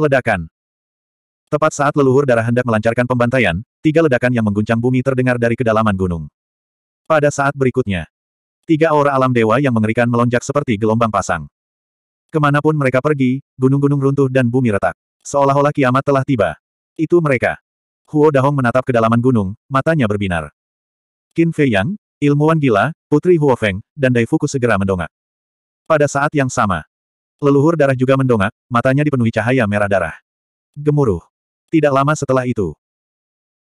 Ledakan. Tepat saat leluhur darah hendak melancarkan pembantaian, tiga ledakan yang mengguncang bumi terdengar dari kedalaman gunung. Pada saat berikutnya, tiga aura alam dewa yang mengerikan melonjak seperti gelombang pasang. Kemanapun mereka pergi, gunung-gunung runtuh dan bumi retak. Seolah-olah kiamat telah tiba. Itu mereka. Huo Dahong menatap kedalaman gunung, matanya berbinar. Qin Fei Yang, ilmuwan gila, putri Huo Feng, dan Dai Fuku segera mendongak. Pada saat yang sama, Leluhur darah juga mendongak, matanya dipenuhi cahaya merah darah. Gemuruh. Tidak lama setelah itu,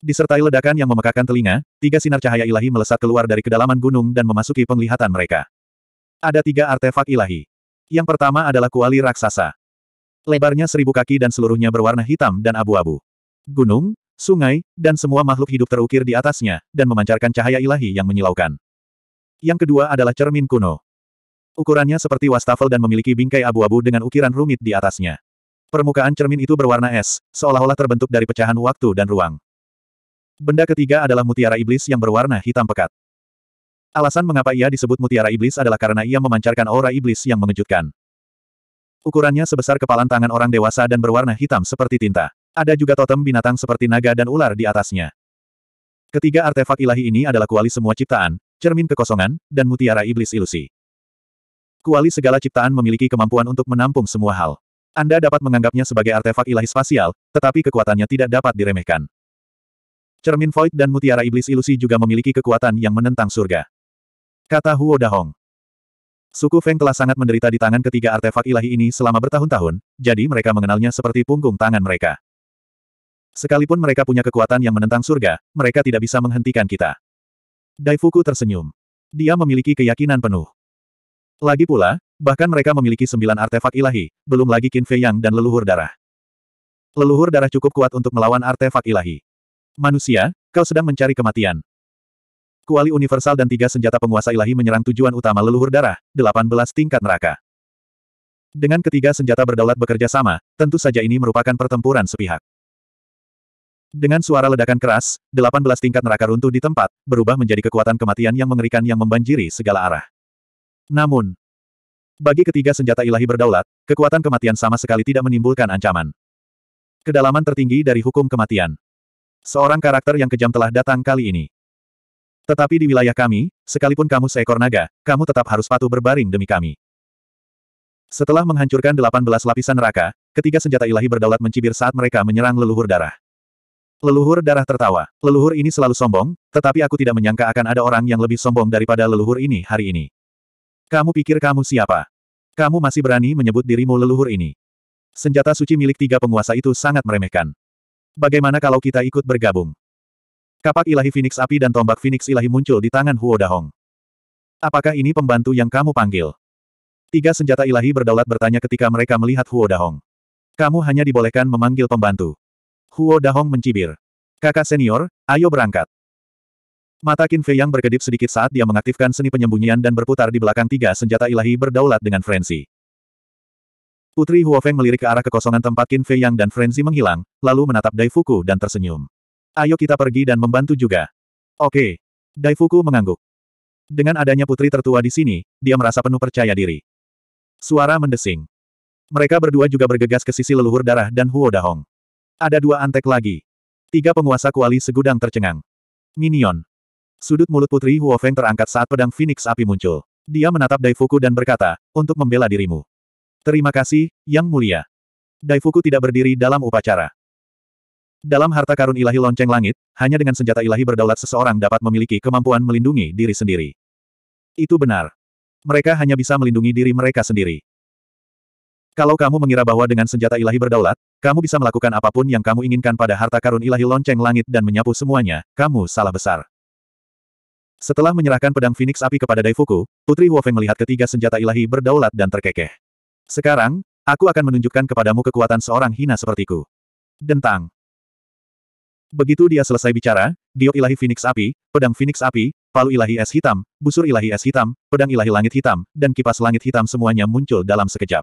disertai ledakan yang memekakan telinga, tiga sinar cahaya ilahi melesat keluar dari kedalaman gunung dan memasuki penglihatan mereka. Ada tiga artefak ilahi. Yang pertama adalah kuali raksasa. Lebarnya seribu kaki dan seluruhnya berwarna hitam dan abu-abu. Gunung, sungai, dan semua makhluk hidup terukir di atasnya, dan memancarkan cahaya ilahi yang menyilaukan. Yang kedua adalah cermin kuno. Ukurannya seperti wastafel dan memiliki bingkai abu-abu dengan ukiran rumit di atasnya. Permukaan cermin itu berwarna es, seolah-olah terbentuk dari pecahan waktu dan ruang. Benda ketiga adalah mutiara iblis yang berwarna hitam pekat. Alasan mengapa ia disebut mutiara iblis adalah karena ia memancarkan aura iblis yang mengejutkan. Ukurannya sebesar kepalan tangan orang dewasa dan berwarna hitam seperti tinta. Ada juga totem binatang seperti naga dan ular di atasnya. Ketiga artefak ilahi ini adalah kuali semua ciptaan, cermin kekosongan, dan mutiara iblis ilusi. Kuali segala ciptaan memiliki kemampuan untuk menampung semua hal. Anda dapat menganggapnya sebagai artefak ilahi spasial, tetapi kekuatannya tidak dapat diremehkan. Cermin Void dan Mutiara Iblis Ilusi juga memiliki kekuatan yang menentang surga. Kata Huo Dahong. Suku Feng telah sangat menderita di tangan ketiga artefak ilahi ini selama bertahun-tahun, jadi mereka mengenalnya seperti punggung tangan mereka. Sekalipun mereka punya kekuatan yang menentang surga, mereka tidak bisa menghentikan kita. Daifuku tersenyum. Dia memiliki keyakinan penuh. Lagi pula, bahkan mereka memiliki sembilan artefak ilahi, belum lagi Qin Fei Yang dan leluhur darah. Leluhur darah cukup kuat untuk melawan artefak ilahi. Manusia, kau sedang mencari kematian. Kuali universal dan tiga senjata penguasa ilahi menyerang tujuan utama leluhur darah, 18 tingkat neraka. Dengan ketiga senjata berdaulat bekerja sama, tentu saja ini merupakan pertempuran sepihak. Dengan suara ledakan keras, 18 tingkat neraka runtuh di tempat, berubah menjadi kekuatan kematian yang mengerikan yang membanjiri segala arah. Namun, bagi ketiga senjata ilahi berdaulat, kekuatan kematian sama sekali tidak menimbulkan ancaman. Kedalaman tertinggi dari hukum kematian. Seorang karakter yang kejam telah datang kali ini. Tetapi di wilayah kami, sekalipun kamu seekor naga, kamu tetap harus patuh berbaring demi kami. Setelah menghancurkan 18 lapisan neraka, ketiga senjata ilahi berdaulat mencibir saat mereka menyerang leluhur darah. Leluhur darah tertawa. Leluhur ini selalu sombong, tetapi aku tidak menyangka akan ada orang yang lebih sombong daripada leluhur ini hari ini. Kamu pikir kamu siapa? Kamu masih berani menyebut dirimu leluhur ini. Senjata suci milik tiga penguasa itu sangat meremehkan. Bagaimana kalau kita ikut bergabung? Kapak ilahi Phoenix api dan tombak Phoenix ilahi muncul di tangan Huo Dahong. Apakah ini pembantu yang kamu panggil? Tiga senjata ilahi berdaulat bertanya ketika mereka melihat Huo Dahong. Kamu hanya dibolehkan memanggil pembantu. Huo Dahong mencibir. Kakak senior, ayo berangkat. Mata Qin Fei yang berkedip sedikit saat dia mengaktifkan seni penyembunyian dan berputar di belakang tiga senjata ilahi berdaulat dengan frenzy. Putri Huofeng melirik ke arah kekosongan tempat Qin Fei yang dan frenzy menghilang, lalu menatap Dai Daifuku dan tersenyum. Ayo kita pergi dan membantu juga. Oke. Dai Daifuku mengangguk. Dengan adanya putri tertua di sini, dia merasa penuh percaya diri. Suara mendesing. Mereka berdua juga bergegas ke sisi leluhur darah dan Huo Dahong. Ada dua antek lagi. Tiga penguasa kuali segudang tercengang. Minion. Sudut mulut Putri Huo Feng terangkat saat pedang Phoenix api muncul. Dia menatap Daifuku dan berkata, untuk membela dirimu. Terima kasih, Yang Mulia. Daifuku tidak berdiri dalam upacara. Dalam harta karun ilahi lonceng langit, hanya dengan senjata ilahi berdaulat seseorang dapat memiliki kemampuan melindungi diri sendiri. Itu benar. Mereka hanya bisa melindungi diri mereka sendiri. Kalau kamu mengira bahwa dengan senjata ilahi berdaulat, kamu bisa melakukan apapun yang kamu inginkan pada harta karun ilahi lonceng langit dan menyapu semuanya, kamu salah besar. Setelah menyerahkan pedang Phoenix api kepada Daifuku, Putri Huofeng melihat ketiga senjata ilahi berdaulat dan terkekeh. Sekarang, aku akan menunjukkan kepadamu kekuatan seorang hina sepertiku. Dentang. Begitu dia selesai bicara, diok ilahi Phoenix api, pedang Phoenix api, palu ilahi es hitam, busur ilahi es hitam, pedang ilahi langit hitam, dan kipas langit hitam semuanya muncul dalam sekejap.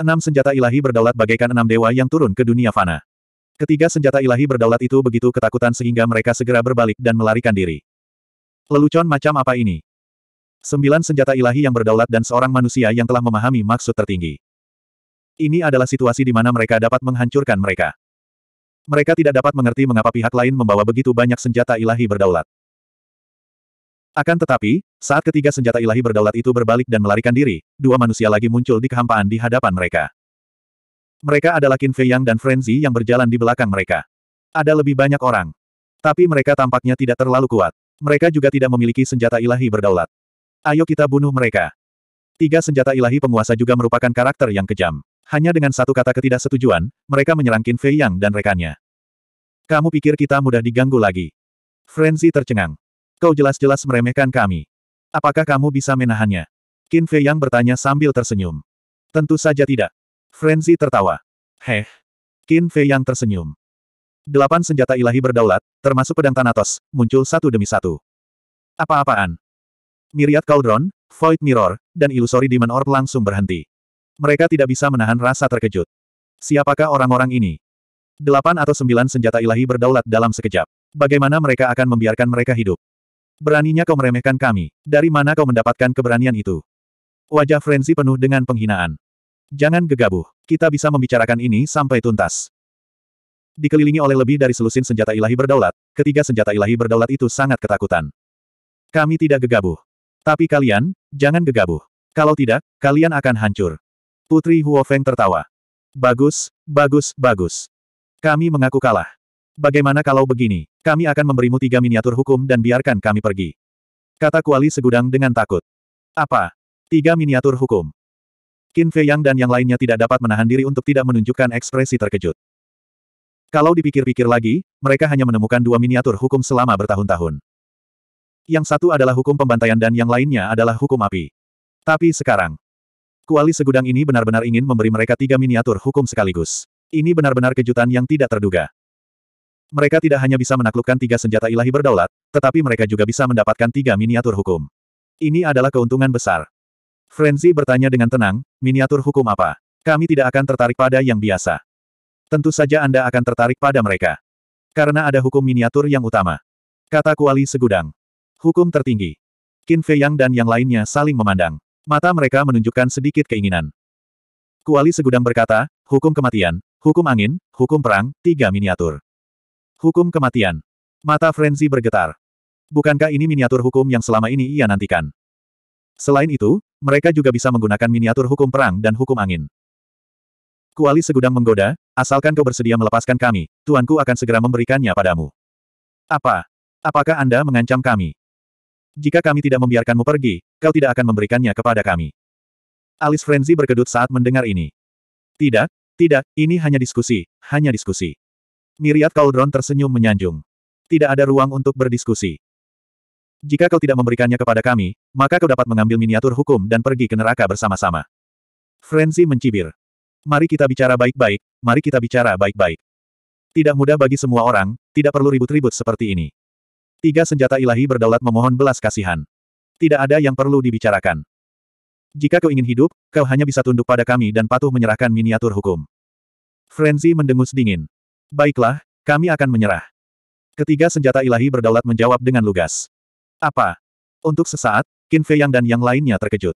Enam senjata ilahi berdaulat bagaikan enam dewa yang turun ke dunia fana. Ketiga senjata ilahi berdaulat itu begitu ketakutan sehingga mereka segera berbalik dan melarikan diri. Lelucon macam apa ini? Sembilan senjata ilahi yang berdaulat dan seorang manusia yang telah memahami maksud tertinggi. Ini adalah situasi di mana mereka dapat menghancurkan mereka. Mereka tidak dapat mengerti mengapa pihak lain membawa begitu banyak senjata ilahi berdaulat. Akan tetapi, saat ketiga senjata ilahi berdaulat itu berbalik dan melarikan diri, dua manusia lagi muncul di kehampaan di hadapan mereka. Mereka adalah Qin Fei Yang dan Frenzy yang berjalan di belakang mereka. Ada lebih banyak orang. Tapi mereka tampaknya tidak terlalu kuat. Mereka juga tidak memiliki senjata ilahi berdaulat. Ayo kita bunuh mereka. Tiga senjata ilahi penguasa juga merupakan karakter yang kejam. Hanya dengan satu kata ketidaksetujuan, mereka menyerang Qin Fei Yang dan rekannya. Kamu pikir kita mudah diganggu lagi? Frenzy tercengang. Kau jelas-jelas meremehkan kami. Apakah kamu bisa menahannya? Qin Fei Yang bertanya sambil tersenyum. Tentu saja tidak. Frenzy tertawa. Heh. Qin Fei Yang tersenyum. Delapan senjata ilahi berdaulat, termasuk pedang Thanatos, muncul satu demi satu. Apa-apaan? Miriat Cauldron, Void Mirror, dan Illusory Demon Orb langsung berhenti. Mereka tidak bisa menahan rasa terkejut. Siapakah orang-orang ini? Delapan atau sembilan senjata ilahi berdaulat dalam sekejap. Bagaimana mereka akan membiarkan mereka hidup? Beraninya kau meremehkan kami. Dari mana kau mendapatkan keberanian itu? Wajah Frenzy penuh dengan penghinaan. Jangan gegabah. Kita bisa membicarakan ini sampai tuntas. Dikelilingi oleh lebih dari selusin senjata ilahi berdaulat, ketiga senjata ilahi berdaulat itu sangat ketakutan. Kami tidak gegabah. Tapi kalian, jangan gegabah. Kalau tidak, kalian akan hancur. Putri Huofeng tertawa. Bagus, bagus, bagus. Kami mengaku kalah. Bagaimana kalau begini? Kami akan memberimu tiga miniatur hukum dan biarkan kami pergi. Kata Kuali segudang dengan takut. Apa? Tiga miniatur hukum. Qin Fei Yang dan yang lainnya tidak dapat menahan diri untuk tidak menunjukkan ekspresi terkejut. Kalau dipikir-pikir lagi, mereka hanya menemukan dua miniatur hukum selama bertahun-tahun. Yang satu adalah hukum pembantaian dan yang lainnya adalah hukum api. Tapi sekarang, kuali segudang ini benar-benar ingin memberi mereka tiga miniatur hukum sekaligus. Ini benar-benar kejutan yang tidak terduga. Mereka tidak hanya bisa menaklukkan tiga senjata ilahi berdaulat, tetapi mereka juga bisa mendapatkan tiga miniatur hukum. Ini adalah keuntungan besar. Frenzy bertanya dengan tenang, miniatur hukum apa? Kami tidak akan tertarik pada yang biasa. Tentu saja Anda akan tertarik pada mereka. Karena ada hukum miniatur yang utama. Kata Kuali segudang. Hukum tertinggi. Qin Fei Yang dan yang lainnya saling memandang. Mata mereka menunjukkan sedikit keinginan. Kuali segudang berkata, hukum kematian, hukum angin, hukum perang, tiga miniatur. Hukum kematian. Mata Frenzy bergetar. Bukankah ini miniatur hukum yang selama ini ia nantikan? Selain itu, mereka juga bisa menggunakan miniatur hukum perang dan hukum angin. Kuali segudang menggoda, asalkan kau bersedia melepaskan kami, tuanku akan segera memberikannya padamu. Apa? Apakah Anda mengancam kami? Jika kami tidak membiarkanmu pergi, kau tidak akan memberikannya kepada kami. Alis Frenzy berkedut saat mendengar ini. Tidak, tidak, ini hanya diskusi, hanya diskusi. Miriat Cauldron tersenyum menyanjung. Tidak ada ruang untuk berdiskusi. Jika kau tidak memberikannya kepada kami, maka kau dapat mengambil miniatur hukum dan pergi ke neraka bersama-sama. Frenzy mencibir. Mari kita bicara baik-baik, mari kita bicara baik-baik. Tidak mudah bagi semua orang, tidak perlu ribut-ribut seperti ini. Tiga senjata ilahi berdaulat memohon belas kasihan. Tidak ada yang perlu dibicarakan. Jika kau ingin hidup, kau hanya bisa tunduk pada kami dan patuh menyerahkan miniatur hukum. Frenzy mendengus dingin. Baiklah, kami akan menyerah. Ketiga senjata ilahi berdaulat menjawab dengan lugas. Apa? Untuk sesaat, Qin Fei Yang dan yang lainnya terkejut.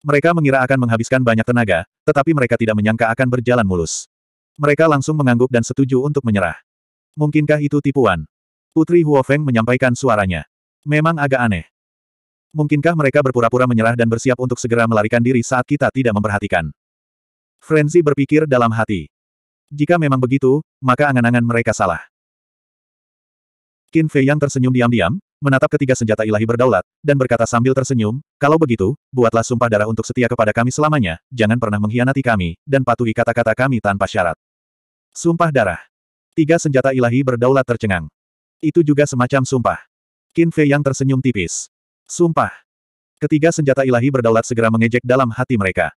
Mereka mengira akan menghabiskan banyak tenaga, tetapi mereka tidak menyangka akan berjalan mulus. Mereka langsung mengangguk dan setuju untuk menyerah. Mungkinkah itu tipuan? Putri Huofeng menyampaikan suaranya. Memang agak aneh. Mungkinkah mereka berpura-pura menyerah dan bersiap untuk segera melarikan diri saat kita tidak memperhatikan? Frenzy berpikir dalam hati. Jika memang begitu, maka angan-angan mereka salah. Qin Fei yang tersenyum diam-diam, menatap ketiga senjata ilahi berdaulat, dan berkata sambil tersenyum, kalau begitu, buatlah sumpah darah untuk setia kepada kami selamanya, jangan pernah mengkhianati kami, dan patuhi kata-kata kami tanpa syarat. Sumpah darah. Tiga senjata ilahi berdaulat tercengang. Itu juga semacam sumpah. Qin Fei yang tersenyum tipis. Sumpah. Ketiga senjata ilahi berdaulat segera mengejek dalam hati mereka.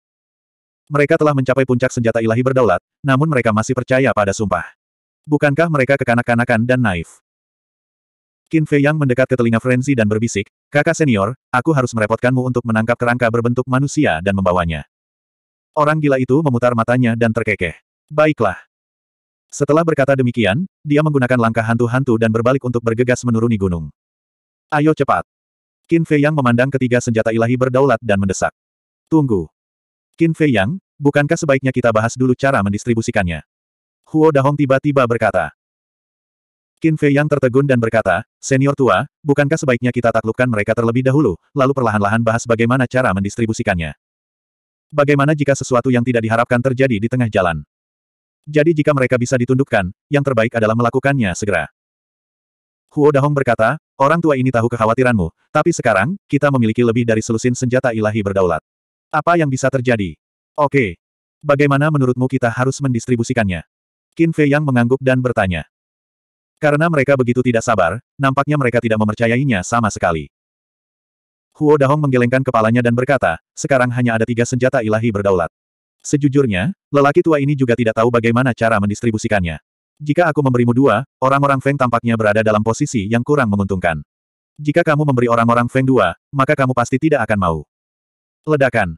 Mereka telah mencapai puncak senjata ilahi berdaulat, namun mereka masih percaya pada sumpah. Bukankah mereka kekanak-kanakan dan naif? Qin Fei Yang mendekat ke telinga Frenzy dan berbisik, kakak senior, aku harus merepotkanmu untuk menangkap kerangka berbentuk manusia dan membawanya. Orang gila itu memutar matanya dan terkekeh. Baiklah. Setelah berkata demikian, dia menggunakan langkah hantu-hantu dan berbalik untuk bergegas menuruni gunung. Ayo cepat. Qin Fei Yang memandang ketiga senjata ilahi berdaulat dan mendesak. Tunggu. Qin Fei Yang, bukankah sebaiknya kita bahas dulu cara mendistribusikannya? Huo Dahong tiba-tiba berkata. Qin Fei yang tertegun dan berkata, Senior tua, bukankah sebaiknya kita taklukkan mereka terlebih dahulu, lalu perlahan-lahan bahas bagaimana cara mendistribusikannya? Bagaimana jika sesuatu yang tidak diharapkan terjadi di tengah jalan? Jadi jika mereka bisa ditundukkan, yang terbaik adalah melakukannya segera. Huo Dahong berkata, orang tua ini tahu kekhawatiranmu, tapi sekarang, kita memiliki lebih dari selusin senjata ilahi berdaulat. Apa yang bisa terjadi? Oke. Bagaimana menurutmu kita harus mendistribusikannya? Qin Fei Yang mengangguk dan bertanya. Karena mereka begitu tidak sabar, nampaknya mereka tidak mempercayainya sama sekali. Huo Dahong menggelengkan kepalanya dan berkata, sekarang hanya ada tiga senjata ilahi berdaulat. Sejujurnya, lelaki tua ini juga tidak tahu bagaimana cara mendistribusikannya. Jika aku memberimu dua, orang-orang Feng tampaknya berada dalam posisi yang kurang menguntungkan. Jika kamu memberi orang-orang Feng dua, maka kamu pasti tidak akan mau. Ledakan.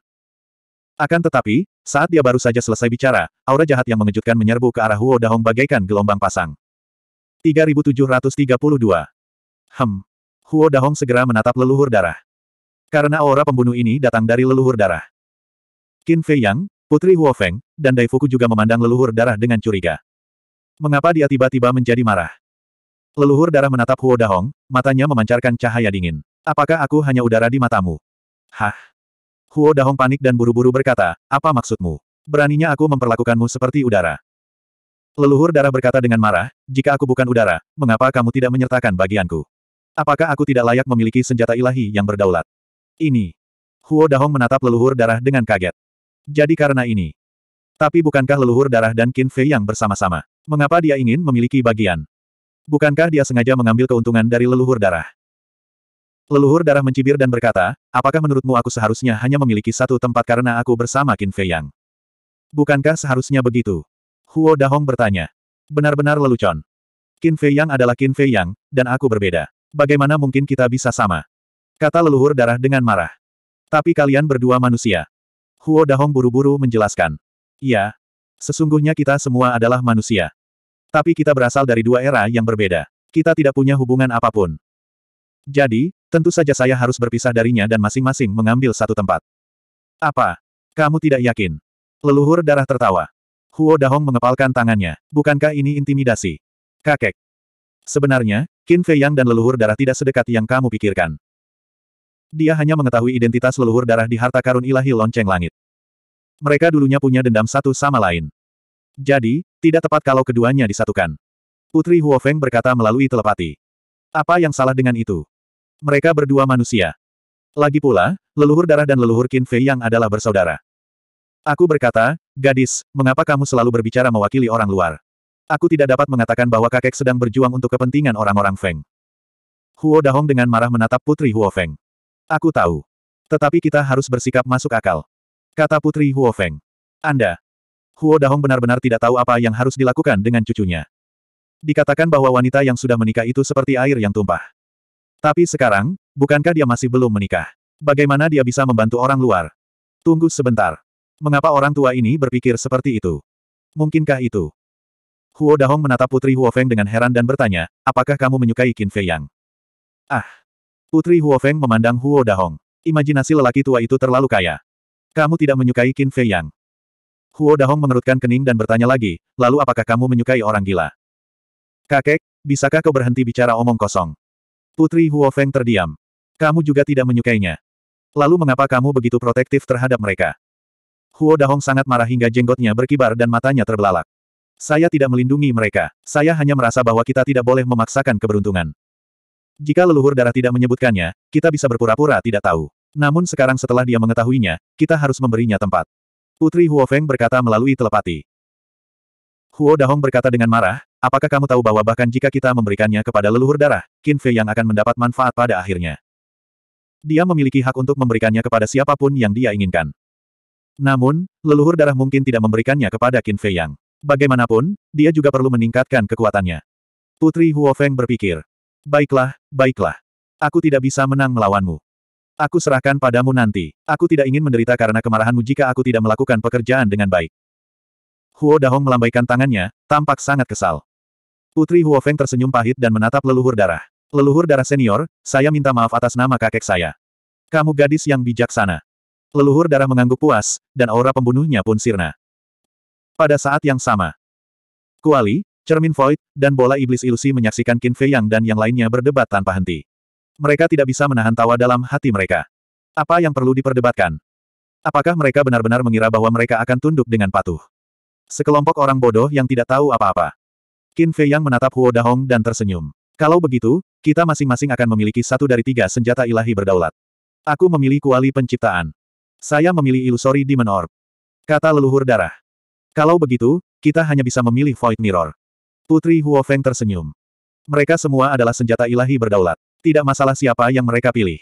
Akan tetapi, saat dia baru saja selesai bicara, aura jahat yang mengejutkan menyerbu ke arah Huo Dahong bagaikan gelombang pasang. 3732. Hem. Huo Dahong segera menatap leluhur darah. Karena aura pembunuh ini datang dari leluhur darah. Qin Fei Yang, Putri Huo Feng, dan Dai Fuku juga memandang leluhur darah dengan curiga. Mengapa dia tiba-tiba menjadi marah? Leluhur darah menatap Huo Dahong, matanya memancarkan cahaya dingin. Apakah aku hanya udara di matamu? Hah? Huo Dahong panik dan buru-buru berkata, apa maksudmu? Beraninya aku memperlakukanmu seperti udara. Leluhur darah berkata dengan marah, jika aku bukan udara, mengapa kamu tidak menyertakan bagianku? Apakah aku tidak layak memiliki senjata ilahi yang berdaulat? Ini. Huo Dahong menatap leluhur darah dengan kaget. Jadi karena ini. Tapi bukankah leluhur darah dan Qin Fei yang bersama-sama? Mengapa dia ingin memiliki bagian? Bukankah dia sengaja mengambil keuntungan dari leluhur darah? Leluhur darah mencibir dan berkata, apakah menurutmu aku seharusnya hanya memiliki satu tempat karena aku bersama Qin Fei Yang? Bukankah seharusnya begitu? Huo Dahong bertanya. Benar-benar lelucon. Qin Fei Yang adalah Qin Fei Yang, dan aku berbeda. Bagaimana mungkin kita bisa sama? Kata leluhur darah dengan marah. Tapi kalian berdua manusia. Huo Dahong buru-buru menjelaskan. Iya. Sesungguhnya kita semua adalah manusia. Tapi kita berasal dari dua era yang berbeda. Kita tidak punya hubungan apapun. Jadi, tentu saja saya harus berpisah darinya dan masing-masing mengambil satu tempat. Apa? Kamu tidak yakin? Leluhur darah tertawa. Huo Dahong mengepalkan tangannya. Bukankah ini intimidasi? Kakek. Sebenarnya, Qin Fei Yang dan leluhur darah tidak sedekat yang kamu pikirkan. Dia hanya mengetahui identitas leluhur darah di harta karun ilahi lonceng langit. Mereka dulunya punya dendam satu sama lain. Jadi, tidak tepat kalau keduanya disatukan. Putri Huo Feng berkata melalui telepati. Apa yang salah dengan itu? Mereka berdua manusia. Lagi pula, leluhur darah dan leluhur Qin Fei Yang adalah bersaudara. Aku berkata, gadis, mengapa kamu selalu berbicara mewakili orang luar? Aku tidak dapat mengatakan bahwa kakek sedang berjuang untuk kepentingan orang-orang Feng. Huo Dahong dengan marah menatap Putri Huo Feng. Aku tahu. Tetapi kita harus bersikap masuk akal. Kata Putri Huo Feng. Anda. Huo Dahong benar-benar tidak tahu apa yang harus dilakukan dengan cucunya. Dikatakan bahwa wanita yang sudah menikah itu seperti air yang tumpah. Tapi sekarang, bukankah dia masih belum menikah? Bagaimana dia bisa membantu orang luar? Tunggu sebentar. Mengapa orang tua ini berpikir seperti itu? Mungkinkah itu? Huo Dahong menatap Putri Huo Feng dengan heran dan bertanya, apakah kamu menyukai Qin Fei Yang? Ah! Putri Huo Feng memandang Huo Dahong. Imajinasi lelaki tua itu terlalu kaya. Kamu tidak menyukai Qin Fei Yang. Huo Dahong mengerutkan kening dan bertanya lagi, lalu apakah kamu menyukai orang gila? Kakek, bisakah kau berhenti bicara omong kosong? Putri Huo Feng terdiam. Kamu juga tidak menyukainya. Lalu mengapa kamu begitu protektif terhadap mereka? Huo Dahong sangat marah hingga jenggotnya berkibar dan matanya terbelalak. Saya tidak melindungi mereka. Saya hanya merasa bahwa kita tidak boleh memaksakan keberuntungan. Jika leluhur darah tidak menyebutkannya, kita bisa berpura-pura tidak tahu. Namun sekarang setelah dia mengetahuinya, kita harus memberinya tempat. Putri Huo Feng berkata melalui telepati. Huo Dahong berkata dengan marah, apakah kamu tahu bahwa bahkan jika kita memberikannya kepada leluhur darah, Qin Fei yang akan mendapat manfaat pada akhirnya. Dia memiliki hak untuk memberikannya kepada siapapun yang dia inginkan. Namun, leluhur darah mungkin tidak memberikannya kepada Qin Fei Yang. Bagaimanapun, dia juga perlu meningkatkan kekuatannya. Putri Huofeng berpikir, Baiklah, baiklah. Aku tidak bisa menang melawanmu. Aku serahkan padamu nanti. Aku tidak ingin menderita karena kemarahanmu jika aku tidak melakukan pekerjaan dengan baik. Huo Dahong melambaikan tangannya, tampak sangat kesal. Putri Huo Feng tersenyum pahit dan menatap leluhur darah. Leluhur darah senior, saya minta maaf atas nama kakek saya. Kamu gadis yang bijaksana. Leluhur darah mengangguk puas, dan aura pembunuhnya pun sirna. Pada saat yang sama, Kuali, Cermin Void, dan bola iblis ilusi menyaksikan Qin Fei Yang dan yang lainnya berdebat tanpa henti. Mereka tidak bisa menahan tawa dalam hati mereka. Apa yang perlu diperdebatkan? Apakah mereka benar-benar mengira bahwa mereka akan tunduk dengan patuh? Sekelompok orang bodoh yang tidak tahu apa-apa. Qin Fei Yang menatap Huo Dahong dan tersenyum. Kalau begitu, kita masing-masing akan memiliki satu dari tiga senjata ilahi berdaulat. Aku memilih kuali penciptaan. Saya memilih ilusori Demon Orb. Kata leluhur darah. Kalau begitu, kita hanya bisa memilih Void Mirror. Putri Huofeng tersenyum. Mereka semua adalah senjata ilahi berdaulat. Tidak masalah siapa yang mereka pilih.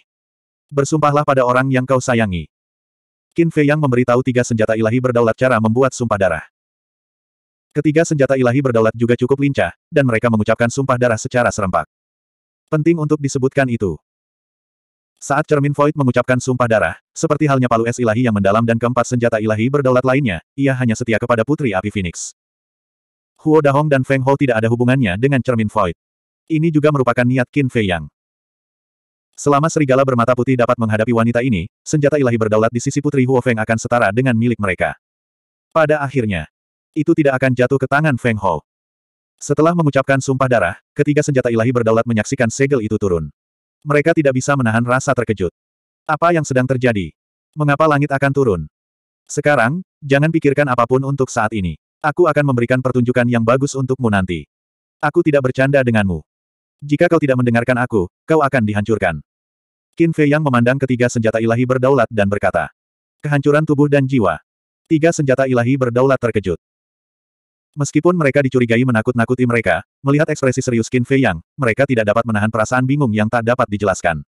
Bersumpahlah pada orang yang kau sayangi. Qin Fei yang memberitahu tiga senjata ilahi berdaulat cara membuat sumpah darah. Ketiga senjata ilahi berdaulat juga cukup lincah, dan mereka mengucapkan sumpah darah secara serempak. Penting untuk disebutkan itu. Saat cermin Void mengucapkan sumpah darah, seperti halnya palu es ilahi yang mendalam dan keempat senjata ilahi berdaulat lainnya, ia hanya setia kepada Putri Api Phoenix. Huo Dahong dan Feng Ho tidak ada hubungannya dengan cermin Void. Ini juga merupakan niat Qin Fei Yang. Selama serigala bermata putih dapat menghadapi wanita ini, senjata ilahi berdaulat di sisi Putri Huo Feng akan setara dengan milik mereka. Pada akhirnya, itu tidak akan jatuh ke tangan Feng Ho. Setelah mengucapkan sumpah darah, ketiga senjata ilahi berdaulat menyaksikan segel itu turun. Mereka tidak bisa menahan rasa terkejut. Apa yang sedang terjadi? Mengapa langit akan turun? Sekarang, jangan pikirkan apapun untuk saat ini. Aku akan memberikan pertunjukan yang bagus untukmu nanti. Aku tidak bercanda denganmu. Jika kau tidak mendengarkan aku, kau akan dihancurkan. Qin Fei yang memandang ketiga senjata ilahi berdaulat dan berkata. Kehancuran tubuh dan jiwa. Tiga senjata ilahi berdaulat terkejut. Meskipun mereka dicurigai menakut-nakuti mereka, melihat ekspresi serius Qin Fei Yang, mereka tidak dapat menahan perasaan bingung yang tak dapat dijelaskan.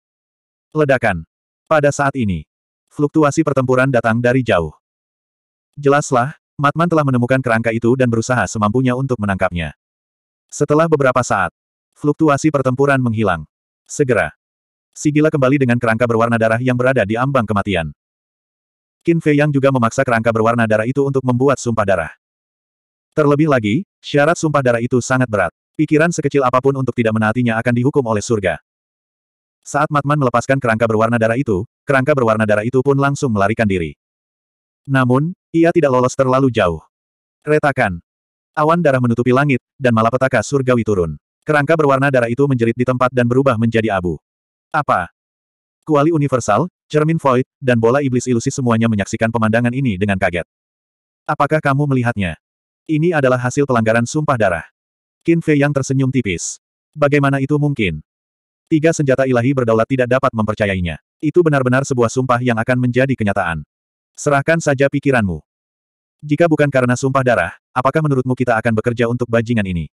Ledakan. Pada saat ini, fluktuasi pertempuran datang dari jauh. Jelaslah, Matman telah menemukan kerangka itu dan berusaha semampunya untuk menangkapnya. Setelah beberapa saat, fluktuasi pertempuran menghilang. Segera, Sigila kembali dengan kerangka berwarna darah yang berada di ambang kematian. Qin Fei Yang juga memaksa kerangka berwarna darah itu untuk membuat sumpah darah. Terlebih lagi, syarat sumpah darah itu sangat berat. Pikiran sekecil apapun untuk tidak menaatinya akan dihukum oleh surga. Saat Matman melepaskan kerangka berwarna darah itu, kerangka berwarna darah itu pun langsung melarikan diri. Namun, ia tidak lolos terlalu jauh. Retakan. Awan darah menutupi langit, dan malapetaka surgawi turun. Kerangka berwarna darah itu menjerit di tempat dan berubah menjadi abu. Apa? Kuali universal, cermin void, dan bola iblis ilusi semuanya menyaksikan pemandangan ini dengan kaget. Apakah kamu melihatnya? Ini adalah hasil pelanggaran sumpah darah. Qin Fei yang tersenyum tipis. Bagaimana itu mungkin? Tiga senjata ilahi berdaulat tidak dapat mempercayainya. Itu benar-benar sebuah sumpah yang akan menjadi kenyataan. Serahkan saja pikiranmu. Jika bukan karena sumpah darah, apakah menurutmu kita akan bekerja untuk bajingan ini?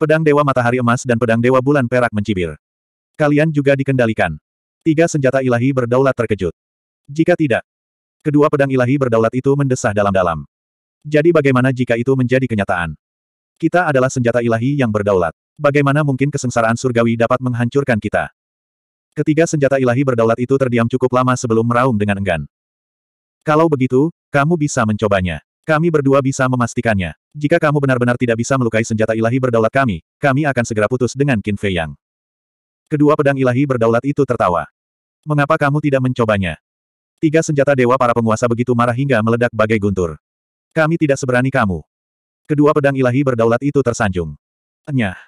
Pedang Dewa Matahari Emas dan Pedang Dewa Bulan Perak mencibir. Kalian juga dikendalikan. Tiga senjata ilahi berdaulat terkejut. Jika tidak, kedua pedang ilahi berdaulat itu mendesah dalam-dalam. Jadi bagaimana jika itu menjadi kenyataan? Kita adalah senjata ilahi yang berdaulat. Bagaimana mungkin kesengsaraan surgawi dapat menghancurkan kita? Ketiga senjata ilahi berdaulat itu terdiam cukup lama sebelum meraung dengan enggan. Kalau begitu, kamu bisa mencobanya. Kami berdua bisa memastikannya. Jika kamu benar-benar tidak bisa melukai senjata ilahi berdaulat kami, kami akan segera putus dengan Qin Fei Yang. Kedua pedang ilahi berdaulat itu tertawa. Mengapa kamu tidak mencobanya? Tiga senjata dewa para penguasa begitu marah hingga meledak bagai guntur. Kami tidak seberani kamu. Kedua pedang ilahi berdaulat itu tersanjung. Enyah.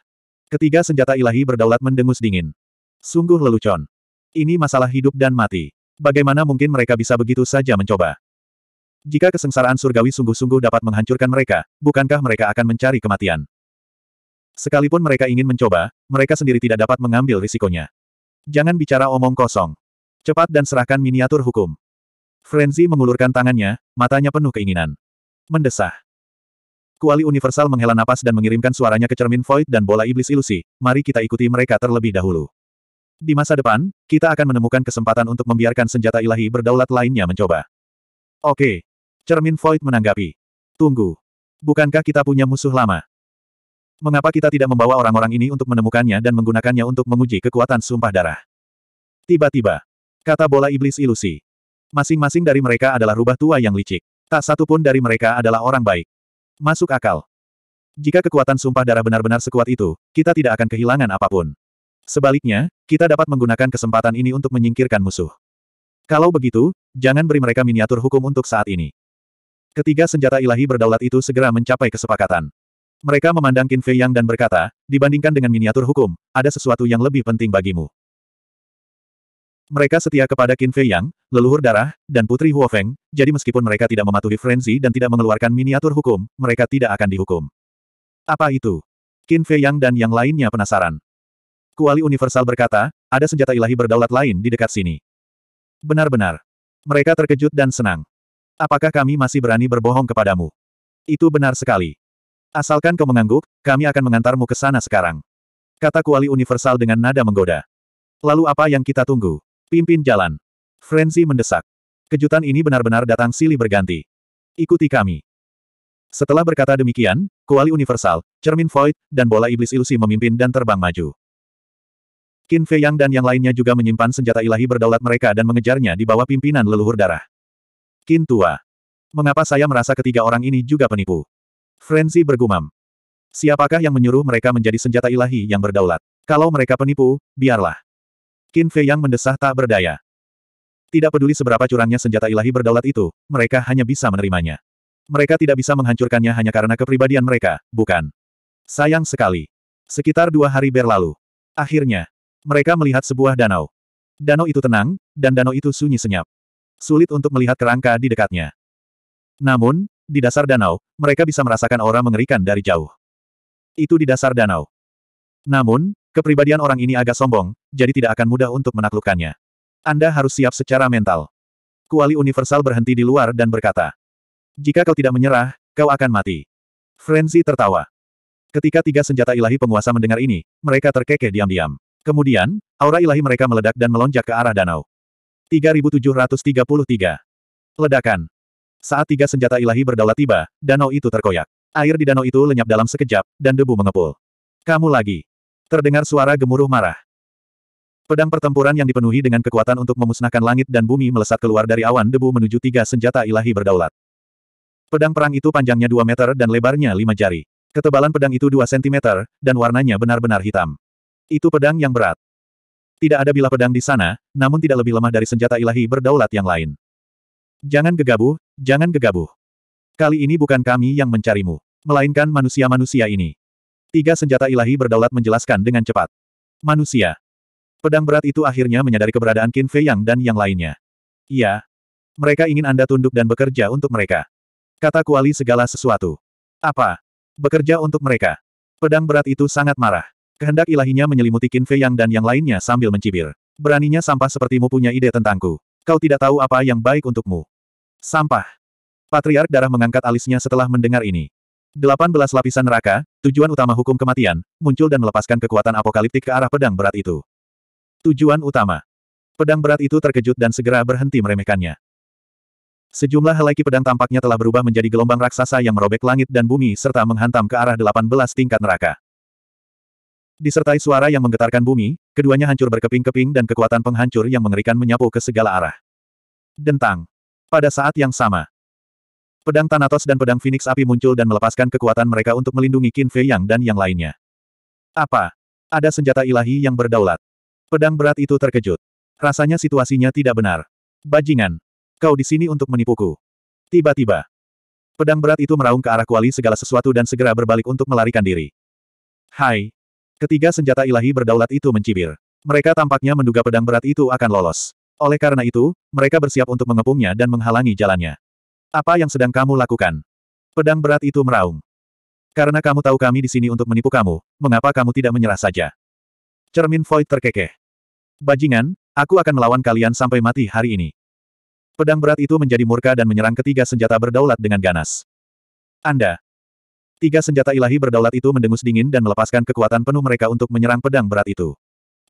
Ketiga senjata ilahi berdaulat mendengus dingin. Sungguh lelucon. Ini masalah hidup dan mati. Bagaimana mungkin mereka bisa begitu saja mencoba? Jika kesengsaraan surgawi sungguh-sungguh dapat menghancurkan mereka, bukankah mereka akan mencari kematian? Sekalipun mereka ingin mencoba, mereka sendiri tidak dapat mengambil risikonya. Jangan bicara omong kosong. Cepat dan serahkan miniatur hukum. Frenzy mengulurkan tangannya, matanya penuh keinginan. Mendesah. Kuali universal menghela napas dan mengirimkan suaranya ke cermin void dan bola iblis ilusi, mari kita ikuti mereka terlebih dahulu. Di masa depan, kita akan menemukan kesempatan untuk membiarkan senjata ilahi berdaulat lainnya mencoba. Oke. Cermin void menanggapi. Tunggu. Bukankah kita punya musuh lama? Mengapa kita tidak membawa orang-orang ini untuk menemukannya dan menggunakannya untuk menguji kekuatan sumpah darah? Tiba-tiba, kata bola iblis ilusi. Masing-masing dari mereka adalah rubah tua yang licik. Tak satu pun dari mereka adalah orang baik. Masuk akal. Jika kekuatan sumpah darah benar-benar sekuat itu, kita tidak akan kehilangan apapun. Sebaliknya, kita dapat menggunakan kesempatan ini untuk menyingkirkan musuh. Kalau begitu, jangan beri mereka miniatur hukum untuk saat ini. Ketiga senjata ilahi berdaulat itu segera mencapai kesepakatan. Mereka memandang Qin Fei Yang dan berkata, dibandingkan dengan miniatur hukum, ada sesuatu yang lebih penting bagimu. Mereka setia kepada Qin Fei Yang, leluhur darah, dan putri Huo Feng. jadi meskipun mereka tidak mematuhi frenzy dan tidak mengeluarkan miniatur hukum, mereka tidak akan dihukum. Apa itu? Qin Fei Yang dan yang lainnya penasaran. Kuali Universal berkata, ada senjata ilahi berdaulat lain di dekat sini. Benar-benar. Mereka terkejut dan senang. Apakah kami masih berani berbohong kepadamu? Itu benar sekali. Asalkan kau mengangguk, kami akan mengantarmu ke sana sekarang. Kata Kuali Universal dengan nada menggoda. Lalu apa yang kita tunggu? Pimpin jalan. Frenzy mendesak. Kejutan ini benar-benar datang silih berganti. Ikuti kami. Setelah berkata demikian, Kuali Universal, Cermin Void, dan Bola Iblis Ilusi memimpin dan terbang maju. Qin Fei Yang dan yang lainnya juga menyimpan senjata ilahi berdaulat mereka dan mengejarnya di bawah pimpinan leluhur darah. Qin Tua. Mengapa saya merasa ketiga orang ini juga penipu? Frenzy bergumam. Siapakah yang menyuruh mereka menjadi senjata ilahi yang berdaulat? Kalau mereka penipu, biarlah. Qin Fei yang mendesah tak berdaya. Tidak peduli seberapa curangnya senjata ilahi berdaulat itu, mereka hanya bisa menerimanya. Mereka tidak bisa menghancurkannya hanya karena kepribadian mereka, bukan? Sayang sekali. Sekitar dua hari berlalu. Akhirnya, mereka melihat sebuah danau. Danau itu tenang, dan danau itu sunyi senyap. Sulit untuk melihat kerangka di dekatnya. Namun, di dasar danau, mereka bisa merasakan aura mengerikan dari jauh. Itu di dasar danau. Namun, Kepribadian orang ini agak sombong, jadi tidak akan mudah untuk menaklukkannya. Anda harus siap secara mental. Kuali Universal berhenti di luar dan berkata, Jika kau tidak menyerah, kau akan mati. Frenzy tertawa. Ketika tiga senjata ilahi penguasa mendengar ini, mereka terkekeh diam-diam. Kemudian, aura ilahi mereka meledak dan melonjak ke arah danau. 3733. Ledakan. Saat tiga senjata ilahi berdaulat tiba, danau itu terkoyak. Air di danau itu lenyap dalam sekejap, dan debu mengepul. Kamu lagi. Terdengar suara gemuruh marah. Pedang pertempuran yang dipenuhi dengan kekuatan untuk memusnahkan langit dan bumi melesat keluar dari awan debu menuju tiga senjata ilahi berdaulat. Pedang perang itu panjangnya 2 meter dan lebarnya 5 jari. Ketebalan pedang itu 2 cm, dan warnanya benar-benar hitam. Itu pedang yang berat. Tidak ada bila pedang di sana, namun tidak lebih lemah dari senjata ilahi berdaulat yang lain. Jangan gegabuh, jangan gegabuh. Kali ini bukan kami yang mencarimu, melainkan manusia-manusia ini. Tiga senjata ilahi berdaulat menjelaskan dengan cepat. Manusia. Pedang berat itu akhirnya menyadari keberadaan Qin Fei Yang dan yang lainnya. Iya. Mereka ingin Anda tunduk dan bekerja untuk mereka. Kata kuali segala sesuatu. Apa? Bekerja untuk mereka. Pedang berat itu sangat marah. Kehendak ilahinya menyelimuti Qin Fei Yang dan yang lainnya sambil mencibir. Beraninya sampah sepertimu punya ide tentangku. Kau tidak tahu apa yang baik untukmu. Sampah. Patriark darah mengangkat alisnya setelah mendengar ini. 18 lapisan neraka, tujuan utama hukum kematian, muncul dan melepaskan kekuatan apokaliptik ke arah pedang berat itu. Tujuan utama. Pedang berat itu terkejut dan segera berhenti meremehkannya. Sejumlah helai pedang tampaknya telah berubah menjadi gelombang raksasa yang merobek langit dan bumi serta menghantam ke arah delapan belas tingkat neraka. Disertai suara yang menggetarkan bumi, keduanya hancur berkeping-keping dan kekuatan penghancur yang mengerikan menyapu ke segala arah. Dentang. Pada saat yang sama, Pedang Thanatos dan pedang Phoenix api muncul dan melepaskan kekuatan mereka untuk melindungi Qin Fei Yang dan yang lainnya. Apa? Ada senjata ilahi yang berdaulat. Pedang berat itu terkejut. Rasanya situasinya tidak benar. Bajingan. Kau di sini untuk menipuku. Tiba-tiba. Pedang berat itu meraung ke arah kuali segala sesuatu dan segera berbalik untuk melarikan diri. Hai. Ketiga senjata ilahi berdaulat itu mencibir. Mereka tampaknya menduga pedang berat itu akan lolos. Oleh karena itu, mereka bersiap untuk mengepungnya dan menghalangi jalannya. Apa yang sedang kamu lakukan? Pedang berat itu meraung. Karena kamu tahu kami di sini untuk menipu kamu, mengapa kamu tidak menyerah saja? Cermin Void terkekeh. Bajingan, aku akan melawan kalian sampai mati hari ini. Pedang berat itu menjadi murka dan menyerang ketiga senjata berdaulat dengan ganas. Anda. Tiga senjata ilahi berdaulat itu mendengus dingin dan melepaskan kekuatan penuh mereka untuk menyerang pedang berat itu.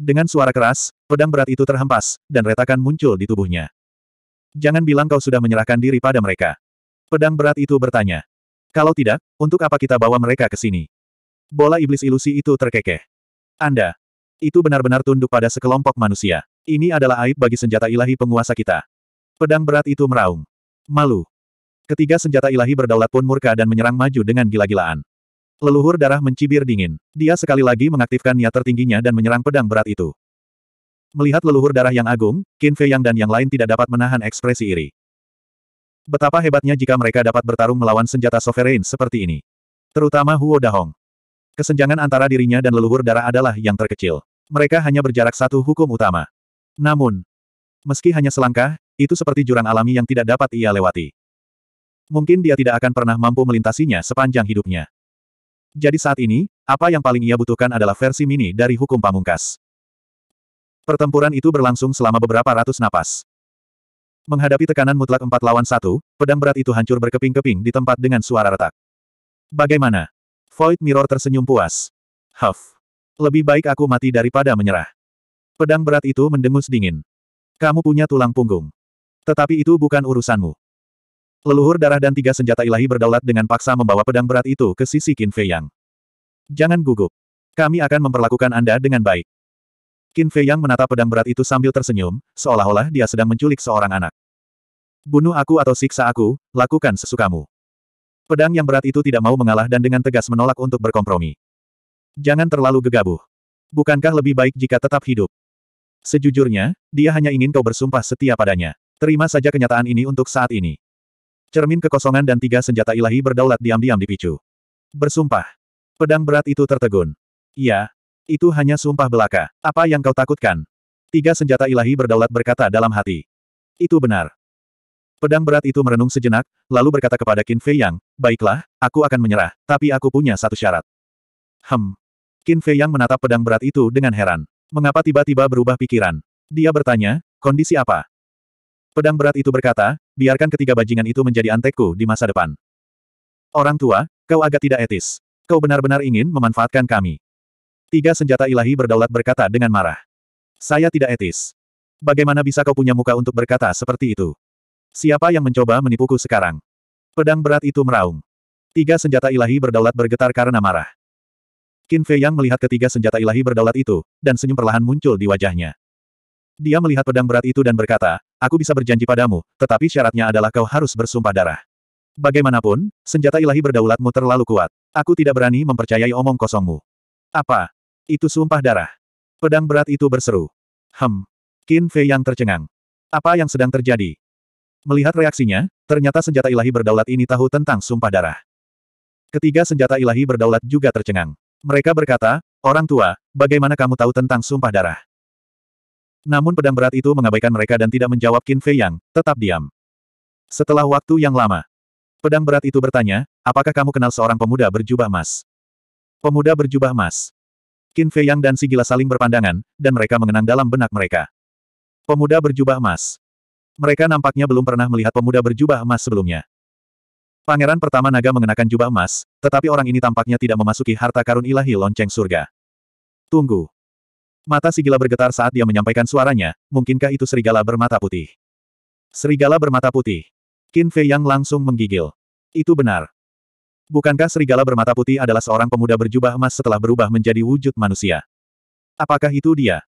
Dengan suara keras, pedang berat itu terhempas, dan retakan muncul di tubuhnya. Jangan bilang kau sudah menyerahkan diri pada mereka. Pedang berat itu bertanya. Kalau tidak, untuk apa kita bawa mereka ke sini? Bola iblis ilusi itu terkekeh. Anda. Itu benar-benar tunduk pada sekelompok manusia. Ini adalah aib bagi senjata ilahi penguasa kita. Pedang berat itu meraung. Malu. Ketiga senjata ilahi berdaulat pun murka dan menyerang maju dengan gila-gilaan. Leluhur darah mencibir dingin. Dia sekali lagi mengaktifkan niat tertingginya dan menyerang pedang berat itu. Melihat leluhur darah yang agung, Qin Fei Yang dan yang lain tidak dapat menahan ekspresi iri. Betapa hebatnya jika mereka dapat bertarung melawan senjata sovereign seperti ini. Terutama Huo Dahong. Kesenjangan antara dirinya dan leluhur darah adalah yang terkecil. Mereka hanya berjarak satu hukum utama. Namun, meski hanya selangkah, itu seperti jurang alami yang tidak dapat ia lewati. Mungkin dia tidak akan pernah mampu melintasinya sepanjang hidupnya. Jadi saat ini, apa yang paling ia butuhkan adalah versi mini dari hukum pamungkas. Pertempuran itu berlangsung selama beberapa ratus napas. Menghadapi tekanan mutlak empat lawan satu, pedang berat itu hancur berkeping-keping di tempat dengan suara retak. Bagaimana? Void Mirror tersenyum puas. Huff. Lebih baik aku mati daripada menyerah. Pedang berat itu mendengus dingin. Kamu punya tulang punggung. Tetapi itu bukan urusanmu. Leluhur darah dan tiga senjata ilahi berdaulat dengan paksa membawa pedang berat itu ke sisi Qin Fei Yang. Jangan gugup. Kami akan memperlakukan Anda dengan baik. Qin Fei yang menatap pedang berat itu sambil tersenyum, seolah-olah dia sedang menculik seorang anak. Bunuh aku atau siksa aku, lakukan sesukamu. Pedang yang berat itu tidak mau mengalah dan dengan tegas menolak untuk berkompromi. Jangan terlalu gegabah. Bukankah lebih baik jika tetap hidup? Sejujurnya, dia hanya ingin kau bersumpah setia padanya. Terima saja kenyataan ini untuk saat ini. Cermin kekosongan dan tiga senjata ilahi berdaulat diam-diam dipicu. Bersumpah. Pedang berat itu tertegun. Ya. Itu hanya sumpah belaka. Apa yang kau takutkan? Tiga senjata ilahi berdaulat berkata dalam hati. Itu benar. Pedang berat itu merenung sejenak, lalu berkata kepada Qin Fei Yang, Baiklah, aku akan menyerah, tapi aku punya satu syarat. Hem. Qin Fei Yang menatap pedang berat itu dengan heran. Mengapa tiba-tiba berubah pikiran? Dia bertanya, kondisi apa? Pedang berat itu berkata, biarkan ketiga bajingan itu menjadi antekku di masa depan. Orang tua, kau agak tidak etis. Kau benar-benar ingin memanfaatkan kami. Tiga senjata ilahi berdaulat berkata dengan marah. Saya tidak etis. Bagaimana bisa kau punya muka untuk berkata seperti itu? Siapa yang mencoba menipuku sekarang? Pedang berat itu meraung. Tiga senjata ilahi berdaulat bergetar karena marah. Qin Fei Yang melihat ketiga senjata ilahi berdaulat itu, dan senyum perlahan muncul di wajahnya. Dia melihat pedang berat itu dan berkata, aku bisa berjanji padamu, tetapi syaratnya adalah kau harus bersumpah darah. Bagaimanapun, senjata ilahi berdaulatmu terlalu kuat. Aku tidak berani mempercayai omong kosongmu. Apa? Itu sumpah darah. Pedang berat itu berseru. Hem. Qin Fei yang tercengang. Apa yang sedang terjadi? Melihat reaksinya, ternyata senjata ilahi berdaulat ini tahu tentang sumpah darah. Ketiga senjata ilahi berdaulat juga tercengang. Mereka berkata, Orang tua, bagaimana kamu tahu tentang sumpah darah? Namun pedang berat itu mengabaikan mereka dan tidak menjawab Qin Fei Yang, tetap diam. Setelah waktu yang lama, pedang berat itu bertanya, apakah kamu kenal seorang pemuda berjubah emas? Pemuda berjubah emas. Qin Fei Yang dan Si Gila saling berpandangan, dan mereka mengenang dalam benak mereka. Pemuda berjubah emas. Mereka nampaknya belum pernah melihat pemuda berjubah emas sebelumnya. Pangeran pertama naga mengenakan jubah emas, tetapi orang ini tampaknya tidak memasuki harta karun ilahi lonceng surga. Tunggu. Mata Si Gila bergetar saat dia menyampaikan suaranya, mungkinkah itu serigala bermata putih? Serigala bermata putih. Qin Fei Yang langsung menggigil. Itu benar. Bukankah serigala bermata putih adalah seorang pemuda berjubah emas setelah berubah menjadi wujud manusia? Apakah itu dia?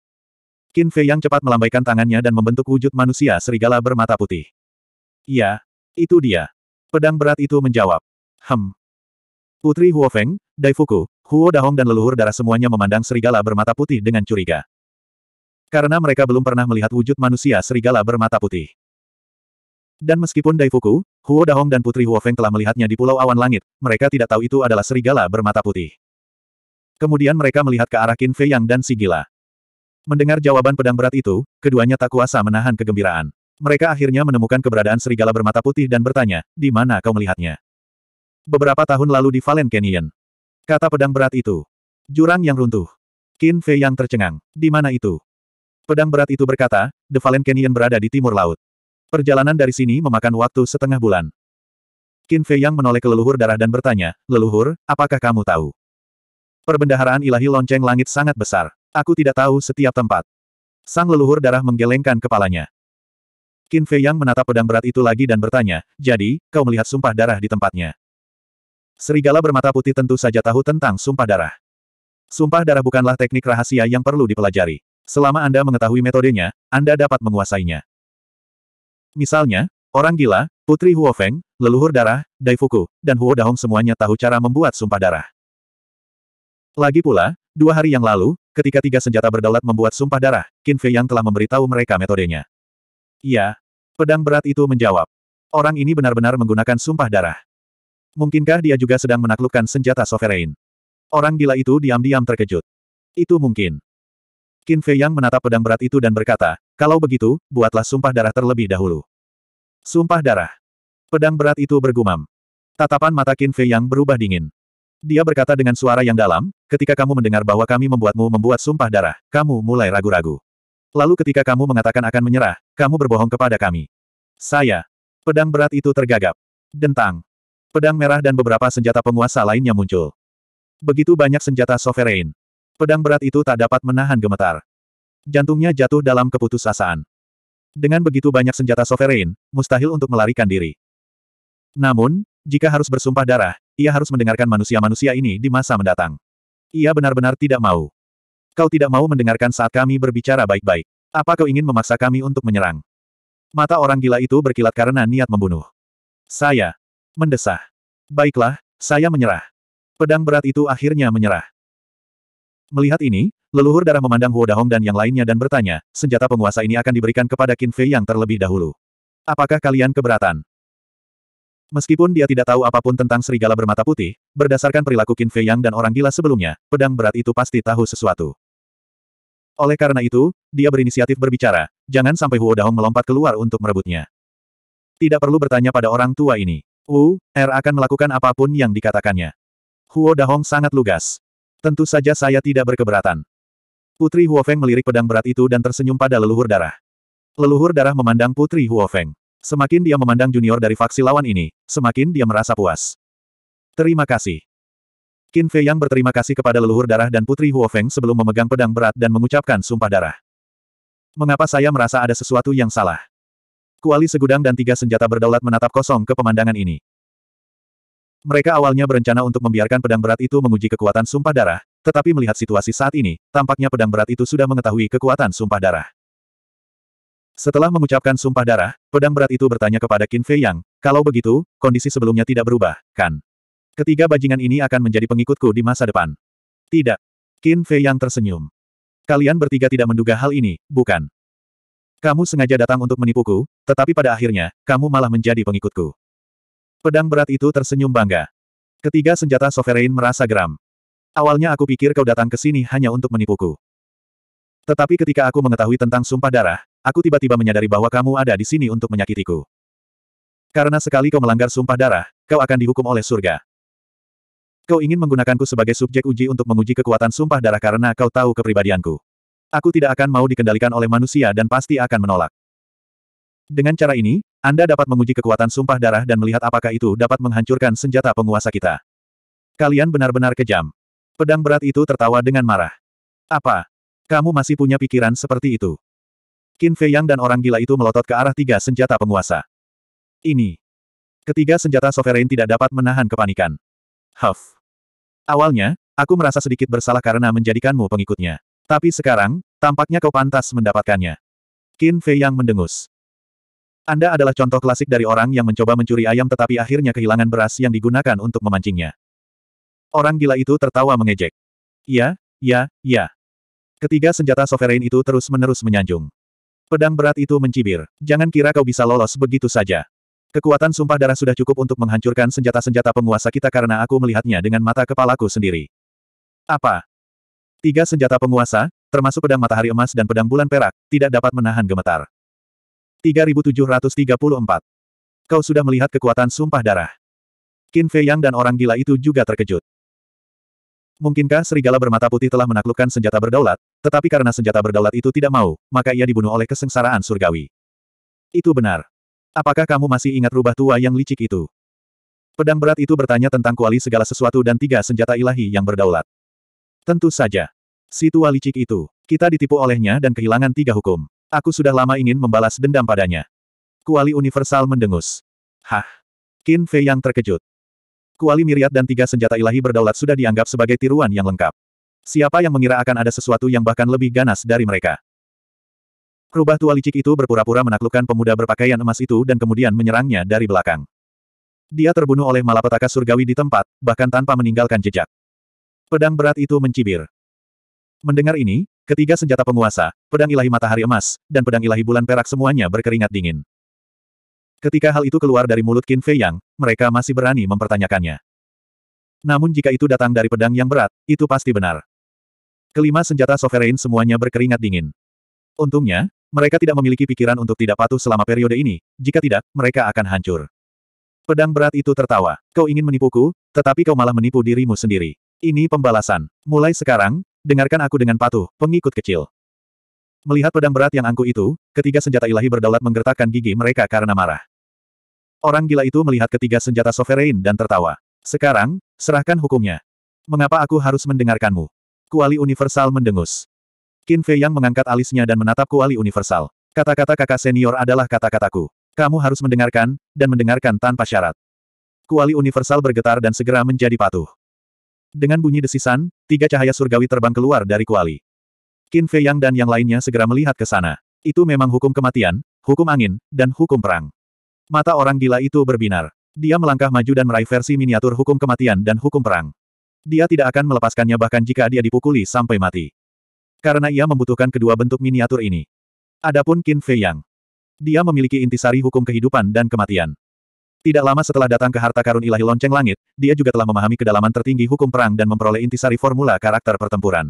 Qin Fei yang cepat melambaikan tangannya dan membentuk wujud manusia serigala bermata putih. Iya, itu dia. Pedang berat itu menjawab. Hem. Putri Huofeng, Daifuku, Huo Dahong dan leluhur darah semuanya memandang serigala bermata putih dengan curiga. Karena mereka belum pernah melihat wujud manusia serigala bermata putih. Dan meskipun Daifuku, Huo Dahong dan Putri Huo Feng telah melihatnya di Pulau Awan Langit, mereka tidak tahu itu adalah serigala bermata putih. Kemudian mereka melihat ke arah Qin Fei Yang dan si gila. Mendengar jawaban pedang berat itu, keduanya tak kuasa menahan kegembiraan. Mereka akhirnya menemukan keberadaan serigala bermata putih dan bertanya, di mana kau melihatnya? Beberapa tahun lalu di Valen Canyon. Kata pedang berat itu. Jurang yang runtuh. Qin Fei yang tercengang. Di mana itu? Pedang berat itu berkata, The Valen Canyon berada di timur laut. Perjalanan dari sini memakan waktu setengah bulan. Qin Fei Yang menoleh ke leluhur darah dan bertanya, Leluhur, apakah kamu tahu? Perbendaharaan ilahi lonceng langit sangat besar. Aku tidak tahu setiap tempat. Sang leluhur darah menggelengkan kepalanya. Qin Fei Yang menatap pedang berat itu lagi dan bertanya, jadi, kau melihat sumpah darah di tempatnya. Serigala bermata putih tentu saja tahu tentang sumpah darah. Sumpah darah bukanlah teknik rahasia yang perlu dipelajari. Selama Anda mengetahui metodenya, Anda dapat menguasainya. Misalnya, orang gila, Putri Huo Feng, leluhur darah, Daifuku, dan Huo Dahong semuanya tahu cara membuat sumpah darah. Lagi pula, dua hari yang lalu, ketika tiga senjata berdaulat membuat sumpah darah, Qin Fei yang telah memberitahu mereka metodenya. Ya, Pedang berat itu menjawab. Orang ini benar-benar menggunakan sumpah darah. Mungkinkah dia juga sedang menaklukkan senjata sovereign? Orang gila itu diam-diam terkejut. Itu mungkin. Qin Fei Yang menatap pedang berat itu dan berkata, kalau begitu, buatlah sumpah darah terlebih dahulu. Sumpah darah. Pedang berat itu bergumam. Tatapan mata Qin Fei Yang berubah dingin. Dia berkata dengan suara yang dalam, ketika kamu mendengar bahwa kami membuatmu membuat sumpah darah, kamu mulai ragu-ragu. Lalu ketika kamu mengatakan akan menyerah, kamu berbohong kepada kami. Saya. Pedang berat itu tergagap. Dentang. Pedang merah dan beberapa senjata penguasa lainnya muncul. Begitu banyak senjata sovereign pedang berat itu tak dapat menahan gemetar. Jantungnya jatuh dalam keputusasaan. Dengan begitu banyak senjata sovereign, mustahil untuk melarikan diri. Namun, jika harus bersumpah darah, ia harus mendengarkan manusia-manusia ini di masa mendatang. Ia benar-benar tidak mau. Kau tidak mau mendengarkan saat kami berbicara baik-baik. Apa kau ingin memaksa kami untuk menyerang? Mata orang gila itu berkilat karena niat membunuh. Saya. Mendesah. Baiklah, saya menyerah. Pedang berat itu akhirnya menyerah. Melihat ini, leluhur darah memandang Huo Dahong dan yang lainnya dan bertanya, senjata penguasa ini akan diberikan kepada Qin Fei yang terlebih dahulu. Apakah kalian keberatan? Meskipun dia tidak tahu apapun tentang serigala bermata putih, berdasarkan perilaku Qin Fei Yang dan orang gila sebelumnya, pedang berat itu pasti tahu sesuatu. Oleh karena itu, dia berinisiatif berbicara, jangan sampai Huo Dahong melompat keluar untuk merebutnya. Tidak perlu bertanya pada orang tua ini. Wu, R er akan melakukan apapun yang dikatakannya. Huo Dahong sangat lugas. Tentu saja saya tidak berkeberatan. Putri Huofeng melirik pedang berat itu dan tersenyum pada leluhur darah. Leluhur darah memandang Putri Huofeng. Semakin dia memandang junior dari faksi lawan ini, semakin dia merasa puas. Terima kasih. Qin Fei Yang berterima kasih kepada leluhur darah dan Putri Huofeng sebelum memegang pedang berat dan mengucapkan sumpah darah. Mengapa saya merasa ada sesuatu yang salah? Kuali segudang dan tiga senjata berdaulat menatap kosong ke pemandangan ini. Mereka awalnya berencana untuk membiarkan pedang berat itu menguji kekuatan sumpah darah, tetapi melihat situasi saat ini, tampaknya pedang berat itu sudah mengetahui kekuatan sumpah darah. Setelah mengucapkan sumpah darah, pedang berat itu bertanya kepada Qin Fei Yang, kalau begitu, kondisi sebelumnya tidak berubah, kan? Ketiga bajingan ini akan menjadi pengikutku di masa depan. Tidak. Qin Fei Yang tersenyum. Kalian bertiga tidak menduga hal ini, bukan? Kamu sengaja datang untuk menipuku, tetapi pada akhirnya, kamu malah menjadi pengikutku. Pedang berat itu tersenyum bangga. Ketiga senjata Sovereign merasa geram. Awalnya aku pikir kau datang ke sini hanya untuk menipuku. Tetapi ketika aku mengetahui tentang sumpah darah, aku tiba-tiba menyadari bahwa kamu ada di sini untuk menyakitiku. Karena sekali kau melanggar sumpah darah, kau akan dihukum oleh surga. Kau ingin menggunakanku sebagai subjek uji untuk menguji kekuatan sumpah darah karena kau tahu kepribadianku. Aku tidak akan mau dikendalikan oleh manusia dan pasti akan menolak. Dengan cara ini, anda dapat menguji kekuatan sumpah darah dan melihat apakah itu dapat menghancurkan senjata penguasa kita. Kalian benar-benar kejam. Pedang berat itu tertawa dengan marah. Apa? Kamu masih punya pikiran seperti itu? Qin Fei Yang dan orang gila itu melotot ke arah tiga senjata penguasa. Ini. Ketiga senjata sovereign tidak dapat menahan kepanikan. Huff. Awalnya, aku merasa sedikit bersalah karena menjadikanmu pengikutnya. Tapi sekarang, tampaknya kau pantas mendapatkannya. Qin Fei Yang mendengus. Anda adalah contoh klasik dari orang yang mencoba mencuri ayam tetapi akhirnya kehilangan beras yang digunakan untuk memancingnya. Orang gila itu tertawa mengejek. Ya, ya, ya. Ketiga senjata sovereign itu terus-menerus menyanjung. Pedang berat itu mencibir. Jangan kira kau bisa lolos begitu saja. Kekuatan sumpah darah sudah cukup untuk menghancurkan senjata-senjata penguasa kita karena aku melihatnya dengan mata kepalaku sendiri. Apa? Tiga senjata penguasa, termasuk pedang matahari emas dan pedang bulan perak, tidak dapat menahan gemetar. 3734. Kau sudah melihat kekuatan sumpah darah. Qin Fei Yang dan orang gila itu juga terkejut. Mungkinkah serigala bermata putih telah menaklukkan senjata berdaulat, tetapi karena senjata berdaulat itu tidak mau, maka ia dibunuh oleh kesengsaraan surgawi. Itu benar. Apakah kamu masih ingat rubah tua yang licik itu? Pedang berat itu bertanya tentang kuali segala sesuatu dan tiga senjata ilahi yang berdaulat. Tentu saja. Si tua licik itu, kita ditipu olehnya dan kehilangan tiga hukum. Aku sudah lama ingin membalas dendam padanya. Kuali universal mendengus. Hah? Qin Fei yang terkejut. Kuali miriat dan tiga senjata ilahi berdaulat sudah dianggap sebagai tiruan yang lengkap. Siapa yang mengira akan ada sesuatu yang bahkan lebih ganas dari mereka? Rubah tua licik itu berpura-pura menaklukkan pemuda berpakaian emas itu dan kemudian menyerangnya dari belakang. Dia terbunuh oleh malapetaka surgawi di tempat, bahkan tanpa meninggalkan jejak. Pedang berat itu mencibir. Mendengar ini, Ketiga senjata penguasa, pedang ilahi matahari emas, dan pedang ilahi bulan perak semuanya berkeringat dingin. Ketika hal itu keluar dari mulut Qin Fei Yang, mereka masih berani mempertanyakannya. Namun jika itu datang dari pedang yang berat, itu pasti benar. Kelima senjata sovereign semuanya berkeringat dingin. Untungnya, mereka tidak memiliki pikiran untuk tidak patuh selama periode ini, jika tidak, mereka akan hancur. Pedang berat itu tertawa. Kau ingin menipuku, tetapi kau malah menipu dirimu sendiri. Ini pembalasan. Mulai sekarang, Dengarkan aku dengan patuh, pengikut kecil. Melihat pedang berat yang angku itu, ketiga senjata ilahi berdaulat menggertakkan gigi mereka karena marah. Orang gila itu melihat ketiga senjata sovereign dan tertawa. Sekarang, serahkan hukumnya. Mengapa aku harus mendengarkanmu? Kuali Universal mendengus. Qin Fei yang mengangkat alisnya dan menatap Kuali Universal. Kata-kata kakak senior adalah kata-kataku. Kamu harus mendengarkan, dan mendengarkan tanpa syarat. Kuali Universal bergetar dan segera menjadi patuh. Dengan bunyi desisan, tiga cahaya surgawi terbang keluar dari kuali. Qin Fei Yang dan yang lainnya segera melihat ke sana. Itu memang hukum kematian, hukum angin, dan hukum perang. Mata orang gila itu berbinar. Dia melangkah maju dan meraih versi miniatur hukum kematian dan hukum perang. Dia tidak akan melepaskannya bahkan jika dia dipukuli sampai mati. Karena ia membutuhkan kedua bentuk miniatur ini. Adapun Qin Fei Yang. Dia memiliki intisari hukum kehidupan dan kematian. Tidak lama setelah datang ke harta karun ilahi lonceng langit, dia juga telah memahami kedalaman tertinggi hukum perang dan memperoleh intisari formula karakter pertempuran.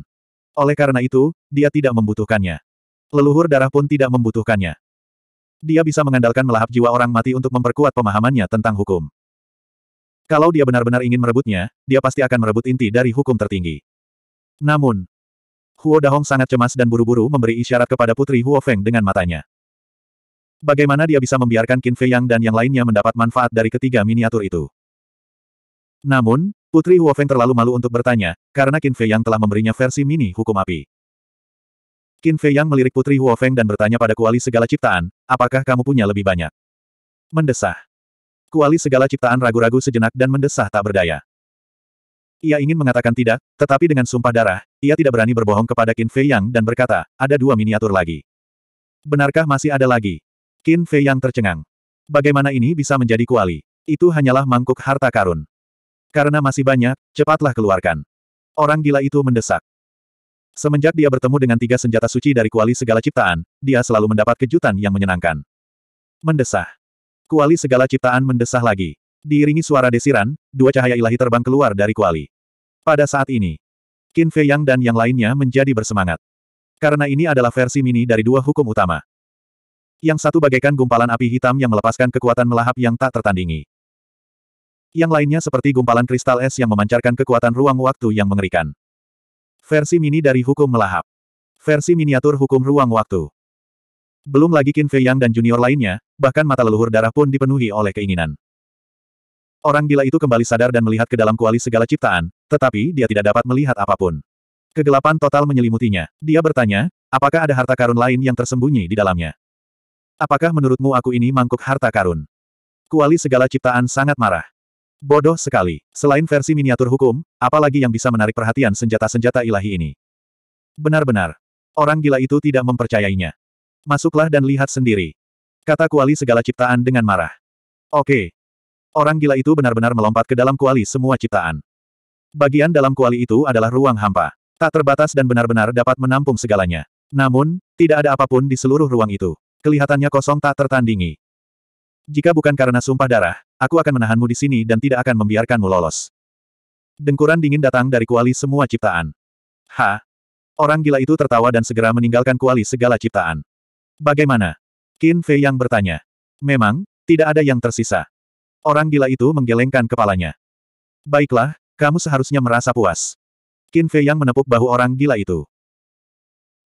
Oleh karena itu, dia tidak membutuhkannya. Leluhur darah pun tidak membutuhkannya. Dia bisa mengandalkan melahap jiwa orang mati untuk memperkuat pemahamannya tentang hukum. Kalau dia benar-benar ingin merebutnya, dia pasti akan merebut inti dari hukum tertinggi. Namun, Huo Dahong sangat cemas dan buru-buru memberi isyarat kepada Putri Huo Feng dengan matanya. Bagaimana dia bisa membiarkan Qin Fei Yang dan yang lainnya mendapat manfaat dari ketiga miniatur itu? Namun, Putri Huofeng terlalu malu untuk bertanya, karena Qin Fei Yang telah memberinya versi mini hukum api. Qin Fei Yang melirik Putri Huofeng dan bertanya pada kuali segala ciptaan, apakah kamu punya lebih banyak? Mendesah. Kuali segala ciptaan ragu-ragu sejenak dan mendesah tak berdaya. Ia ingin mengatakan tidak, tetapi dengan sumpah darah, ia tidak berani berbohong kepada Qin Fei Yang dan berkata, ada dua miniatur lagi. Benarkah masih ada lagi? Qin Fei yang tercengang. Bagaimana ini bisa menjadi kuali? Itu hanyalah mangkuk harta karun. Karena masih banyak, cepatlah keluarkan. Orang gila itu mendesak. Semenjak dia bertemu dengan tiga senjata suci dari kuali segala ciptaan, dia selalu mendapat kejutan yang menyenangkan. Mendesah. Kuali segala ciptaan mendesah lagi. Diiringi suara desiran, dua cahaya ilahi terbang keluar dari kuali. Pada saat ini, Qin Fei Yang dan yang lainnya menjadi bersemangat. Karena ini adalah versi mini dari dua hukum utama. Yang satu bagaikan gumpalan api hitam yang melepaskan kekuatan melahap yang tak tertandingi. Yang lainnya seperti gumpalan kristal es yang memancarkan kekuatan ruang waktu yang mengerikan. Versi mini dari hukum melahap. Versi miniatur hukum ruang waktu. Belum lagi Qin Fei Yang dan junior lainnya, bahkan mata leluhur darah pun dipenuhi oleh keinginan. Orang gila itu kembali sadar dan melihat ke dalam kuali segala ciptaan, tetapi dia tidak dapat melihat apapun. Kegelapan total menyelimutinya. Dia bertanya, apakah ada harta karun lain yang tersembunyi di dalamnya? Apakah menurutmu aku ini mangkuk harta karun? Kuali segala ciptaan sangat marah. Bodoh sekali. Selain versi miniatur hukum, apalagi yang bisa menarik perhatian senjata-senjata ilahi ini? Benar-benar. Orang gila itu tidak mempercayainya. Masuklah dan lihat sendiri. Kata kuali segala ciptaan dengan marah. Oke. Orang gila itu benar-benar melompat ke dalam kuali semua ciptaan. Bagian dalam kuali itu adalah ruang hampa. Tak terbatas dan benar-benar dapat menampung segalanya. Namun, tidak ada apapun di seluruh ruang itu. Kelihatannya kosong tak tertandingi. Jika bukan karena sumpah darah, aku akan menahanmu di sini dan tidak akan membiarkanmu lolos. Dengkuran dingin datang dari kuali semua ciptaan. Ha! Orang gila itu tertawa dan segera meninggalkan kuali segala ciptaan. Bagaimana? Qin Fei yang bertanya. Memang, tidak ada yang tersisa. Orang gila itu menggelengkan kepalanya. Baiklah, kamu seharusnya merasa puas. Qin Fei yang menepuk bahu orang gila itu.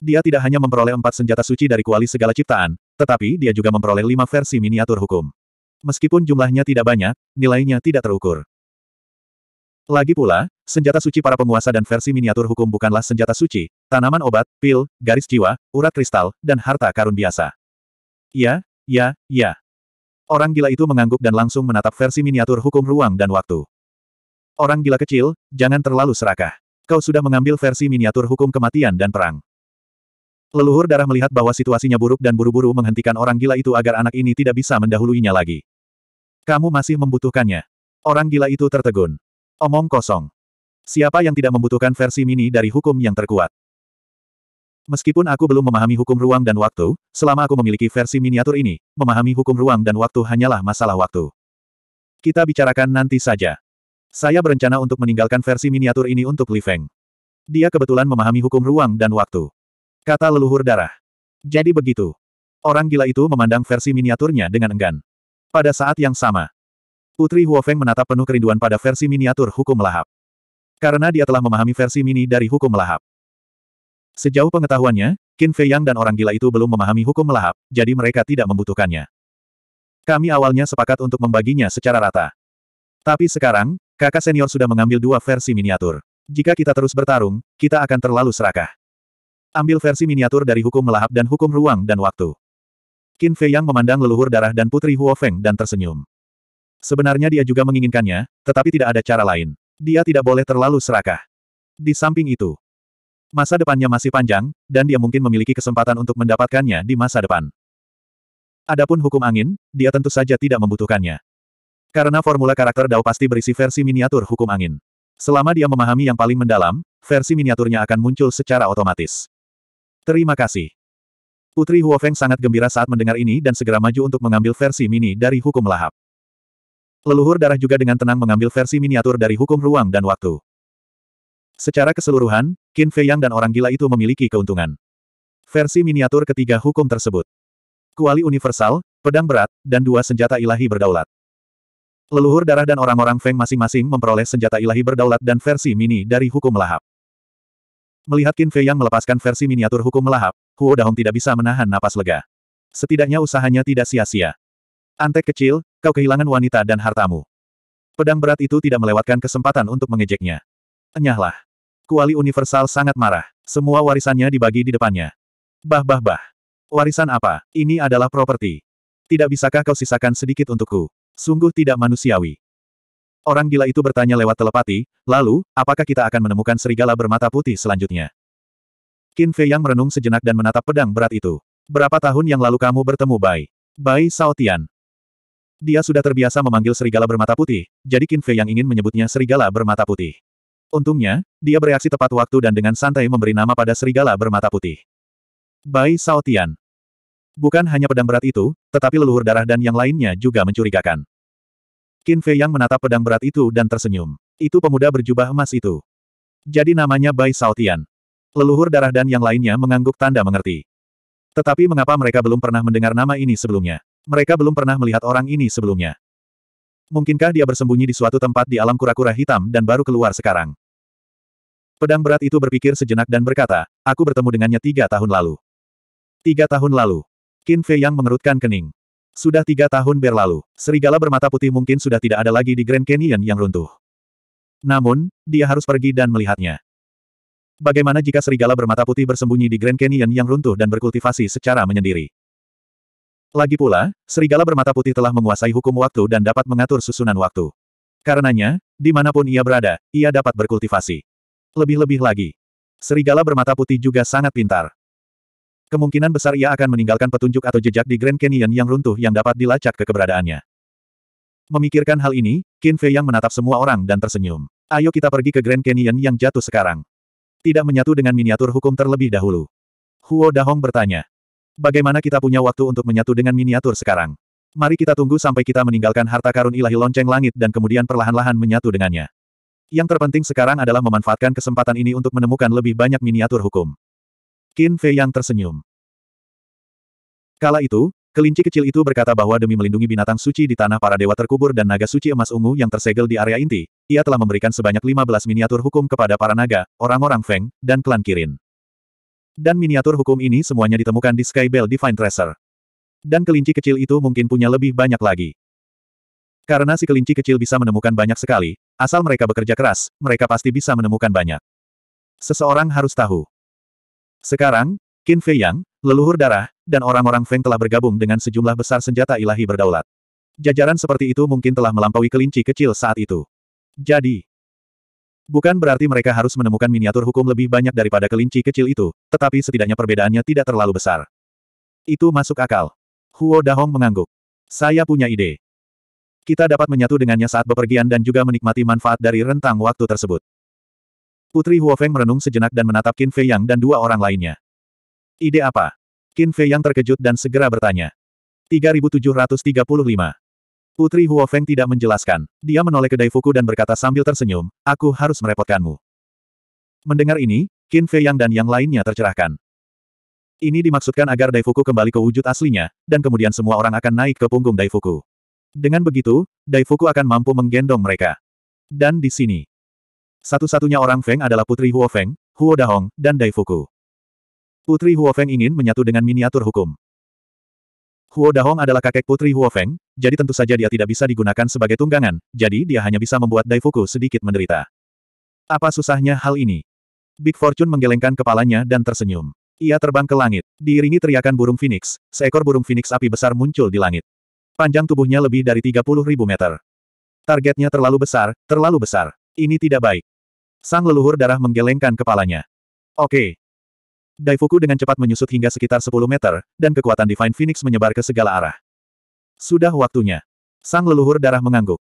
Dia tidak hanya memperoleh empat senjata suci dari kuali segala ciptaan, tetapi dia juga memperoleh lima versi miniatur hukum. Meskipun jumlahnya tidak banyak, nilainya tidak terukur. Lagi pula, senjata suci para penguasa dan versi miniatur hukum bukanlah senjata suci, tanaman obat, pil, garis jiwa, urat kristal, dan harta karun biasa. Ya, ya, ya. Orang gila itu mengangguk dan langsung menatap versi miniatur hukum ruang dan waktu. Orang gila kecil, jangan terlalu serakah. Kau sudah mengambil versi miniatur hukum kematian dan perang. Leluhur darah melihat bahwa situasinya buruk dan buru-buru menghentikan orang gila itu agar anak ini tidak bisa mendahuluinya lagi. Kamu masih membutuhkannya. Orang gila itu tertegun. Omong kosong. Siapa yang tidak membutuhkan versi mini dari hukum yang terkuat? Meskipun aku belum memahami hukum ruang dan waktu, selama aku memiliki versi miniatur ini, memahami hukum ruang dan waktu hanyalah masalah waktu. Kita bicarakan nanti saja. Saya berencana untuk meninggalkan versi miniatur ini untuk Li Feng. Dia kebetulan memahami hukum ruang dan waktu. Kata leluhur darah. Jadi begitu. Orang gila itu memandang versi miniaturnya dengan enggan. Pada saat yang sama, Putri Huofeng menatap penuh kerinduan pada versi miniatur hukum lahap. Karena dia telah memahami versi mini dari hukum lahap. Sejauh pengetahuannya, Qin Fei Yang dan orang gila itu belum memahami hukum lahap, jadi mereka tidak membutuhkannya. Kami awalnya sepakat untuk membaginya secara rata. Tapi sekarang, kakak senior sudah mengambil dua versi miniatur. Jika kita terus bertarung, kita akan terlalu serakah. Ambil versi miniatur dari hukum melahap dan hukum ruang dan waktu. Qin Fei Yang memandang leluhur darah dan putri Huo Feng dan tersenyum. Sebenarnya dia juga menginginkannya, tetapi tidak ada cara lain. Dia tidak boleh terlalu serakah. Di samping itu, masa depannya masih panjang, dan dia mungkin memiliki kesempatan untuk mendapatkannya di masa depan. Adapun hukum angin, dia tentu saja tidak membutuhkannya. Karena formula karakter Dao pasti berisi versi miniatur hukum angin. Selama dia memahami yang paling mendalam, versi miniaturnya akan muncul secara otomatis. Terima kasih. Putri Huofeng sangat gembira saat mendengar ini dan segera maju untuk mengambil versi mini dari hukum lahap. Leluhur darah juga dengan tenang mengambil versi miniatur dari hukum ruang dan waktu. Secara keseluruhan, Qin Fei Yang dan orang gila itu memiliki keuntungan. Versi miniatur ketiga hukum tersebut. Kuali universal, pedang berat, dan dua senjata ilahi berdaulat. Leluhur darah dan orang-orang Feng masing-masing memperoleh senjata ilahi berdaulat dan versi mini dari hukum lahap. Melihat Qin Fei yang melepaskan versi miniatur hukum melahap, Huo Dahong tidak bisa menahan napas lega. Setidaknya usahanya tidak sia-sia. Antek kecil, kau kehilangan wanita dan hartamu. Pedang berat itu tidak melewatkan kesempatan untuk mengejeknya. Enyahlah. Kuali Universal sangat marah. Semua warisannya dibagi di depannya. Bah bah bah. Warisan apa? Ini adalah properti. Tidak bisakah kau sisakan sedikit untukku? Sungguh tidak manusiawi. Orang gila itu bertanya lewat telepati, lalu, apakah kita akan menemukan serigala bermata putih selanjutnya? Qin Fei yang merenung sejenak dan menatap pedang berat itu. Berapa tahun yang lalu kamu bertemu Bai? Bai Saotian. Dia sudah terbiasa memanggil serigala bermata putih, jadi Qin Fei yang ingin menyebutnya serigala bermata putih. Untungnya, dia bereaksi tepat waktu dan dengan santai memberi nama pada serigala bermata putih. Bai Saotian. Bukan hanya pedang berat itu, tetapi leluhur darah dan yang lainnya juga mencurigakan. Qin Fei yang menatap pedang berat itu dan tersenyum. Itu pemuda berjubah emas itu. Jadi namanya Bai Saotian. Leluhur darah dan yang lainnya mengangguk tanda mengerti. Tetapi mengapa mereka belum pernah mendengar nama ini sebelumnya? Mereka belum pernah melihat orang ini sebelumnya. Mungkinkah dia bersembunyi di suatu tempat di alam kura-kura hitam dan baru keluar sekarang? Pedang berat itu berpikir sejenak dan berkata, aku bertemu dengannya tiga tahun lalu. Tiga tahun lalu. Qin Fei yang mengerutkan kening. Sudah tiga tahun berlalu, serigala bermata putih mungkin sudah tidak ada lagi di Grand Canyon yang runtuh. Namun, dia harus pergi dan melihatnya. Bagaimana jika serigala bermata putih bersembunyi di Grand Canyon yang runtuh dan berkultivasi secara menyendiri? Lagi pula, serigala bermata putih telah menguasai hukum waktu dan dapat mengatur susunan waktu. Karenanya, dimanapun ia berada, ia dapat berkultivasi. Lebih-lebih lagi, serigala bermata putih juga sangat pintar. Kemungkinan besar ia akan meninggalkan petunjuk atau jejak di Grand Canyon yang runtuh yang dapat dilacak ke keberadaannya. Memikirkan hal ini, Qin Fei yang menatap semua orang dan tersenyum. Ayo kita pergi ke Grand Canyon yang jatuh sekarang. Tidak menyatu dengan miniatur hukum terlebih dahulu. Huo Dahong bertanya. Bagaimana kita punya waktu untuk menyatu dengan miniatur sekarang? Mari kita tunggu sampai kita meninggalkan harta karun ilahi lonceng langit dan kemudian perlahan-lahan menyatu dengannya. Yang terpenting sekarang adalah memanfaatkan kesempatan ini untuk menemukan lebih banyak miniatur hukum. Qin Fei yang tersenyum. Kala itu, kelinci kecil itu berkata bahwa demi melindungi binatang suci di tanah para dewa terkubur dan naga suci emas ungu yang tersegel di area inti, ia telah memberikan sebanyak 15 miniatur hukum kepada para naga, orang-orang Feng, dan klan Kirin. Dan miniatur hukum ini semuanya ditemukan di Sky Bell Divine Treasure. Dan kelinci kecil itu mungkin punya lebih banyak lagi. Karena si kelinci kecil bisa menemukan banyak sekali, asal mereka bekerja keras, mereka pasti bisa menemukan banyak. Seseorang harus tahu. Sekarang, Qin Fei Yang, leluhur darah, dan orang-orang Feng telah bergabung dengan sejumlah besar senjata ilahi berdaulat. Jajaran seperti itu mungkin telah melampaui kelinci kecil saat itu. Jadi, bukan berarti mereka harus menemukan miniatur hukum lebih banyak daripada kelinci kecil itu, tetapi setidaknya perbedaannya tidak terlalu besar. Itu masuk akal. Huo Dahong mengangguk. Saya punya ide. Kita dapat menyatu dengannya saat bepergian dan juga menikmati manfaat dari rentang waktu tersebut. Putri Huofeng merenung sejenak dan menatap Qin Fei Yang dan dua orang lainnya. Ide apa? Qin Fei Yang terkejut dan segera bertanya. 3735. Putri Huofeng tidak menjelaskan. Dia menoleh ke Daifuku dan berkata sambil tersenyum, aku harus merepotkanmu. Mendengar ini, Qin Fei Yang dan yang lainnya tercerahkan. Ini dimaksudkan agar Daifuku kembali ke wujud aslinya, dan kemudian semua orang akan naik ke punggung Daifuku. Dengan begitu, Daifuku akan mampu menggendong mereka. Dan di sini, satu-satunya orang Feng adalah Putri Huo Feng, Huo Dahong, dan Dai Fuku. Putri Huo Feng ingin menyatu dengan miniatur hukum. Huo Dahong adalah kakek putri Huo Feng, jadi tentu saja dia tidak bisa digunakan sebagai tunggangan, jadi dia hanya bisa membuat Dai Daifuku sedikit menderita. Apa susahnya hal ini? Big Fortune menggelengkan kepalanya dan tersenyum. Ia terbang ke langit, diiringi teriakan burung phoenix, seekor burung phoenix api besar muncul di langit. Panjang tubuhnya lebih dari 30 ribu meter. Targetnya terlalu besar, terlalu besar. Ini tidak baik. Sang leluhur darah menggelengkan kepalanya. Oke. Daifuku dengan cepat menyusut hingga sekitar 10 meter, dan kekuatan Divine Phoenix menyebar ke segala arah. Sudah waktunya. Sang leluhur darah mengangguk.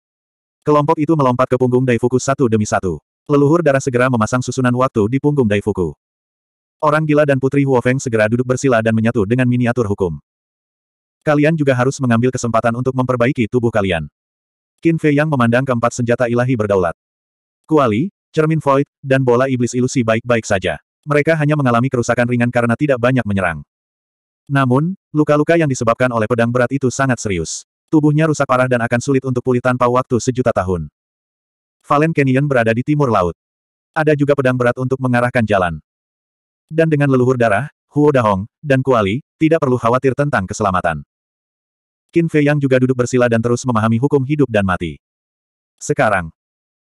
Kelompok itu melompat ke punggung Daifuku satu demi satu. Leluhur darah segera memasang susunan waktu di punggung Daifuku. Orang gila dan Putri Huofeng segera duduk bersila dan menyatu dengan miniatur hukum. Kalian juga harus mengambil kesempatan untuk memperbaiki tubuh kalian. Qin Fei Yang memandang keempat senjata ilahi berdaulat. Kuali, cermin void, dan bola iblis ilusi baik-baik saja. Mereka hanya mengalami kerusakan ringan karena tidak banyak menyerang. Namun, luka-luka yang disebabkan oleh pedang berat itu sangat serius. Tubuhnya rusak parah dan akan sulit untuk pulih tanpa waktu sejuta tahun. Valen Canyon berada di timur laut. Ada juga pedang berat untuk mengarahkan jalan. Dan dengan leluhur darah, Huo Dahong, dan Kuali, tidak perlu khawatir tentang keselamatan. Qin Fei yang juga duduk bersila dan terus memahami hukum hidup dan mati. Sekarang,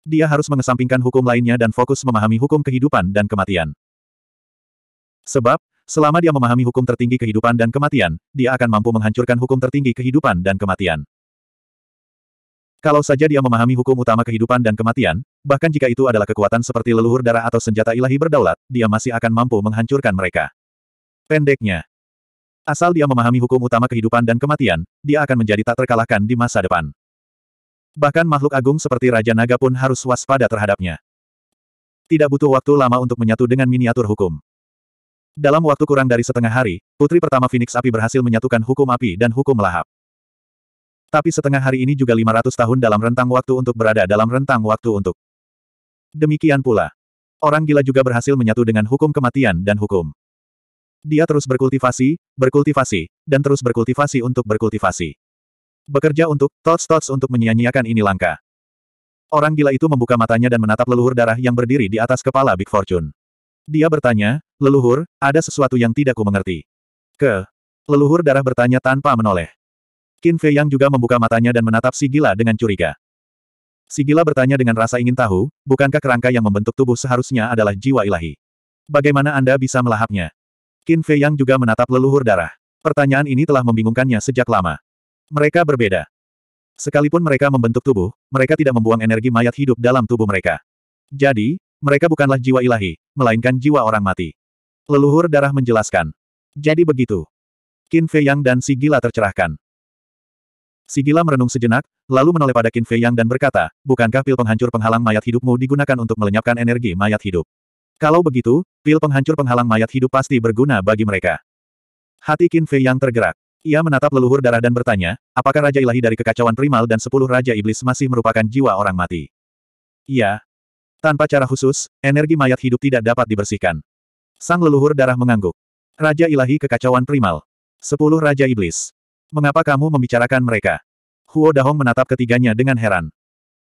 dia harus mengesampingkan hukum lainnya dan fokus memahami hukum kehidupan dan kematian. Sebab, selama dia memahami hukum tertinggi kehidupan dan kematian, dia akan mampu menghancurkan hukum tertinggi kehidupan dan kematian. Kalau saja dia memahami hukum utama kehidupan dan kematian, bahkan jika itu adalah kekuatan seperti leluhur darah atau senjata ilahi berdaulat, dia masih akan mampu menghancurkan mereka. Pendeknya, asal dia memahami hukum utama kehidupan dan kematian, dia akan menjadi tak terkalahkan di masa depan. Bahkan makhluk agung seperti Raja Naga pun harus waspada terhadapnya. Tidak butuh waktu lama untuk menyatu dengan miniatur hukum. Dalam waktu kurang dari setengah hari, putri pertama Phoenix Api berhasil menyatukan hukum api dan hukum lahap. Tapi setengah hari ini juga 500 tahun dalam rentang waktu untuk berada dalam rentang waktu untuk. Demikian pula. Orang gila juga berhasil menyatu dengan hukum kematian dan hukum. Dia terus berkultivasi, berkultivasi, dan terus berkultivasi untuk berkultivasi. Bekerja untuk, tots-tots untuk menyia-nyiakan ini langka. Orang gila itu membuka matanya dan menatap leluhur darah yang berdiri di atas kepala Big Fortune. Dia bertanya, leluhur, ada sesuatu yang tidak ku mengerti. Ke? Leluhur darah bertanya tanpa menoleh. Qin Fei Yang juga membuka matanya dan menatap si gila dengan curiga. Si gila bertanya dengan rasa ingin tahu, bukankah kerangka yang membentuk tubuh seharusnya adalah jiwa ilahi? Bagaimana Anda bisa melahapnya? Qin Fei Yang juga menatap leluhur darah. Pertanyaan ini telah membingungkannya sejak lama. Mereka berbeda. Sekalipun mereka membentuk tubuh, mereka tidak membuang energi mayat hidup dalam tubuh mereka. Jadi, mereka bukanlah jiwa ilahi, melainkan jiwa orang mati. Leluhur darah menjelaskan. Jadi begitu. Qin Fei Yang dan si gila tercerahkan. Si gila merenung sejenak, lalu menoleh pada Qin Fei Yang dan berkata, bukankah pil penghancur penghalang mayat hidupmu digunakan untuk melenyapkan energi mayat hidup? Kalau begitu, pil penghancur penghalang mayat hidup pasti berguna bagi mereka. Hati Qin Fei Yang tergerak. Ia menatap leluhur darah dan bertanya, apakah Raja Ilahi dari kekacauan primal dan sepuluh Raja Iblis masih merupakan jiwa orang mati? Iya. Tanpa cara khusus, energi mayat hidup tidak dapat dibersihkan. Sang leluhur darah mengangguk. Raja Ilahi kekacauan primal. Sepuluh Raja Iblis. Mengapa kamu membicarakan mereka? Huo Dahong menatap ketiganya dengan heran.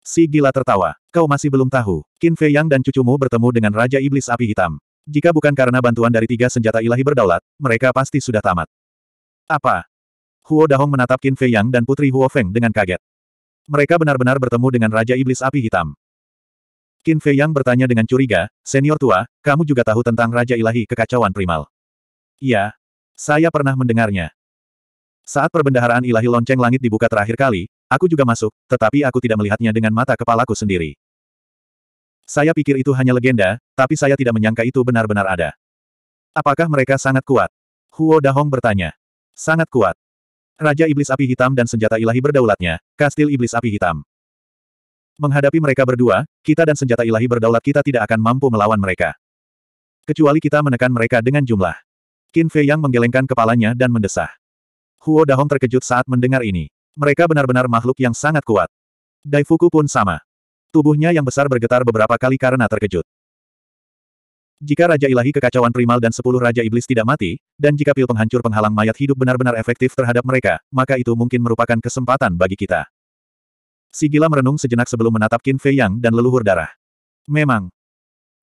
Si gila tertawa. Kau masih belum tahu. Qin Fei Yang dan cucumu bertemu dengan Raja Iblis Api Hitam. Jika bukan karena bantuan dari tiga senjata ilahi berdaulat, mereka pasti sudah tamat. Apa? Huo Dahong menatap Qin Fei Yang dan Putri Huo Feng dengan kaget. Mereka benar-benar bertemu dengan Raja Iblis Api Hitam. Qin Fei Yang bertanya dengan curiga, Senior tua, kamu juga tahu tentang Raja Ilahi Kekacauan Primal. Iya. Saya pernah mendengarnya. Saat perbendaharaan ilahi lonceng langit dibuka terakhir kali, aku juga masuk, tetapi aku tidak melihatnya dengan mata kepalaku sendiri. Saya pikir itu hanya legenda, tapi saya tidak menyangka itu benar-benar ada. Apakah mereka sangat kuat? Huo Dahong bertanya. Sangat kuat. Raja Iblis Api Hitam dan senjata ilahi berdaulatnya, kastil Iblis Api Hitam. Menghadapi mereka berdua, kita dan senjata ilahi berdaulat kita tidak akan mampu melawan mereka. Kecuali kita menekan mereka dengan jumlah. Qin Fei Yang menggelengkan kepalanya dan mendesah. Huo Dahong terkejut saat mendengar ini. Mereka benar-benar makhluk yang sangat kuat. Daifuku pun sama. Tubuhnya yang besar bergetar beberapa kali karena terkejut. Jika Raja Ilahi Kekacauan Primal dan Sepuluh Raja Iblis tidak mati, dan jika pil penghancur penghalang mayat hidup benar-benar efektif terhadap mereka, maka itu mungkin merupakan kesempatan bagi kita. Si gila merenung sejenak sebelum menatap Qin Fei Yang dan leluhur darah. Memang.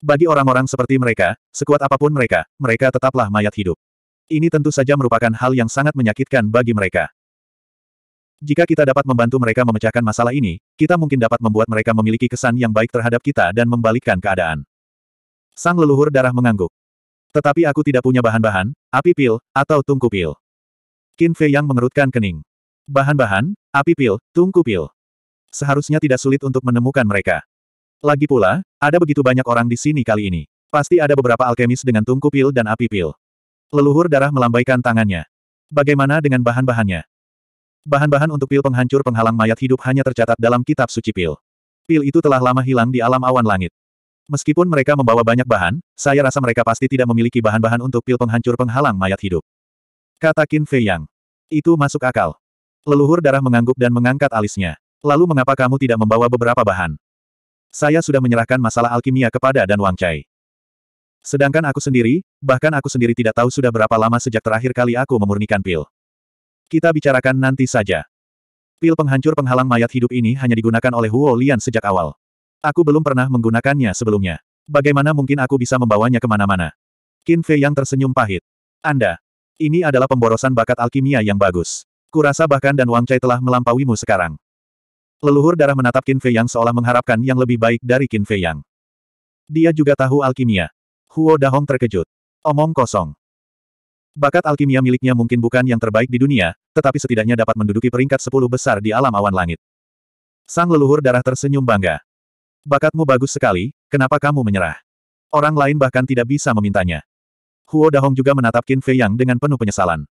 Bagi orang-orang seperti mereka, sekuat apapun mereka, mereka tetaplah mayat hidup. Ini tentu saja merupakan hal yang sangat menyakitkan bagi mereka. Jika kita dapat membantu mereka memecahkan masalah ini, kita mungkin dapat membuat mereka memiliki kesan yang baik terhadap kita dan membalikkan keadaan. Sang leluhur darah mengangguk. Tetapi aku tidak punya bahan-bahan, api pil, atau tungku pil. Qin Fei yang mengerutkan kening. Bahan-bahan, api pil, tungku pil. Seharusnya tidak sulit untuk menemukan mereka. Lagi pula, ada begitu banyak orang di sini kali ini. Pasti ada beberapa alkemis dengan tungku pil dan api pil. Leluhur darah melambaikan tangannya. Bagaimana dengan bahan-bahannya? Bahan-bahan untuk pil penghancur penghalang mayat hidup hanya tercatat dalam kitab suci pil. Pil itu telah lama hilang di alam awan langit. Meskipun mereka membawa banyak bahan, saya rasa mereka pasti tidak memiliki bahan-bahan untuk pil penghancur penghalang mayat hidup. Kata Qin Fei Yang. Itu masuk akal. Leluhur darah mengangguk dan mengangkat alisnya. Lalu mengapa kamu tidak membawa beberapa bahan? Saya sudah menyerahkan masalah alkimia kepada Dan Wang Chai. Sedangkan aku sendiri, bahkan aku sendiri tidak tahu sudah berapa lama sejak terakhir kali aku memurnikan pil. Kita bicarakan nanti saja. Pil penghancur penghalang mayat hidup ini hanya digunakan oleh Huo Lian sejak awal. Aku belum pernah menggunakannya sebelumnya. Bagaimana mungkin aku bisa membawanya kemana-mana? Qin Fei yang tersenyum pahit. Anda. Ini adalah pemborosan bakat alkimia yang bagus. Kurasa bahkan dan Wang Chai telah melampauimu sekarang. Leluhur darah menatap Qin Fei Yang seolah mengharapkan yang lebih baik dari Qin Fei Yang. Dia juga tahu alkimia. Huo Dahong terkejut. Omong kosong. Bakat alkimia miliknya mungkin bukan yang terbaik di dunia, tetapi setidaknya dapat menduduki peringkat sepuluh besar di alam awan langit. Sang leluhur darah tersenyum bangga. Bakatmu bagus sekali, kenapa kamu menyerah? Orang lain bahkan tidak bisa memintanya. Huo Dahong juga menatap Qin Fei Yang dengan penuh penyesalan.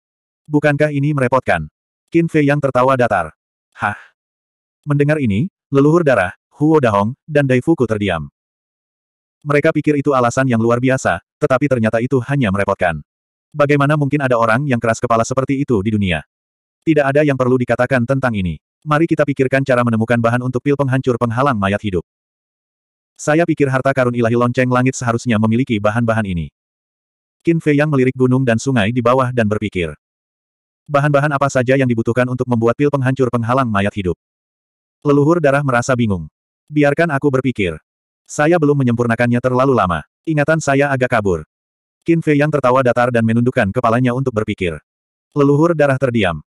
Bukankah ini merepotkan? Qin Fei Yang tertawa datar. Hah? Mendengar ini, leluhur darah, Huo Dahong, dan Dai Fuku terdiam. Mereka pikir itu alasan yang luar biasa, tetapi ternyata itu hanya merepotkan. Bagaimana mungkin ada orang yang keras kepala seperti itu di dunia? Tidak ada yang perlu dikatakan tentang ini. Mari kita pikirkan cara menemukan bahan untuk pil penghancur penghalang mayat hidup. Saya pikir harta karun ilahi lonceng langit seharusnya memiliki bahan-bahan ini. Qin Fei yang melirik gunung dan sungai di bawah dan berpikir. Bahan-bahan apa saja yang dibutuhkan untuk membuat pil penghancur penghalang mayat hidup? Leluhur darah merasa bingung. Biarkan aku berpikir. Saya belum menyempurnakannya terlalu lama. Ingatan saya agak kabur. Qin Fei yang tertawa datar dan menundukkan kepalanya untuk berpikir. Leluhur darah terdiam.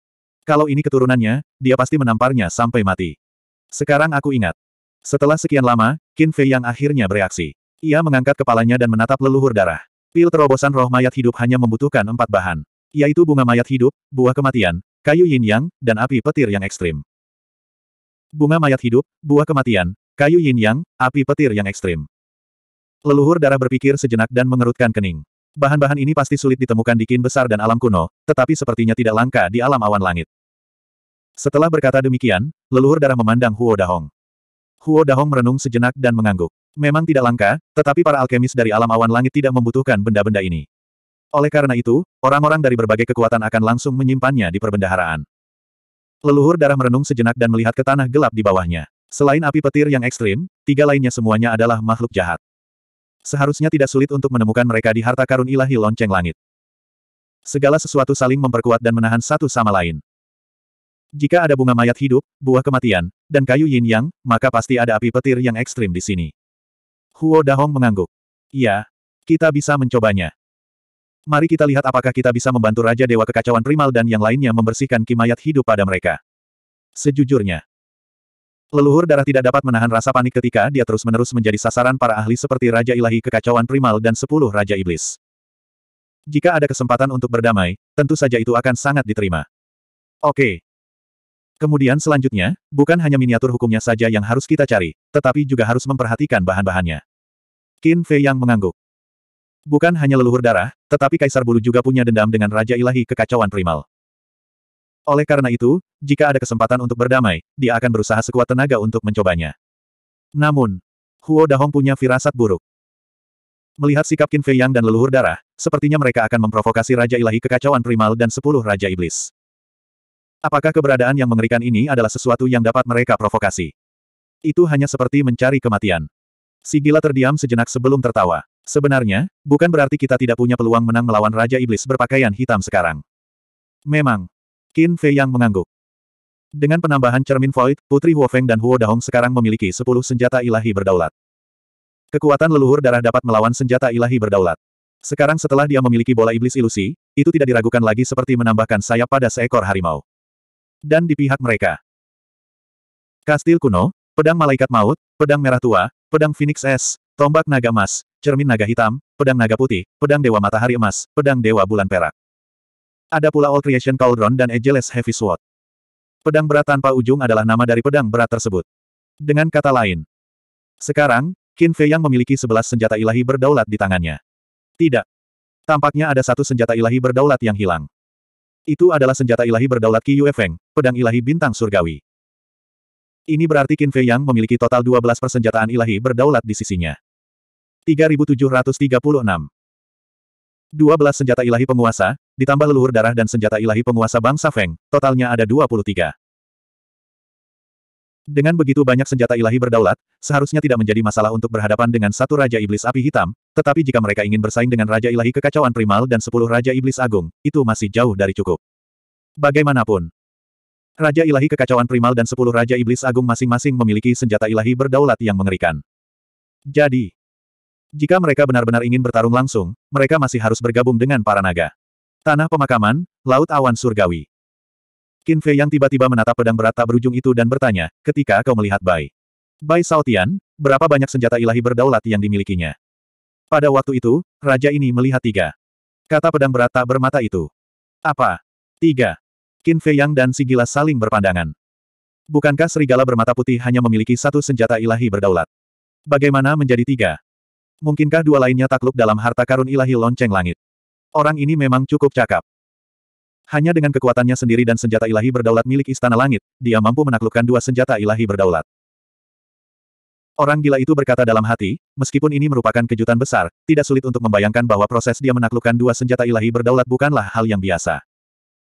Kalau ini keturunannya, dia pasti menamparnya sampai mati. Sekarang aku ingat. Setelah sekian lama, Qin Fei yang akhirnya bereaksi. Ia mengangkat kepalanya dan menatap leluhur darah. Pil terobosan roh mayat hidup hanya membutuhkan empat bahan. Yaitu bunga mayat hidup, buah kematian, kayu yin yang, dan api petir yang ekstrim. Bunga mayat hidup, buah kematian, kayu yin yang, api petir yang ekstrim. Leluhur darah berpikir sejenak dan mengerutkan kening. Bahan-bahan ini pasti sulit ditemukan di kin besar dan alam kuno, tetapi sepertinya tidak langka di alam awan langit. Setelah berkata demikian, leluhur darah memandang Huo Dahong. Huo Dahong merenung sejenak dan mengangguk. Memang tidak langka, tetapi para alkemis dari alam awan langit tidak membutuhkan benda-benda ini. Oleh karena itu, orang-orang dari berbagai kekuatan akan langsung menyimpannya di perbendaharaan. Leluhur darah merenung sejenak dan melihat ke tanah gelap di bawahnya. Selain api petir yang ekstrim, tiga lainnya semuanya adalah makhluk jahat. Seharusnya tidak sulit untuk menemukan mereka di harta karun ilahi lonceng langit. Segala sesuatu saling memperkuat dan menahan satu sama lain. Jika ada bunga mayat hidup, buah kematian, dan kayu yin yang, maka pasti ada api petir yang ekstrim di sini. Huo Dahong mengangguk. Ya, kita bisa mencobanya. Mari kita lihat apakah kita bisa membantu Raja Dewa Kekacauan Primal dan yang lainnya membersihkan Mayat hidup pada mereka. Sejujurnya, leluhur darah tidak dapat menahan rasa panik ketika dia terus-menerus menjadi sasaran para ahli seperti Raja Ilahi Kekacauan Primal dan Sepuluh Raja Iblis. Jika ada kesempatan untuk berdamai, tentu saja itu akan sangat diterima. Oke, Kemudian selanjutnya, bukan hanya miniatur hukumnya saja yang harus kita cari, tetapi juga harus memperhatikan bahan-bahannya. Qin Fei yang mengangguk. Bukan hanya leluhur darah, tetapi Kaisar Bulu juga punya dendam dengan Raja Ilahi Kekacauan Primal. Oleh karena itu, jika ada kesempatan untuk berdamai, dia akan berusaha sekuat tenaga untuk mencobanya. Namun, Huo Dahong punya firasat buruk. Melihat sikap Qin Fei Yang dan leluhur darah, sepertinya mereka akan memprovokasi Raja Ilahi Kekacauan Primal dan sepuluh Raja Iblis. Apakah keberadaan yang mengerikan ini adalah sesuatu yang dapat mereka provokasi? Itu hanya seperti mencari kematian. Si gila terdiam sejenak sebelum tertawa. Sebenarnya, bukan berarti kita tidak punya peluang menang melawan Raja Iblis berpakaian hitam sekarang. Memang. Qin Fei yang mengangguk. Dengan penambahan cermin void, Putri Huofeng dan Huo Dahong sekarang memiliki sepuluh senjata ilahi berdaulat. Kekuatan leluhur darah dapat melawan senjata ilahi berdaulat. Sekarang setelah dia memiliki bola iblis ilusi, itu tidak diragukan lagi seperti menambahkan sayap pada seekor harimau dan di pihak mereka. Kastil kuno, pedang malaikat maut, pedang merah tua, pedang phoenix es, tombak naga emas, cermin naga hitam, pedang naga putih, pedang dewa matahari emas, pedang dewa bulan perak. Ada pula All Creation Cauldron dan Ageless Heavy Sword. Pedang berat tanpa ujung adalah nama dari pedang berat tersebut. Dengan kata lain, sekarang, Qin Fei yang memiliki sebelas senjata ilahi berdaulat di tangannya. Tidak. Tampaknya ada satu senjata ilahi berdaulat yang hilang. Itu adalah senjata ilahi berdaulat Qi Yue Feng, pedang ilahi bintang surgawi. Ini berarti Qin Fei Yang memiliki total 12 persenjataan ilahi berdaulat di sisinya. 3736 12 senjata ilahi penguasa, ditambah leluhur darah dan senjata ilahi penguasa bangsa Feng, totalnya ada 23. Dengan begitu banyak senjata ilahi berdaulat, seharusnya tidak menjadi masalah untuk berhadapan dengan satu Raja Iblis Api Hitam, tetapi jika mereka ingin bersaing dengan Raja Ilahi Kekacauan Primal dan sepuluh Raja Iblis Agung, itu masih jauh dari cukup. Bagaimanapun, Raja Ilahi Kekacauan Primal dan sepuluh Raja Iblis Agung masing-masing memiliki senjata ilahi berdaulat yang mengerikan. Jadi, jika mereka benar-benar ingin bertarung langsung, mereka masih harus bergabung dengan para naga. Tanah pemakaman, Laut Awan Surgawi. Qin Fei yang tiba-tiba menatap pedang berat tak berujung itu dan bertanya, ketika kau melihat Bai. Bai Saotian, berapa banyak senjata ilahi berdaulat yang dimilikinya? Pada waktu itu, raja ini melihat tiga. Kata pedang berat tak bermata itu. Apa? Tiga. Qin Fei Yang dan si saling berpandangan. Bukankah serigala bermata putih hanya memiliki satu senjata ilahi berdaulat? Bagaimana menjadi tiga? Mungkinkah dua lainnya takluk dalam harta karun ilahi lonceng langit? Orang ini memang cukup cakap. Hanya dengan kekuatannya sendiri dan senjata ilahi berdaulat milik Istana Langit, dia mampu menaklukkan dua senjata ilahi berdaulat. Orang gila itu berkata dalam hati, meskipun ini merupakan kejutan besar, tidak sulit untuk membayangkan bahwa proses dia menaklukkan dua senjata ilahi berdaulat bukanlah hal yang biasa.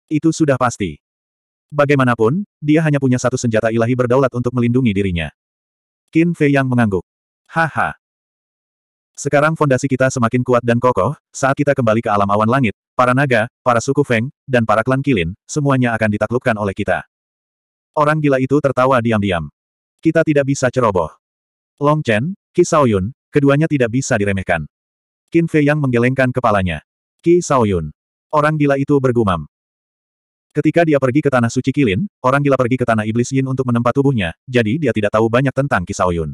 Itu sudah pasti. Bagaimanapun, dia hanya punya satu senjata ilahi berdaulat untuk melindungi dirinya. Qin Fei yang mengangguk. Haha. Sekarang fondasi kita semakin kuat dan kokoh, saat kita kembali ke alam awan langit, Para naga, para suku Feng, dan para klan Kilin, semuanya akan ditaklukkan oleh kita. Orang gila itu tertawa diam-diam. Kita tidak bisa ceroboh. Long Chen, Qi Shaoyun, keduanya tidak bisa diremehkan. Qin Fei yang menggelengkan kepalanya. Qi Shaoyun. Orang gila itu bergumam. Ketika dia pergi ke Tanah Suci Kilin, orang gila pergi ke Tanah Iblis Yin untuk menempat tubuhnya, jadi dia tidak tahu banyak tentang Qi Shaoyun.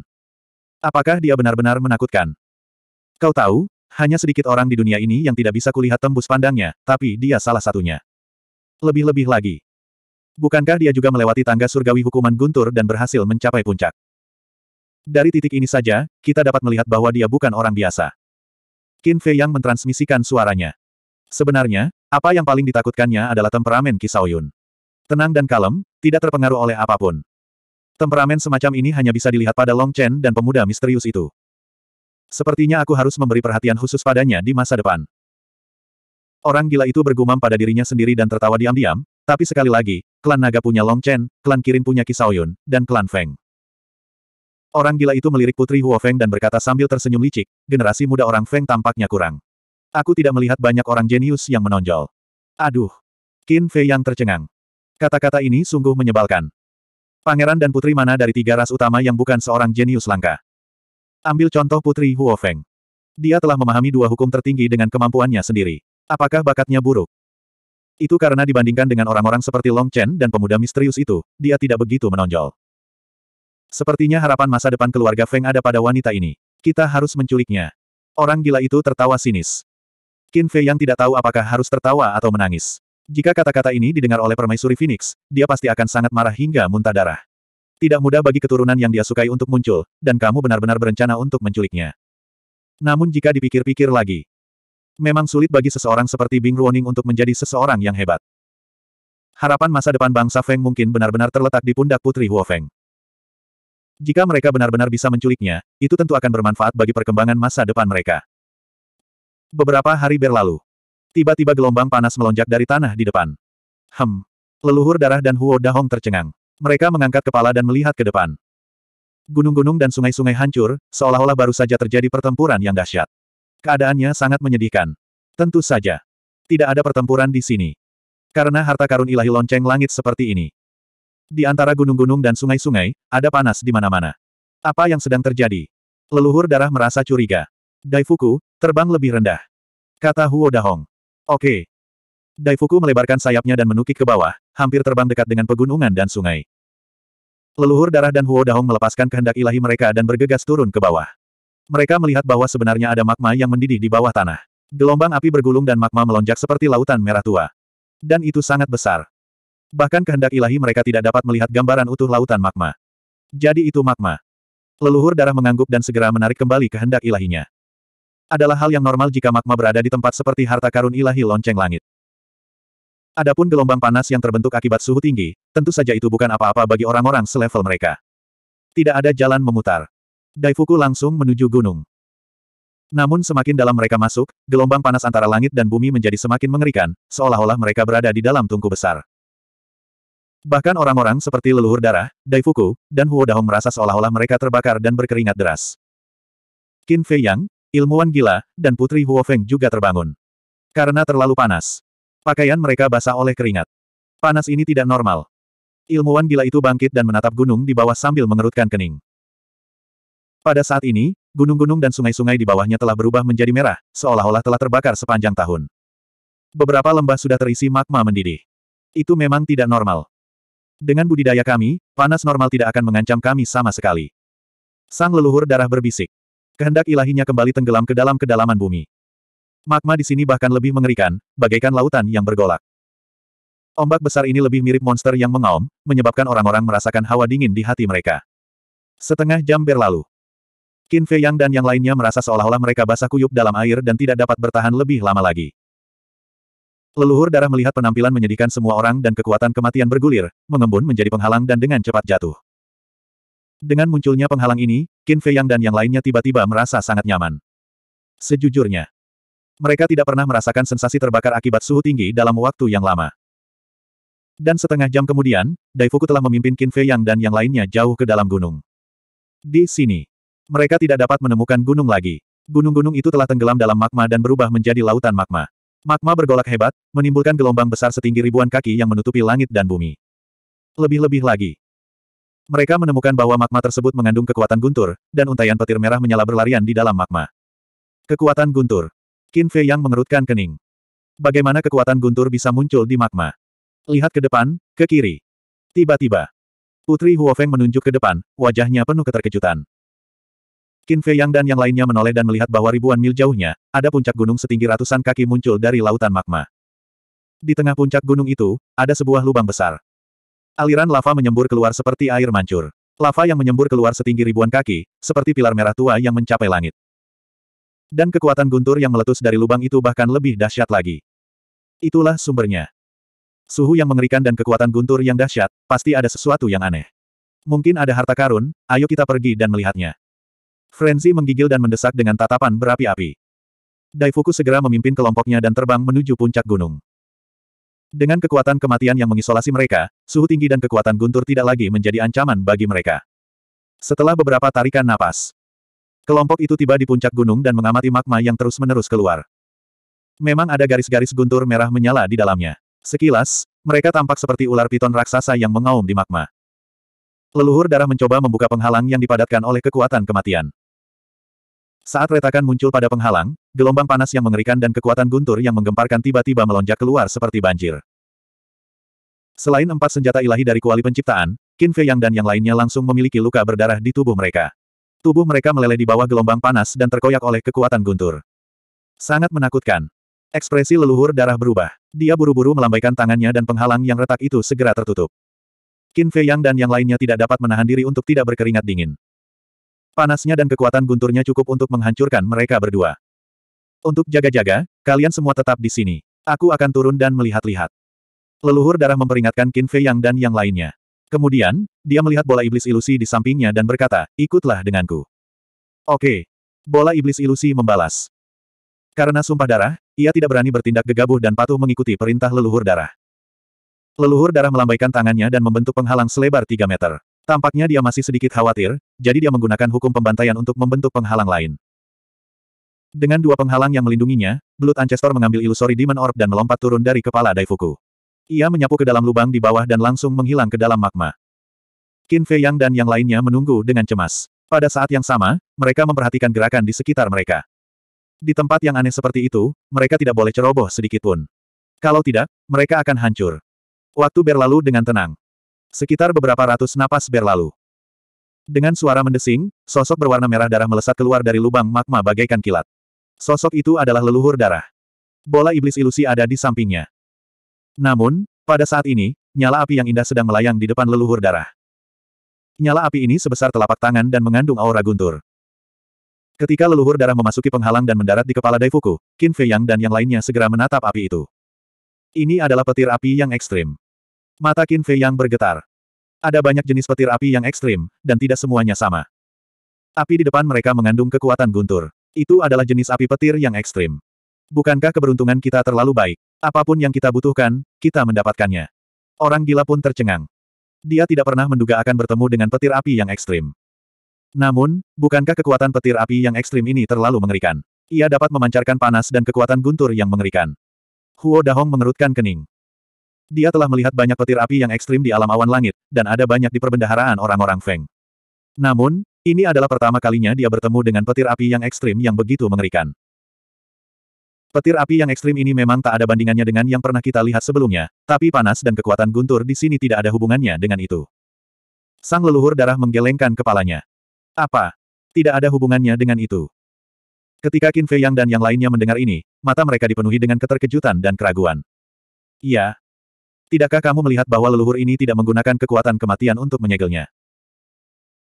Apakah dia benar-benar menakutkan? Kau tahu, hanya sedikit orang di dunia ini yang tidak bisa kulihat tembus pandangnya, tapi dia salah satunya. Lebih-lebih lagi. Bukankah dia juga melewati tangga surgawi hukuman guntur dan berhasil mencapai puncak? Dari titik ini saja, kita dapat melihat bahwa dia bukan orang biasa. Qin Fei yang mentransmisikan suaranya. Sebenarnya, apa yang paling ditakutkannya adalah temperamen Kisaoyun. Tenang dan kalem, tidak terpengaruh oleh apapun. Temperamen semacam ini hanya bisa dilihat pada Long Chen dan pemuda misterius itu. Sepertinya aku harus memberi perhatian khusus padanya di masa depan. Orang gila itu bergumam pada dirinya sendiri dan tertawa diam-diam, tapi sekali lagi, klan naga punya Long Chen, klan Kirin punya Kisaoyun, dan klan Feng. Orang gila itu melirik Putri Huo Feng dan berkata sambil tersenyum licik, generasi muda orang Feng tampaknya kurang. Aku tidak melihat banyak orang jenius yang menonjol. Aduh. Qin Fei yang tercengang. Kata-kata ini sungguh menyebalkan. Pangeran dan putri mana dari tiga ras utama yang bukan seorang jenius langka? Ambil contoh Putri Huo Feng. Dia telah memahami dua hukum tertinggi dengan kemampuannya sendiri. Apakah bakatnya buruk? Itu karena dibandingkan dengan orang-orang seperti Long Chen dan pemuda misterius itu, dia tidak begitu menonjol. Sepertinya harapan masa depan keluarga Feng ada pada wanita ini. Kita harus menculiknya. Orang gila itu tertawa sinis. Qin Fei yang tidak tahu apakah harus tertawa atau menangis. Jika kata-kata ini didengar oleh permaisuri Phoenix, dia pasti akan sangat marah hingga muntah darah. Tidak mudah bagi keturunan yang dia sukai untuk muncul, dan kamu benar-benar berencana untuk menculiknya. Namun jika dipikir-pikir lagi, memang sulit bagi seseorang seperti Bing Ruoning untuk menjadi seseorang yang hebat. Harapan masa depan bangsa Feng mungkin benar-benar terletak di pundak Putri Huo Feng. Jika mereka benar-benar bisa menculiknya, itu tentu akan bermanfaat bagi perkembangan masa depan mereka. Beberapa hari berlalu. Tiba-tiba gelombang panas melonjak dari tanah di depan. Hem. Leluhur darah dan Huo Dahong tercengang. Mereka mengangkat kepala dan melihat ke depan. Gunung-gunung dan sungai-sungai hancur, seolah-olah baru saja terjadi pertempuran yang dahsyat. Keadaannya sangat menyedihkan. Tentu saja. Tidak ada pertempuran di sini. Karena harta karun ilahi lonceng langit seperti ini. Di antara gunung-gunung dan sungai-sungai, ada panas di mana-mana. Apa yang sedang terjadi? Leluhur darah merasa curiga. Daifuku, terbang lebih rendah. Kata Huo Dahong. Oke, Daifuku melebarkan sayapnya dan menukik ke bawah, hampir terbang dekat dengan pegunungan dan sungai. Leluhur darah dan Huo Dahong melepaskan kehendak ilahi mereka dan bergegas turun ke bawah. Mereka melihat bahwa sebenarnya ada magma yang mendidih di bawah tanah. Gelombang api bergulung dan magma melonjak seperti lautan merah tua. Dan itu sangat besar. Bahkan kehendak ilahi mereka tidak dapat melihat gambaran utuh lautan magma. Jadi itu magma. Leluhur darah mengangguk dan segera menarik kembali kehendak ilahinya. Adalah hal yang normal jika magma berada di tempat seperti harta karun ilahi lonceng langit. Adapun gelombang panas yang terbentuk akibat suhu tinggi, tentu saja itu bukan apa-apa bagi orang-orang selevel mereka. Tidak ada jalan memutar. Daifuku langsung menuju gunung. Namun semakin dalam mereka masuk, gelombang panas antara langit dan bumi menjadi semakin mengerikan, seolah-olah mereka berada di dalam tungku besar. Bahkan orang-orang seperti leluhur darah, Daifuku, dan Huo Dahong merasa seolah-olah mereka terbakar dan berkeringat deras. Qin Fei Yang, ilmuwan gila, dan putri Huo Feng juga terbangun. Karena terlalu panas. Pakaian mereka basah oleh keringat. Panas ini tidak normal. Ilmuwan gila itu bangkit dan menatap gunung di bawah sambil mengerutkan kening. Pada saat ini, gunung-gunung dan sungai-sungai di bawahnya telah berubah menjadi merah, seolah-olah telah terbakar sepanjang tahun. Beberapa lembah sudah terisi magma mendidih. Itu memang tidak normal. Dengan budidaya kami, panas normal tidak akan mengancam kami sama sekali. Sang leluhur darah berbisik. Kehendak ilahinya kembali tenggelam ke dalam kedalaman bumi. Magma di sini bahkan lebih mengerikan, bagaikan lautan yang bergolak. Ombak besar ini lebih mirip monster yang mengaum, menyebabkan orang-orang merasakan hawa dingin di hati mereka. Setengah jam berlalu. Qin Fei Yang dan yang lainnya merasa seolah-olah mereka basah kuyup dalam air dan tidak dapat bertahan lebih lama lagi. Leluhur darah melihat penampilan menyedihkan semua orang dan kekuatan kematian bergulir, mengembun menjadi penghalang dan dengan cepat jatuh. Dengan munculnya penghalang ini, Qin Fei Yang dan yang lainnya tiba-tiba merasa sangat nyaman. Sejujurnya, mereka tidak pernah merasakan sensasi terbakar akibat suhu tinggi dalam waktu yang lama. Dan setengah jam kemudian, Daifuku telah memimpin Qin Fei Yang dan yang lainnya jauh ke dalam gunung. Di sini, mereka tidak dapat menemukan gunung lagi. Gunung-gunung itu telah tenggelam dalam magma dan berubah menjadi lautan magma. Magma bergolak hebat, menimbulkan gelombang besar setinggi ribuan kaki yang menutupi langit dan bumi. Lebih-lebih lagi. Mereka menemukan bahwa magma tersebut mengandung kekuatan guntur, dan untayan petir merah menyala berlarian di dalam magma. Kekuatan guntur. Qin Fei yang mengerutkan kening. Bagaimana kekuatan guntur bisa muncul di magma? Lihat ke depan, ke kiri. Tiba-tiba. Putri Huofeng menunjuk ke depan, wajahnya penuh keterkejutan. Qin Fei Yang dan yang lainnya menoleh dan melihat bahwa ribuan mil jauhnya, ada puncak gunung setinggi ratusan kaki muncul dari lautan magma. Di tengah puncak gunung itu, ada sebuah lubang besar. Aliran lava menyembur keluar seperti air mancur. Lava yang menyembur keluar setinggi ribuan kaki, seperti pilar merah tua yang mencapai langit. Dan kekuatan guntur yang meletus dari lubang itu bahkan lebih dahsyat lagi. Itulah sumbernya. Suhu yang mengerikan dan kekuatan guntur yang dahsyat, pasti ada sesuatu yang aneh. Mungkin ada harta karun, ayo kita pergi dan melihatnya. Frenzy menggigil dan mendesak dengan tatapan berapi-api. Daifuku segera memimpin kelompoknya dan terbang menuju puncak gunung. Dengan kekuatan kematian yang mengisolasi mereka, suhu tinggi dan kekuatan guntur tidak lagi menjadi ancaman bagi mereka. Setelah beberapa tarikan napas, Kelompok itu tiba di puncak gunung dan mengamati magma yang terus-menerus keluar. Memang ada garis-garis guntur merah menyala di dalamnya. Sekilas, mereka tampak seperti ular piton raksasa yang mengaum di magma. Leluhur darah mencoba membuka penghalang yang dipadatkan oleh kekuatan kematian. Saat retakan muncul pada penghalang, gelombang panas yang mengerikan dan kekuatan guntur yang menggemparkan tiba-tiba melonjak keluar seperti banjir. Selain empat senjata ilahi dari kuali penciptaan, Qin Fei Yang dan yang lainnya langsung memiliki luka berdarah di tubuh mereka. Tubuh mereka meleleh di bawah gelombang panas dan terkoyak oleh kekuatan guntur. Sangat menakutkan. Ekspresi leluhur darah berubah. Dia buru-buru melambaikan tangannya dan penghalang yang retak itu segera tertutup. Qin Fei Yang dan yang lainnya tidak dapat menahan diri untuk tidak berkeringat dingin. Panasnya dan kekuatan gunturnya cukup untuk menghancurkan mereka berdua. Untuk jaga-jaga, kalian semua tetap di sini. Aku akan turun dan melihat-lihat. Leluhur darah memperingatkan Qin Fei Yang dan yang lainnya. Kemudian, dia melihat bola iblis ilusi di sampingnya dan berkata, ikutlah denganku. Oke. Bola iblis ilusi membalas. Karena sumpah darah, ia tidak berani bertindak gegabah dan patuh mengikuti perintah leluhur darah. Leluhur darah melambaikan tangannya dan membentuk penghalang selebar 3 meter. Tampaknya dia masih sedikit khawatir, jadi dia menggunakan hukum pembantaian untuk membentuk penghalang lain. Dengan dua penghalang yang melindunginya, Blood Ancestor mengambil ilusori Demon Orb dan melompat turun dari kepala Daifuku. Ia menyapu ke dalam lubang di bawah dan langsung menghilang ke dalam magma. Qin Fei Yang dan yang lainnya menunggu dengan cemas. Pada saat yang sama, mereka memperhatikan gerakan di sekitar mereka. Di tempat yang aneh seperti itu, mereka tidak boleh ceroboh sedikitpun. Kalau tidak, mereka akan hancur. Waktu berlalu dengan tenang. Sekitar beberapa ratus napas berlalu. Dengan suara mendesing, sosok berwarna merah darah melesat keluar dari lubang magma bagaikan kilat. Sosok itu adalah leluhur darah. Bola iblis ilusi ada di sampingnya. Namun, pada saat ini, nyala api yang indah sedang melayang di depan leluhur darah. Nyala api ini sebesar telapak tangan dan mengandung aura guntur. Ketika leluhur darah memasuki penghalang dan mendarat di kepala Daifuku, Qin Fei Yang dan yang lainnya segera menatap api itu. Ini adalah petir api yang ekstrim. Mata Qin Fei Yang bergetar. Ada banyak jenis petir api yang ekstrim, dan tidak semuanya sama. Api di depan mereka mengandung kekuatan guntur. Itu adalah jenis api petir yang ekstrim. Bukankah keberuntungan kita terlalu baik? Apapun yang kita butuhkan, kita mendapatkannya. Orang gila pun tercengang. Dia tidak pernah menduga akan bertemu dengan petir api yang ekstrim. Namun, bukankah kekuatan petir api yang ekstrim ini terlalu mengerikan? Ia dapat memancarkan panas dan kekuatan guntur yang mengerikan. Huo Dahong mengerutkan kening. Dia telah melihat banyak petir api yang ekstrim di alam awan langit, dan ada banyak di perbendaharaan orang-orang Feng. Namun, ini adalah pertama kalinya dia bertemu dengan petir api yang ekstrim yang begitu mengerikan. Petir api yang ekstrim ini memang tak ada bandingannya dengan yang pernah kita lihat sebelumnya, tapi panas dan kekuatan guntur di sini tidak ada hubungannya dengan itu. Sang leluhur darah menggelengkan kepalanya. Apa? Tidak ada hubungannya dengan itu. Ketika Qin Fei Yang dan yang lainnya mendengar ini, mata mereka dipenuhi dengan keterkejutan dan keraguan. Iya. Tidakkah kamu melihat bahwa leluhur ini tidak menggunakan kekuatan kematian untuk menyegelnya?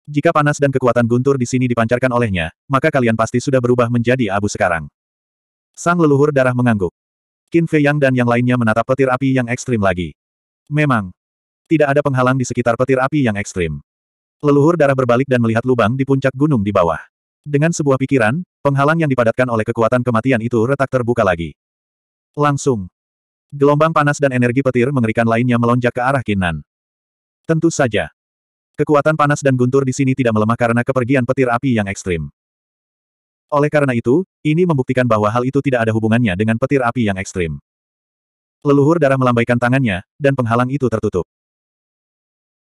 Jika panas dan kekuatan guntur di sini dipancarkan olehnya, maka kalian pasti sudah berubah menjadi abu sekarang. Sang leluhur darah mengangguk. Qin Fei Yang dan yang lainnya menatap petir api yang ekstrim lagi. Memang. Tidak ada penghalang di sekitar petir api yang ekstrim. Leluhur darah berbalik dan melihat lubang di puncak gunung di bawah. Dengan sebuah pikiran, penghalang yang dipadatkan oleh kekuatan kematian itu retak terbuka lagi. Langsung. Gelombang panas dan energi petir mengerikan lainnya melonjak ke arah Kinan. Tentu saja. Kekuatan panas dan guntur di sini tidak melemah karena kepergian petir api yang ekstrim. Oleh karena itu, ini membuktikan bahwa hal itu tidak ada hubungannya dengan petir api yang ekstrim. Leluhur darah melambaikan tangannya, dan penghalang itu tertutup.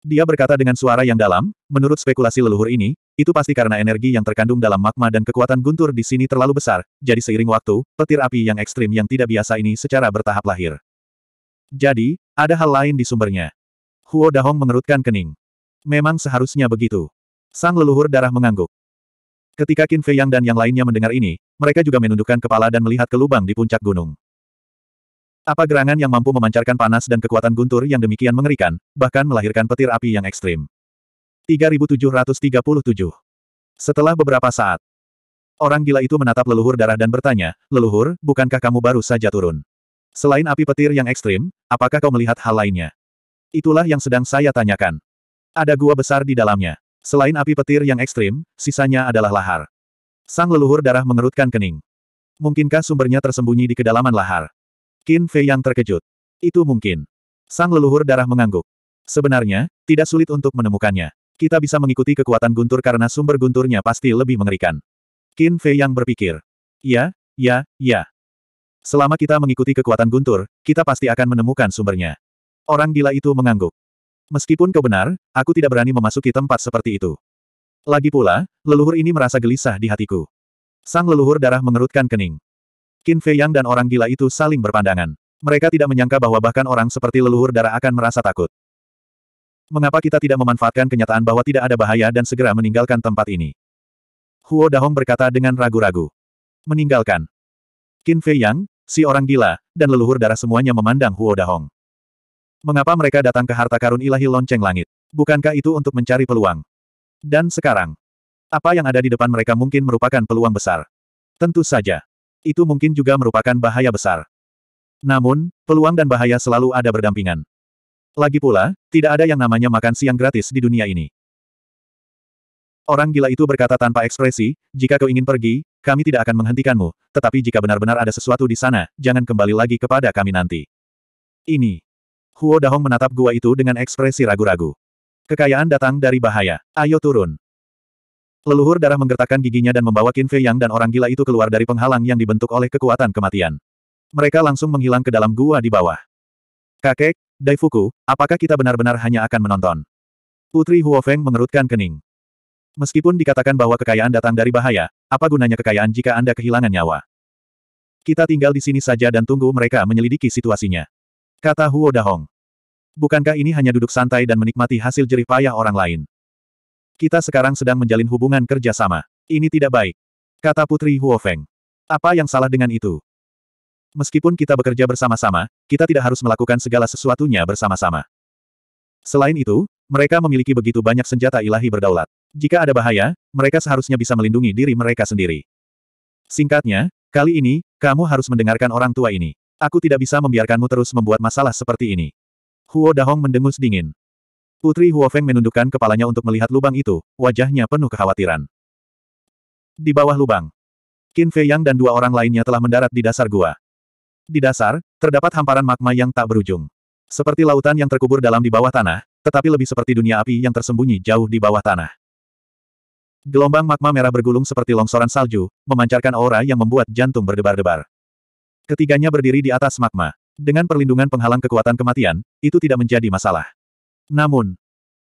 Dia berkata dengan suara yang dalam, menurut spekulasi leluhur ini, itu pasti karena energi yang terkandung dalam magma dan kekuatan guntur di sini terlalu besar, jadi seiring waktu, petir api yang ekstrim yang tidak biasa ini secara bertahap lahir. Jadi, ada hal lain di sumbernya. Huo Dahong mengerutkan kening. Memang seharusnya begitu. Sang leluhur darah mengangguk. Ketika Qin Fei Yang dan yang lainnya mendengar ini, mereka juga menundukkan kepala dan melihat ke lubang di puncak gunung. Apa gerangan yang mampu memancarkan panas dan kekuatan guntur yang demikian mengerikan, bahkan melahirkan petir api yang ekstrim. 3737 Setelah beberapa saat, orang gila itu menatap leluhur darah dan bertanya, Leluhur, bukankah kamu baru saja turun? Selain api petir yang ekstrim, apakah kau melihat hal lainnya? Itulah yang sedang saya tanyakan. Ada gua besar di dalamnya. Selain api petir yang ekstrim, sisanya adalah lahar. Sang leluhur darah mengerutkan kening. Mungkinkah sumbernya tersembunyi di kedalaman lahar? Qin Fei yang terkejut. Itu mungkin. Sang leluhur darah mengangguk. Sebenarnya, tidak sulit untuk menemukannya. Kita bisa mengikuti kekuatan guntur karena sumber gunturnya pasti lebih mengerikan. Qin Fei yang berpikir. Ya, ya, ya. Selama kita mengikuti kekuatan guntur, kita pasti akan menemukan sumbernya. Orang gila itu mengangguk. Meskipun kau benar, aku tidak berani memasuki tempat seperti itu. Lagi pula, leluhur ini merasa gelisah di hatiku. Sang leluhur darah mengerutkan kening. Qin Fei Yang dan orang gila itu saling berpandangan. Mereka tidak menyangka bahwa bahkan orang seperti leluhur darah akan merasa takut. Mengapa kita tidak memanfaatkan kenyataan bahwa tidak ada bahaya dan segera meninggalkan tempat ini? Huo Dahong berkata dengan ragu-ragu. Meninggalkan. Qin Fei Yang, si orang gila, dan leluhur darah semuanya memandang Huo Dahong. Mengapa mereka datang ke harta karun ilahi lonceng langit? Bukankah itu untuk mencari peluang? Dan sekarang, apa yang ada di depan mereka mungkin merupakan peluang besar. Tentu saja. Itu mungkin juga merupakan bahaya besar. Namun, peluang dan bahaya selalu ada berdampingan. Lagi pula, tidak ada yang namanya makan siang gratis di dunia ini. Orang gila itu berkata tanpa ekspresi, jika kau ingin pergi, kami tidak akan menghentikanmu, tetapi jika benar-benar ada sesuatu di sana, jangan kembali lagi kepada kami nanti. Ini Huo Dahong menatap gua itu dengan ekspresi ragu-ragu. Kekayaan datang dari bahaya. Ayo turun. Leluhur darah menggertakkan giginya dan membawa Qin Fei Yang dan orang gila itu keluar dari penghalang yang dibentuk oleh kekuatan kematian. Mereka langsung menghilang ke dalam gua di bawah. Kakek, Daifuku, apakah kita benar-benar hanya akan menonton? Putri Huo Feng mengerutkan kening. Meskipun dikatakan bahwa kekayaan datang dari bahaya, apa gunanya kekayaan jika Anda kehilangan nyawa? Kita tinggal di sini saja dan tunggu mereka menyelidiki situasinya. Kata Huo Dahong. Bukankah ini hanya duduk santai dan menikmati hasil jerih payah orang lain? Kita sekarang sedang menjalin hubungan kerjasama. Ini tidak baik. Kata Putri Huo Feng. Apa yang salah dengan itu? Meskipun kita bekerja bersama-sama, kita tidak harus melakukan segala sesuatunya bersama-sama. Selain itu, mereka memiliki begitu banyak senjata ilahi berdaulat. Jika ada bahaya, mereka seharusnya bisa melindungi diri mereka sendiri. Singkatnya, kali ini, kamu harus mendengarkan orang tua ini. Aku tidak bisa membiarkanmu terus membuat masalah seperti ini. Huo Dahong mendengus dingin. Putri Huo Feng menundukkan kepalanya untuk melihat lubang itu, wajahnya penuh kekhawatiran. Di bawah lubang, Qin Fei Yang dan dua orang lainnya telah mendarat di dasar gua. Di dasar, terdapat hamparan magma yang tak berujung. Seperti lautan yang terkubur dalam di bawah tanah, tetapi lebih seperti dunia api yang tersembunyi jauh di bawah tanah. Gelombang magma merah bergulung seperti longsoran salju, memancarkan aura yang membuat jantung berdebar-debar. Ketiganya berdiri di atas magma. Dengan perlindungan penghalang kekuatan kematian, itu tidak menjadi masalah. Namun,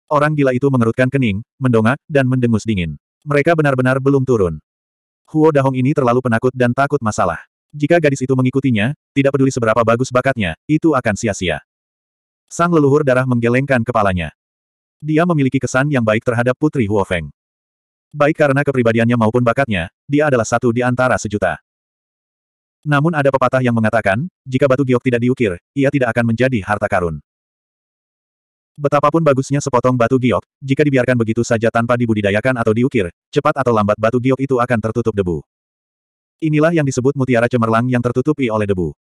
orang gila itu mengerutkan kening, mendongak, dan mendengus dingin. Mereka benar-benar belum turun. Huo Dahong ini terlalu penakut dan takut masalah. Jika gadis itu mengikutinya, tidak peduli seberapa bagus bakatnya, itu akan sia-sia. Sang leluhur darah menggelengkan kepalanya. Dia memiliki kesan yang baik terhadap Putri Huo Feng. Baik karena kepribadiannya maupun bakatnya, dia adalah satu di antara sejuta. Namun ada pepatah yang mengatakan, jika batu giok tidak diukir, ia tidak akan menjadi harta karun. Betapapun bagusnya sepotong batu giok, jika dibiarkan begitu saja tanpa dibudidayakan atau diukir, cepat atau lambat batu giok itu akan tertutup debu. Inilah yang disebut mutiara cemerlang yang tertutupi oleh debu.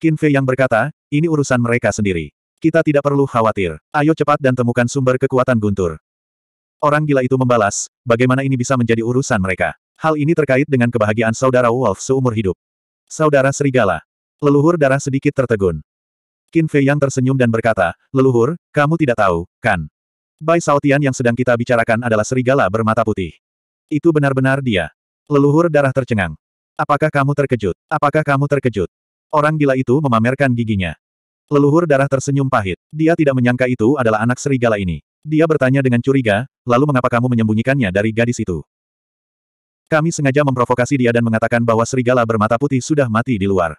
Qin Fei yang berkata, ini urusan mereka sendiri. Kita tidak perlu khawatir. Ayo cepat dan temukan sumber kekuatan guntur. Orang gila itu membalas, bagaimana ini bisa menjadi urusan mereka. Hal ini terkait dengan kebahagiaan saudara Wolf seumur hidup. Saudara Serigala. Leluhur darah sedikit tertegun. Qin Fei yang tersenyum dan berkata, Leluhur, kamu tidak tahu, kan? Bai Sautian yang sedang kita bicarakan adalah serigala bermata putih. Itu benar-benar dia. Leluhur darah tercengang. Apakah kamu terkejut? Apakah kamu terkejut? Orang gila itu memamerkan giginya. Leluhur darah tersenyum pahit. Dia tidak menyangka itu adalah anak serigala ini. Dia bertanya dengan curiga, lalu mengapa kamu menyembunyikannya dari gadis itu? Kami sengaja memprovokasi dia dan mengatakan bahwa serigala bermata putih sudah mati di luar.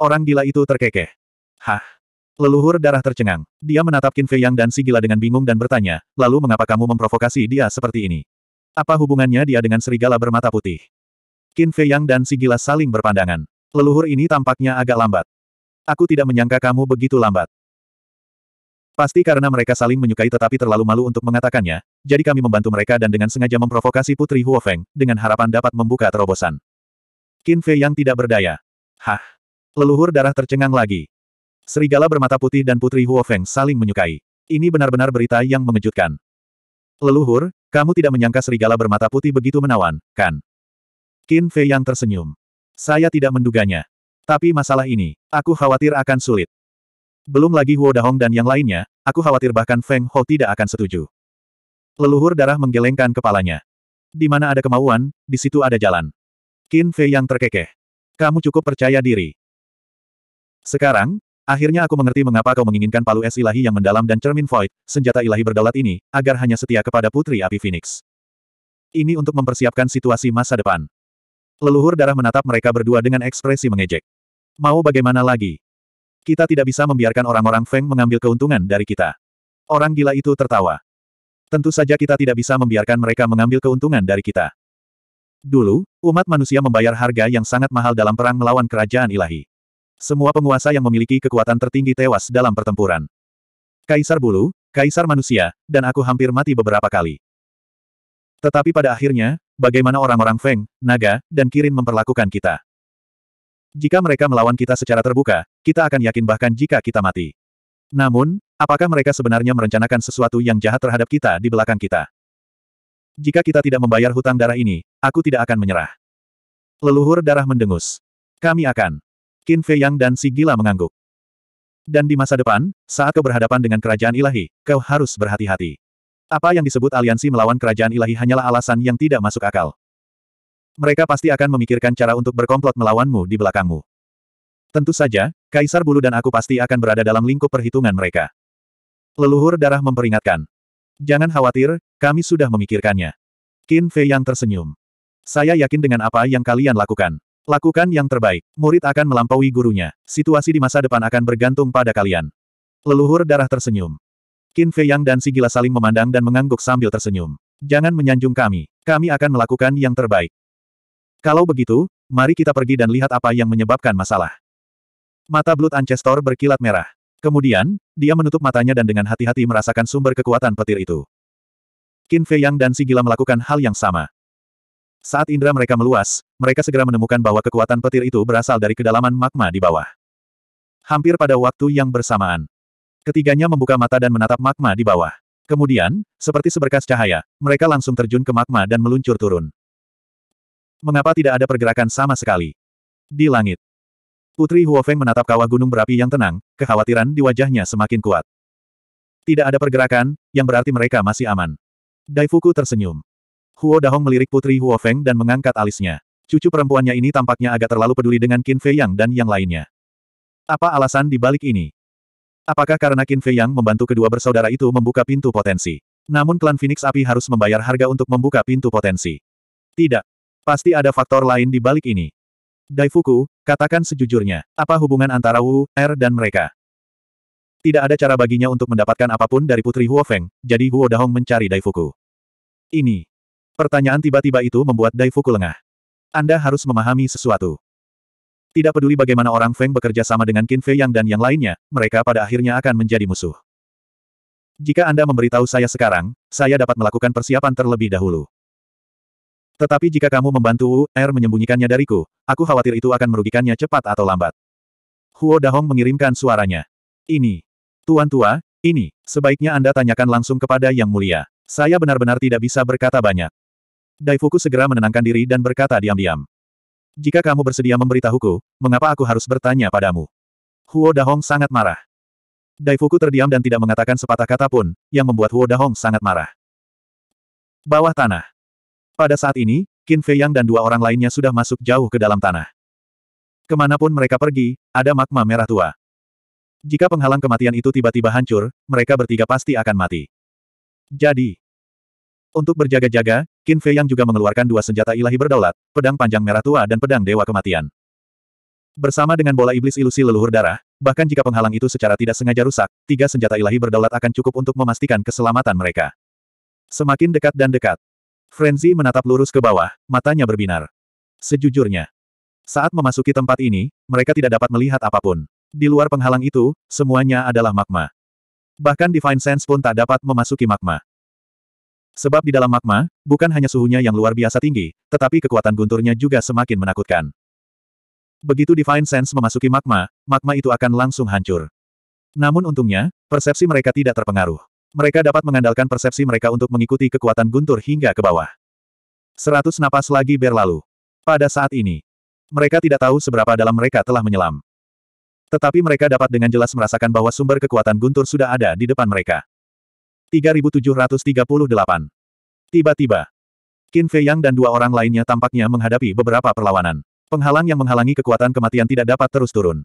Orang gila itu terkekeh. Hah? Leluhur darah tercengang. Dia menatap Qin Fei Yang dan si gila dengan bingung dan bertanya, lalu mengapa kamu memprovokasi dia seperti ini? Apa hubungannya dia dengan serigala bermata putih? Qin Fei Yang dan si gila saling berpandangan. Leluhur ini tampaknya agak lambat. Aku tidak menyangka kamu begitu lambat. Pasti karena mereka saling menyukai tetapi terlalu malu untuk mengatakannya, jadi kami membantu mereka dan dengan sengaja memprovokasi Putri Huofeng, dengan harapan dapat membuka terobosan. Qin Fei yang tidak berdaya. Hah. Leluhur darah tercengang lagi. Serigala bermata putih dan Putri Huofeng saling menyukai. Ini benar-benar berita yang mengejutkan. Leluhur, kamu tidak menyangka serigala bermata putih begitu menawan, kan? Qin Fei yang tersenyum. Saya tidak menduganya. Tapi masalah ini, aku khawatir akan sulit. Belum lagi Huo Dahong dan yang lainnya, aku khawatir bahkan Feng Ho tidak akan setuju. Leluhur darah menggelengkan kepalanya. Di mana ada kemauan, di situ ada jalan. Qin Fei yang terkekeh. Kamu cukup percaya diri. Sekarang, akhirnya aku mengerti mengapa kau menginginkan palu es ilahi yang mendalam dan cermin void, senjata ilahi berdaulat ini, agar hanya setia kepada Putri Api Phoenix. Ini untuk mempersiapkan situasi masa depan. Leluhur darah menatap mereka berdua dengan ekspresi mengejek. Mau bagaimana lagi? Kita tidak bisa membiarkan orang-orang Feng mengambil keuntungan dari kita. Orang gila itu tertawa. Tentu saja kita tidak bisa membiarkan mereka mengambil keuntungan dari kita. Dulu, umat manusia membayar harga yang sangat mahal dalam perang melawan kerajaan ilahi. Semua penguasa yang memiliki kekuatan tertinggi tewas dalam pertempuran. Kaisar bulu, kaisar manusia, dan aku hampir mati beberapa kali. Tetapi pada akhirnya, bagaimana orang-orang Feng, Naga, dan Kirin memperlakukan kita? Jika mereka melawan kita secara terbuka, kita akan yakin bahkan jika kita mati. Namun, Apakah mereka sebenarnya merencanakan sesuatu yang jahat terhadap kita di belakang kita? Jika kita tidak membayar hutang darah ini, aku tidak akan menyerah. Leluhur darah mendengus. Kami akan. Qin Fei Yang dan si gila mengangguk. Dan di masa depan, saat kau berhadapan dengan kerajaan ilahi, kau harus berhati-hati. Apa yang disebut aliansi melawan kerajaan ilahi hanyalah alasan yang tidak masuk akal. Mereka pasti akan memikirkan cara untuk berkomplot melawanmu di belakangmu. Tentu saja, Kaisar Bulu dan aku pasti akan berada dalam lingkup perhitungan mereka. Leluhur darah memperingatkan. Jangan khawatir, kami sudah memikirkannya. Qin Fei yang tersenyum. Saya yakin dengan apa yang kalian lakukan. Lakukan yang terbaik. Murid akan melampaui gurunya. Situasi di masa depan akan bergantung pada kalian. Leluhur darah tersenyum. Qin Fei Yang dan si gila saling memandang dan mengangguk sambil tersenyum. Jangan menyanjung kami. Kami akan melakukan yang terbaik. Kalau begitu, mari kita pergi dan lihat apa yang menyebabkan masalah. Mata Blood Ancestor berkilat merah. Kemudian, dia menutup matanya dan dengan hati-hati merasakan sumber kekuatan petir itu. Qin Fei Yang dan si gila melakukan hal yang sama. Saat indera mereka meluas, mereka segera menemukan bahwa kekuatan petir itu berasal dari kedalaman magma di bawah. Hampir pada waktu yang bersamaan. Ketiganya membuka mata dan menatap magma di bawah. Kemudian, seperti seberkas cahaya, mereka langsung terjun ke magma dan meluncur turun. Mengapa tidak ada pergerakan sama sekali? Di langit, Putri Huofeng menatap kawah gunung berapi yang tenang, kekhawatiran di wajahnya semakin kuat. Tidak ada pergerakan, yang berarti mereka masih aman. Daifuku tersenyum. Huo Dahong melirik Putri Huofeng dan mengangkat alisnya. Cucu perempuannya ini tampaknya agak terlalu peduli dengan Qin Fei Yang dan yang lainnya. Apa alasan di balik ini? Apakah karena Qin Fei Yang membantu kedua bersaudara itu membuka pintu potensi? Namun klan Phoenix Api harus membayar harga untuk membuka pintu potensi. Tidak. Pasti ada faktor lain di balik ini. Daifuku, katakan sejujurnya, apa hubungan antara Wu, Er dan mereka? Tidak ada cara baginya untuk mendapatkan apapun dari Putri Huo Feng, jadi Huo Dahong mencari Daifuku. Ini. Pertanyaan tiba-tiba itu membuat Daifuku lengah. Anda harus memahami sesuatu. Tidak peduli bagaimana orang Feng bekerja sama dengan Qin Fei Yang dan yang lainnya, mereka pada akhirnya akan menjadi musuh. Jika Anda memberitahu saya sekarang, saya dapat melakukan persiapan terlebih dahulu. Tetapi jika kamu membantu Er menyembunyikannya dariku, aku khawatir itu akan merugikannya cepat atau lambat. Huo Dahong mengirimkan suaranya. Ini. Tuan tua, ini, sebaiknya Anda tanyakan langsung kepada Yang Mulia. Saya benar-benar tidak bisa berkata banyak. Daifuku segera menenangkan diri dan berkata diam-diam. Jika kamu bersedia memberitahuku, mengapa aku harus bertanya padamu? Huo Dahong sangat marah. Daifuku terdiam dan tidak mengatakan sepatah kata pun, yang membuat Huo Dahong sangat marah. Bawah tanah. Pada saat ini, Qin Fei Yang dan dua orang lainnya sudah masuk jauh ke dalam tanah. Kemanapun mereka pergi, ada magma merah tua. Jika penghalang kematian itu tiba-tiba hancur, mereka bertiga pasti akan mati. Jadi, untuk berjaga-jaga, Qin Fei Yang juga mengeluarkan dua senjata ilahi berdaulat, pedang panjang merah tua dan pedang dewa kematian. Bersama dengan bola iblis ilusi leluhur darah, bahkan jika penghalang itu secara tidak sengaja rusak, tiga senjata ilahi berdaulat akan cukup untuk memastikan keselamatan mereka. Semakin dekat dan dekat, Frenzy menatap lurus ke bawah, matanya berbinar. Sejujurnya, saat memasuki tempat ini, mereka tidak dapat melihat apapun. Di luar penghalang itu, semuanya adalah magma. Bahkan Divine Sense pun tak dapat memasuki magma. Sebab di dalam magma, bukan hanya suhunya yang luar biasa tinggi, tetapi kekuatan gunturnya juga semakin menakutkan. Begitu Divine Sense memasuki magma, magma itu akan langsung hancur. Namun untungnya, persepsi mereka tidak terpengaruh mereka dapat mengandalkan persepsi mereka untuk mengikuti kekuatan guntur hingga ke bawah. Seratus napas lagi berlalu. Pada saat ini, mereka tidak tahu seberapa dalam mereka telah menyelam. Tetapi mereka dapat dengan jelas merasakan bahwa sumber kekuatan guntur sudah ada di depan mereka. 3738 Tiba-tiba, Qin Fei Yang dan dua orang lainnya tampaknya menghadapi beberapa perlawanan. Penghalang yang menghalangi kekuatan kematian tidak dapat terus turun.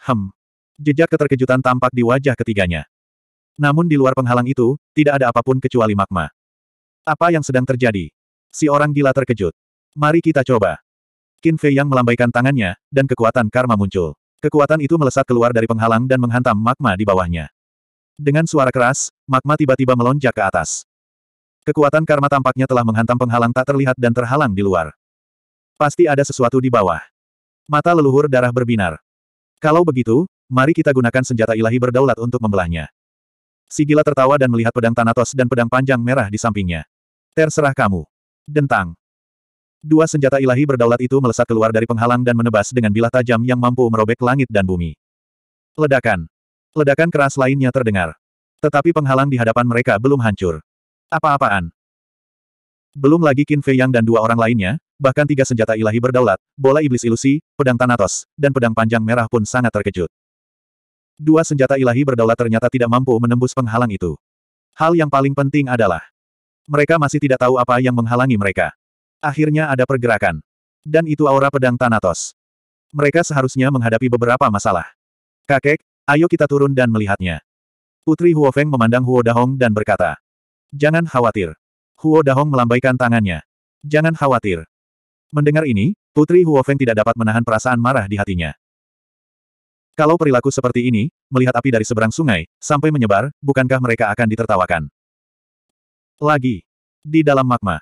Hem. Jejak keterkejutan tampak di wajah ketiganya. Namun di luar penghalang itu, tidak ada apapun kecuali magma. Apa yang sedang terjadi? Si orang gila terkejut. Mari kita coba. Qin Fei yang melambaikan tangannya, dan kekuatan karma muncul. Kekuatan itu melesat keluar dari penghalang dan menghantam magma di bawahnya. Dengan suara keras, magma tiba-tiba melonjak ke atas. Kekuatan karma tampaknya telah menghantam penghalang tak terlihat dan terhalang di luar. Pasti ada sesuatu di bawah. Mata leluhur darah berbinar. Kalau begitu, mari kita gunakan senjata ilahi berdaulat untuk membelahnya. Sigila tertawa dan melihat pedang Thanatos dan pedang panjang merah di sampingnya. Terserah kamu. Dentang. Dua senjata ilahi berdaulat itu melesat keluar dari penghalang dan menebas dengan bilah tajam yang mampu merobek langit dan bumi. Ledakan. Ledakan keras lainnya terdengar. Tetapi penghalang di hadapan mereka belum hancur. Apa-apaan? Belum lagi Qin Fei Yang dan dua orang lainnya, bahkan tiga senjata ilahi berdaulat, bola iblis ilusi, pedang Thanatos, dan pedang panjang merah pun sangat terkejut. Dua senjata ilahi berdaulat ternyata tidak mampu menembus penghalang itu. Hal yang paling penting adalah mereka masih tidak tahu apa yang menghalangi mereka. Akhirnya ada pergerakan. Dan itu aura pedang Thanatos. Mereka seharusnya menghadapi beberapa masalah. Kakek, ayo kita turun dan melihatnya. Putri Huofeng memandang Huo Dahong dan berkata. Jangan khawatir. Huo Dahong melambaikan tangannya. Jangan khawatir. Mendengar ini, Putri Huofeng tidak dapat menahan perasaan marah di hatinya. Kalau perilaku seperti ini, melihat api dari seberang sungai, sampai menyebar, bukankah mereka akan ditertawakan? Lagi. Di dalam magma.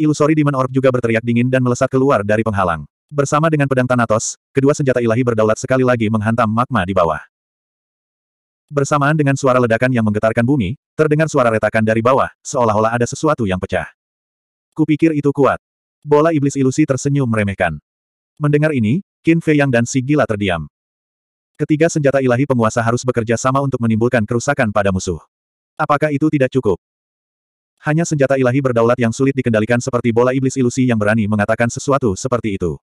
Ilusori Demon Orb juga berteriak dingin dan melesat keluar dari penghalang. Bersama dengan pedang Thanatos, kedua senjata ilahi berdaulat sekali lagi menghantam magma di bawah. Bersamaan dengan suara ledakan yang menggetarkan bumi, terdengar suara retakan dari bawah, seolah-olah ada sesuatu yang pecah. Kupikir itu kuat. Bola iblis ilusi tersenyum meremehkan. Mendengar ini, Qin Fei Yang dan Sigila terdiam. Ketiga senjata ilahi penguasa harus bekerja sama untuk menimbulkan kerusakan pada musuh. Apakah itu tidak cukup? Hanya senjata ilahi berdaulat yang sulit dikendalikan seperti bola iblis ilusi yang berani mengatakan sesuatu seperti itu.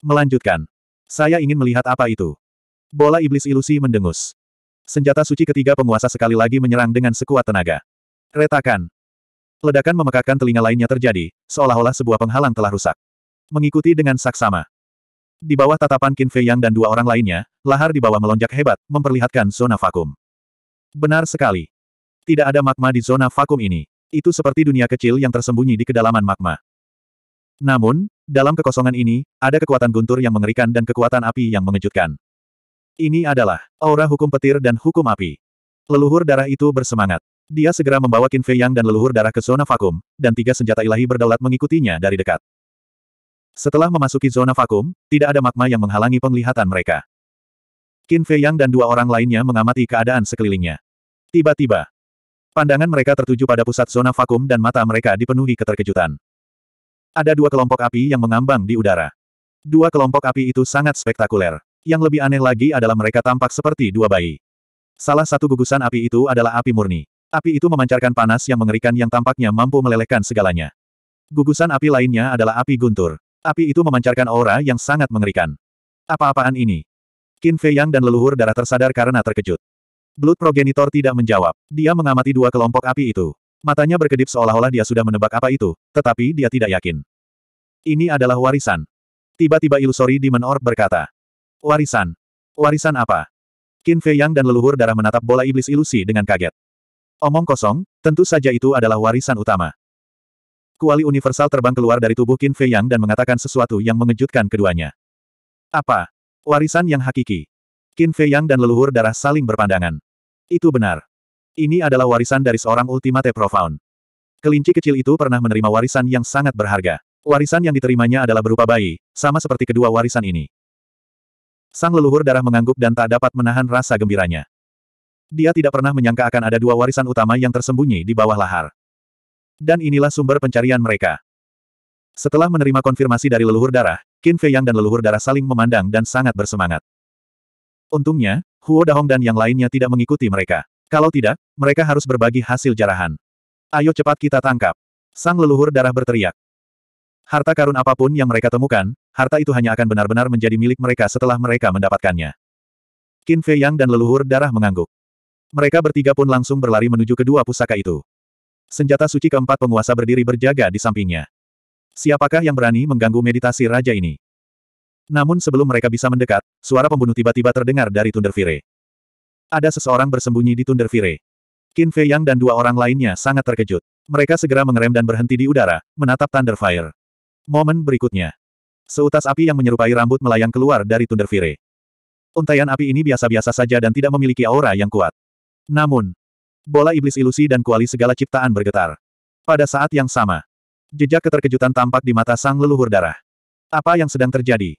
Melanjutkan. Saya ingin melihat apa itu. Bola iblis ilusi mendengus. Senjata suci ketiga penguasa sekali lagi menyerang dengan sekuat tenaga. Retakan. Ledakan memekakan telinga lainnya terjadi, seolah-olah sebuah penghalang telah rusak. Mengikuti dengan saksama. Di bawah tatapan Qin Fei Yang dan dua orang lainnya, lahar di bawah melonjak hebat, memperlihatkan zona vakum. Benar sekali. Tidak ada magma di zona vakum ini. Itu seperti dunia kecil yang tersembunyi di kedalaman magma. Namun, dalam kekosongan ini, ada kekuatan guntur yang mengerikan dan kekuatan api yang mengejutkan. Ini adalah aura hukum petir dan hukum api. Leluhur darah itu bersemangat. Dia segera membawa Qin Fei Yang dan leluhur darah ke zona vakum, dan tiga senjata ilahi berdaulat mengikutinya dari dekat. Setelah memasuki zona vakum, tidak ada magma yang menghalangi penglihatan mereka. Qin Fei Yang dan dua orang lainnya mengamati keadaan sekelilingnya. Tiba-tiba, pandangan mereka tertuju pada pusat zona vakum dan mata mereka dipenuhi keterkejutan. Ada dua kelompok api yang mengambang di udara. Dua kelompok api itu sangat spektakuler. Yang lebih aneh lagi adalah mereka tampak seperti dua bayi. Salah satu gugusan api itu adalah api murni. Api itu memancarkan panas yang mengerikan yang tampaknya mampu melelehkan segalanya. Gugusan api lainnya adalah api guntur. Api itu memancarkan aura yang sangat mengerikan. Apa-apaan ini? Qin Fei Yang dan leluhur darah tersadar karena terkejut. Blood Progenitor tidak menjawab. Dia mengamati dua kelompok api itu. Matanya berkedip seolah-olah dia sudah menebak apa itu, tetapi dia tidak yakin. Ini adalah warisan. Tiba-tiba ilusori di Orb berkata. Warisan. Warisan apa? Qin Fei Yang dan leluhur darah menatap bola iblis ilusi dengan kaget. Omong kosong, tentu saja itu adalah warisan utama. Kuali universal terbang keluar dari tubuh Qin Fei Yang dan mengatakan sesuatu yang mengejutkan keduanya. Apa? Warisan yang hakiki. Qin Fei Yang dan leluhur darah saling berpandangan. Itu benar. Ini adalah warisan dari seorang Ultimate Profound. Kelinci kecil itu pernah menerima warisan yang sangat berharga. Warisan yang diterimanya adalah berupa bayi, sama seperti kedua warisan ini. Sang leluhur darah mengangguk dan tak dapat menahan rasa gembiranya. Dia tidak pernah menyangka akan ada dua warisan utama yang tersembunyi di bawah lahar dan inilah sumber pencarian mereka. Setelah menerima konfirmasi dari leluhur darah, Qin Fei Yang dan leluhur darah saling memandang dan sangat bersemangat. Untungnya, Huo Dahong dan yang lainnya tidak mengikuti mereka. Kalau tidak, mereka harus berbagi hasil jarahan. Ayo cepat kita tangkap. Sang leluhur darah berteriak. Harta karun apapun yang mereka temukan, harta itu hanya akan benar-benar menjadi milik mereka setelah mereka mendapatkannya. Qin Fei Yang dan leluhur darah mengangguk. Mereka bertiga pun langsung berlari menuju kedua pusaka itu senjata suci keempat penguasa berdiri berjaga di sampingnya. Siapakah yang berani mengganggu meditasi raja ini? Namun sebelum mereka bisa mendekat, suara pembunuh tiba-tiba terdengar dari Tundervire. Ada seseorang bersembunyi di Tundervire. Qin Fei Yang dan dua orang lainnya sangat terkejut. Mereka segera mengerem dan berhenti di udara, menatap Thunderfire. Momen berikutnya. Seutas api yang menyerupai rambut melayang keluar dari Tundervire. Untaian api ini biasa-biasa saja dan tidak memiliki aura yang kuat. Namun, Bola iblis ilusi dan kuali segala ciptaan bergetar. Pada saat yang sama, jejak keterkejutan tampak di mata sang leluhur darah. Apa yang sedang terjadi?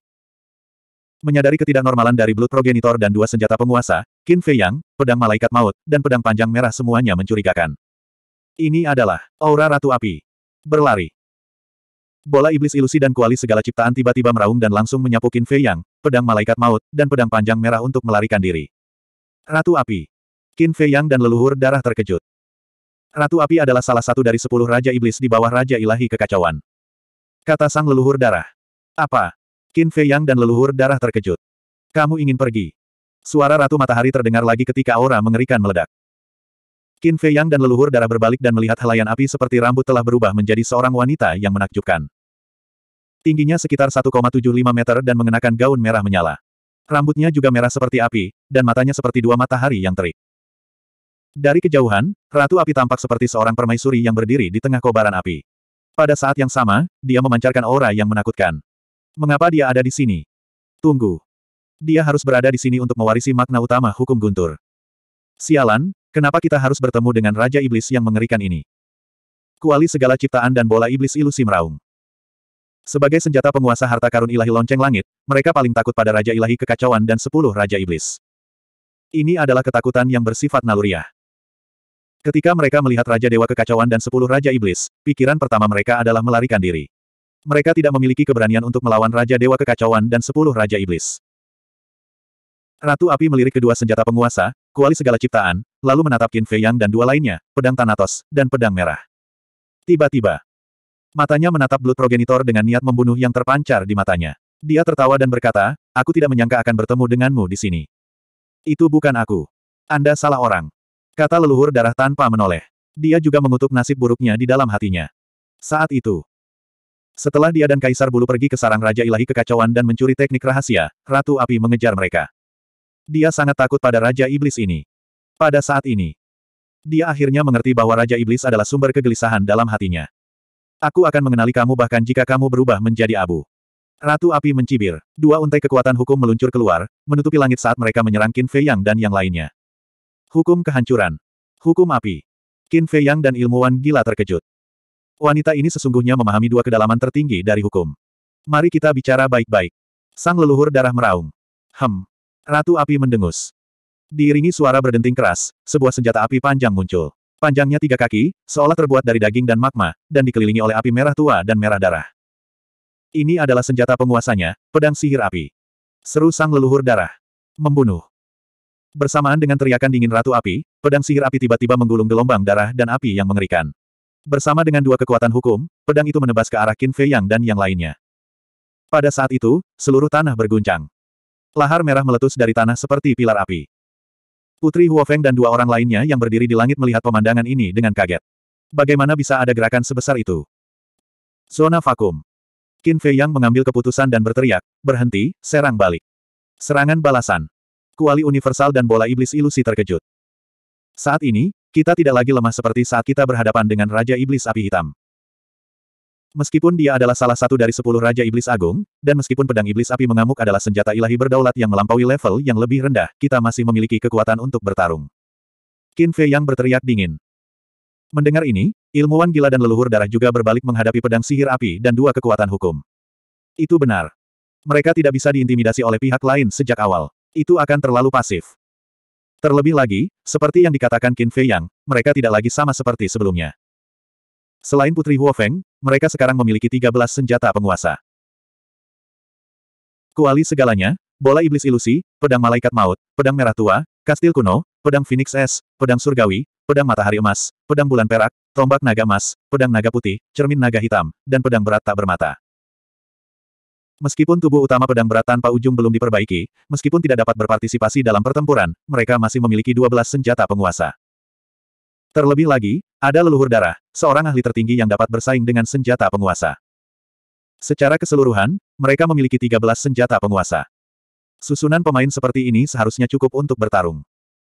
Menyadari ketidaknormalan dari Blood Progenitor dan dua senjata penguasa, Qin Fei Yang, pedang malaikat maut, dan pedang panjang merah semuanya mencurigakan. Ini adalah aura Ratu Api. Berlari. Bola iblis ilusi dan kuali segala ciptaan tiba-tiba meraung dan langsung menyapu Qin Fei Yang, pedang malaikat maut, dan pedang panjang merah untuk melarikan diri. Ratu Api. Qin Fei Yang dan leluhur darah terkejut. Ratu Api adalah salah satu dari sepuluh Raja Iblis di bawah Raja Ilahi Kekacauan. Kata sang leluhur darah. Apa? Qin Fei Yang dan leluhur darah terkejut. Kamu ingin pergi? Suara Ratu Matahari terdengar lagi ketika aura mengerikan meledak. Qin Fei Yang dan leluhur darah berbalik dan melihat helaian api seperti rambut telah berubah menjadi seorang wanita yang menakjubkan. Tingginya sekitar 1,75 meter dan mengenakan gaun merah menyala. Rambutnya juga merah seperti api, dan matanya seperti dua matahari yang terik. Dari kejauhan, Ratu Api tampak seperti seorang permaisuri yang berdiri di tengah kobaran api. Pada saat yang sama, dia memancarkan aura yang menakutkan. Mengapa dia ada di sini? Tunggu. Dia harus berada di sini untuk mewarisi makna utama hukum guntur. Sialan, kenapa kita harus bertemu dengan Raja Iblis yang mengerikan ini? Kuali segala ciptaan dan bola iblis ilusi meraung. Sebagai senjata penguasa harta karun ilahi lonceng langit, mereka paling takut pada Raja Ilahi Kekacauan dan sepuluh Raja Iblis. Ini adalah ketakutan yang bersifat naluriah. Ketika mereka melihat Raja Dewa Kekacauan dan sepuluh Raja Iblis, pikiran pertama mereka adalah melarikan diri. Mereka tidak memiliki keberanian untuk melawan Raja Dewa Kekacauan dan sepuluh Raja Iblis. Ratu Api melirik kedua senjata penguasa, kuali segala ciptaan, lalu menatap Qin Fei Yang dan dua lainnya, pedang Thanatos, dan pedang merah. Tiba-tiba, matanya menatap Blood Progenitor dengan niat membunuh yang terpancar di matanya. Dia tertawa dan berkata, aku tidak menyangka akan bertemu denganmu di sini. Itu bukan aku. Anda salah orang. Kata leluhur darah tanpa menoleh. Dia juga mengutuk nasib buruknya di dalam hatinya. Saat itu, setelah dia dan Kaisar Bulu pergi ke sarang Raja Ilahi Kekacauan dan mencuri teknik rahasia, Ratu Api mengejar mereka. Dia sangat takut pada Raja Iblis ini. Pada saat ini, dia akhirnya mengerti bahwa Raja Iblis adalah sumber kegelisahan dalam hatinya. Aku akan mengenali kamu bahkan jika kamu berubah menjadi abu. Ratu Api mencibir. Dua untai kekuatan hukum meluncur keluar, menutupi langit saat mereka menyerang Qin Fei Yang dan yang lainnya. Hukum kehancuran. Hukum api. Qin Fei Yang dan ilmuwan gila terkejut. Wanita ini sesungguhnya memahami dua kedalaman tertinggi dari hukum. Mari kita bicara baik-baik. Sang leluhur darah meraung. Hem. Ratu api mendengus. Diiringi suara berdenting keras, sebuah senjata api panjang muncul. Panjangnya tiga kaki, seolah terbuat dari daging dan magma, dan dikelilingi oleh api merah tua dan merah darah. Ini adalah senjata penguasanya, pedang sihir api. Seru sang leluhur darah. Membunuh. Bersamaan dengan teriakan dingin Ratu Api, pedang sihir api tiba-tiba menggulung gelombang darah dan api yang mengerikan. Bersama dengan dua kekuatan hukum, pedang itu menebas ke arah Qin Fei Yang dan yang lainnya. Pada saat itu, seluruh tanah berguncang. Lahar merah meletus dari tanah seperti pilar api. Putri Huofeng dan dua orang lainnya yang berdiri di langit melihat pemandangan ini dengan kaget. Bagaimana bisa ada gerakan sebesar itu? Zona vakum. Qin Fei Yang mengambil keputusan dan berteriak, berhenti, serang balik. Serangan balasan. Kuali universal dan bola iblis ilusi terkejut. Saat ini, kita tidak lagi lemah seperti saat kita berhadapan dengan Raja Iblis Api Hitam. Meskipun dia adalah salah satu dari sepuluh Raja Iblis Agung, dan meskipun pedang Iblis Api mengamuk adalah senjata ilahi berdaulat yang melampaui level yang lebih rendah, kita masih memiliki kekuatan untuk bertarung. Qin Fei yang berteriak dingin. Mendengar ini, ilmuwan gila dan leluhur darah juga berbalik menghadapi pedang sihir api dan dua kekuatan hukum. Itu benar. Mereka tidak bisa diintimidasi oleh pihak lain sejak awal. Itu akan terlalu pasif. Terlebih lagi, seperti yang dikatakan Qin Fei Yang, mereka tidak lagi sama seperti sebelumnya. Selain Putri Huo Feng, mereka sekarang memiliki 13 senjata penguasa. Kuali segalanya, bola iblis ilusi, pedang malaikat maut, pedang merah tua, kastil kuno, pedang phoenix es, pedang surgawi, pedang matahari emas, pedang bulan perak, tombak naga emas, pedang naga putih, cermin naga hitam, dan pedang berat tak bermata. Meskipun tubuh utama pedang berat tanpa ujung belum diperbaiki, meskipun tidak dapat berpartisipasi dalam pertempuran, mereka masih memiliki 12 senjata penguasa. Terlebih lagi, ada leluhur darah, seorang ahli tertinggi yang dapat bersaing dengan senjata penguasa. Secara keseluruhan, mereka memiliki 13 senjata penguasa. Susunan pemain seperti ini seharusnya cukup untuk bertarung.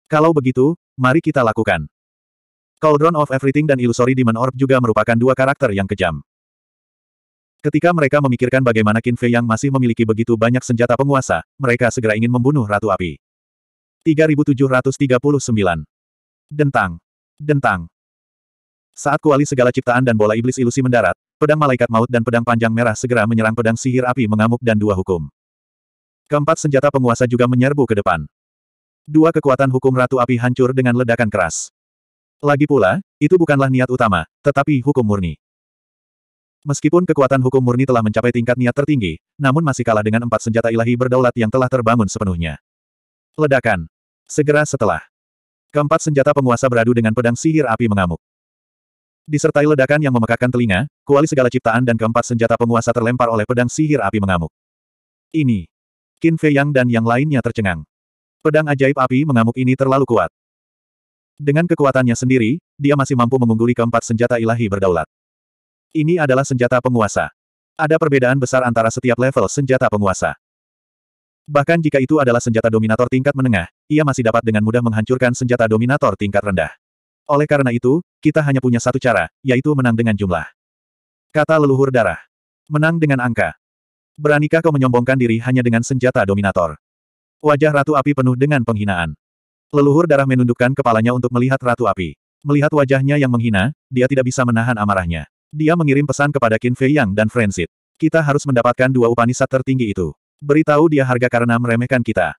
Kalau begitu, mari kita lakukan. Cauldron of Everything dan Illusory Demon Orb juga merupakan dua karakter yang kejam. Ketika mereka memikirkan bagaimana Qin Fei yang masih memiliki begitu banyak senjata penguasa, mereka segera ingin membunuh Ratu Api. 3739. Dentang. Dentang. Saat kuali segala ciptaan dan bola iblis ilusi mendarat, pedang malaikat maut dan pedang panjang merah segera menyerang pedang sihir api mengamuk dan dua hukum. Keempat senjata penguasa juga menyerbu ke depan. Dua kekuatan hukum Ratu Api hancur dengan ledakan keras. Lagi pula, itu bukanlah niat utama, tetapi hukum murni. Meskipun kekuatan hukum murni telah mencapai tingkat niat tertinggi, namun masih kalah dengan empat senjata ilahi berdaulat yang telah terbangun sepenuhnya. Ledakan. Segera setelah. Keempat senjata penguasa beradu dengan pedang sihir api mengamuk. Disertai ledakan yang memekakkan telinga, kuali segala ciptaan dan keempat senjata penguasa terlempar oleh pedang sihir api mengamuk. Ini. Qin Fei Yang dan yang lainnya tercengang. Pedang ajaib api mengamuk ini terlalu kuat. Dengan kekuatannya sendiri, dia masih mampu mengungguli keempat senjata ilahi berdaulat. Ini adalah senjata penguasa. Ada perbedaan besar antara setiap level senjata penguasa. Bahkan jika itu adalah senjata dominator tingkat menengah, ia masih dapat dengan mudah menghancurkan senjata dominator tingkat rendah. Oleh karena itu, kita hanya punya satu cara, yaitu menang dengan jumlah. Kata leluhur darah. Menang dengan angka. Beranikah kau menyombongkan diri hanya dengan senjata dominator? Wajah Ratu Api penuh dengan penghinaan. Leluhur darah menundukkan kepalanya untuk melihat Ratu Api. Melihat wajahnya yang menghina, dia tidak bisa menahan amarahnya. Dia mengirim pesan kepada Qin Fei Yang dan Frenzit. Kita harus mendapatkan dua Upanisat tertinggi itu. Beritahu dia harga karena meremehkan kita.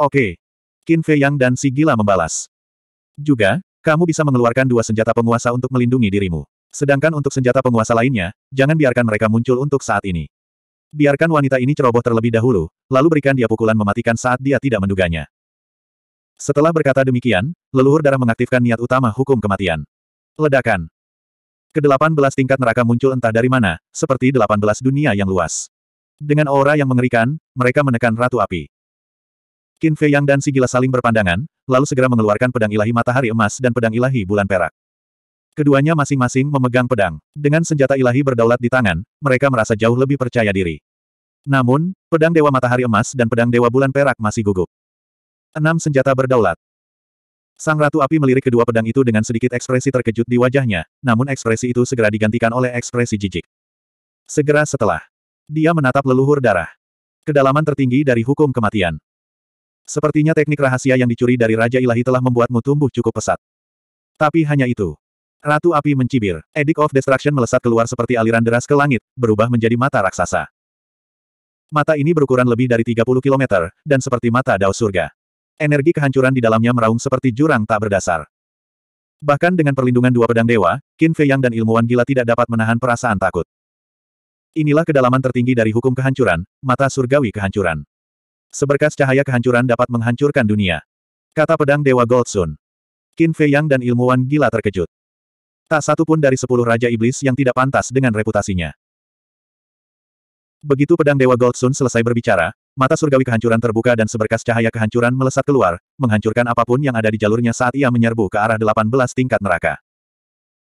Oke. Qin Fei Yang dan si gila membalas. Juga, kamu bisa mengeluarkan dua senjata penguasa untuk melindungi dirimu. Sedangkan untuk senjata penguasa lainnya, jangan biarkan mereka muncul untuk saat ini. Biarkan wanita ini ceroboh terlebih dahulu, lalu berikan dia pukulan mematikan saat dia tidak menduganya. Setelah berkata demikian, leluhur darah mengaktifkan niat utama hukum kematian. Ledakan. Kedelapan belas tingkat neraka muncul entah dari mana, seperti delapan belas dunia yang luas. Dengan aura yang mengerikan, mereka menekan Ratu Api. Qin Fei Yang dan si gila saling berpandangan, lalu segera mengeluarkan pedang ilahi matahari emas dan pedang ilahi bulan perak. Keduanya masing-masing memegang pedang. Dengan senjata ilahi berdaulat di tangan, mereka merasa jauh lebih percaya diri. Namun, pedang Dewa Matahari Emas dan pedang Dewa Bulan Perak masih gugup. Enam senjata berdaulat. Sang Ratu Api melirik kedua pedang itu dengan sedikit ekspresi terkejut di wajahnya, namun ekspresi itu segera digantikan oleh ekspresi jijik. Segera setelah, dia menatap leluhur darah. Kedalaman tertinggi dari hukum kematian. Sepertinya teknik rahasia yang dicuri dari Raja Ilahi telah membuatmu tumbuh cukup pesat. Tapi hanya itu. Ratu Api mencibir, Edict of Destruction melesat keluar seperti aliran deras ke langit, berubah menjadi mata raksasa. Mata ini berukuran lebih dari 30 km, dan seperti mata dao surga. Energi kehancuran di dalamnya meraung seperti jurang tak berdasar. Bahkan dengan perlindungan dua pedang dewa, Qin Fei Yang dan ilmuwan gila tidak dapat menahan perasaan takut. Inilah kedalaman tertinggi dari hukum kehancuran, mata surgawi kehancuran. Seberkas cahaya kehancuran dapat menghancurkan dunia. Kata pedang Dewa Goldsun. Qin Fei Yang dan ilmuwan gila terkejut. Tak satu pun dari sepuluh Raja Iblis yang tidak pantas dengan reputasinya. Begitu pedang Dewa Goldsun selesai berbicara, Mata surgawi kehancuran terbuka dan seberkas cahaya kehancuran melesat keluar, menghancurkan apapun yang ada di jalurnya saat ia menyerbu ke arah 18 tingkat neraka.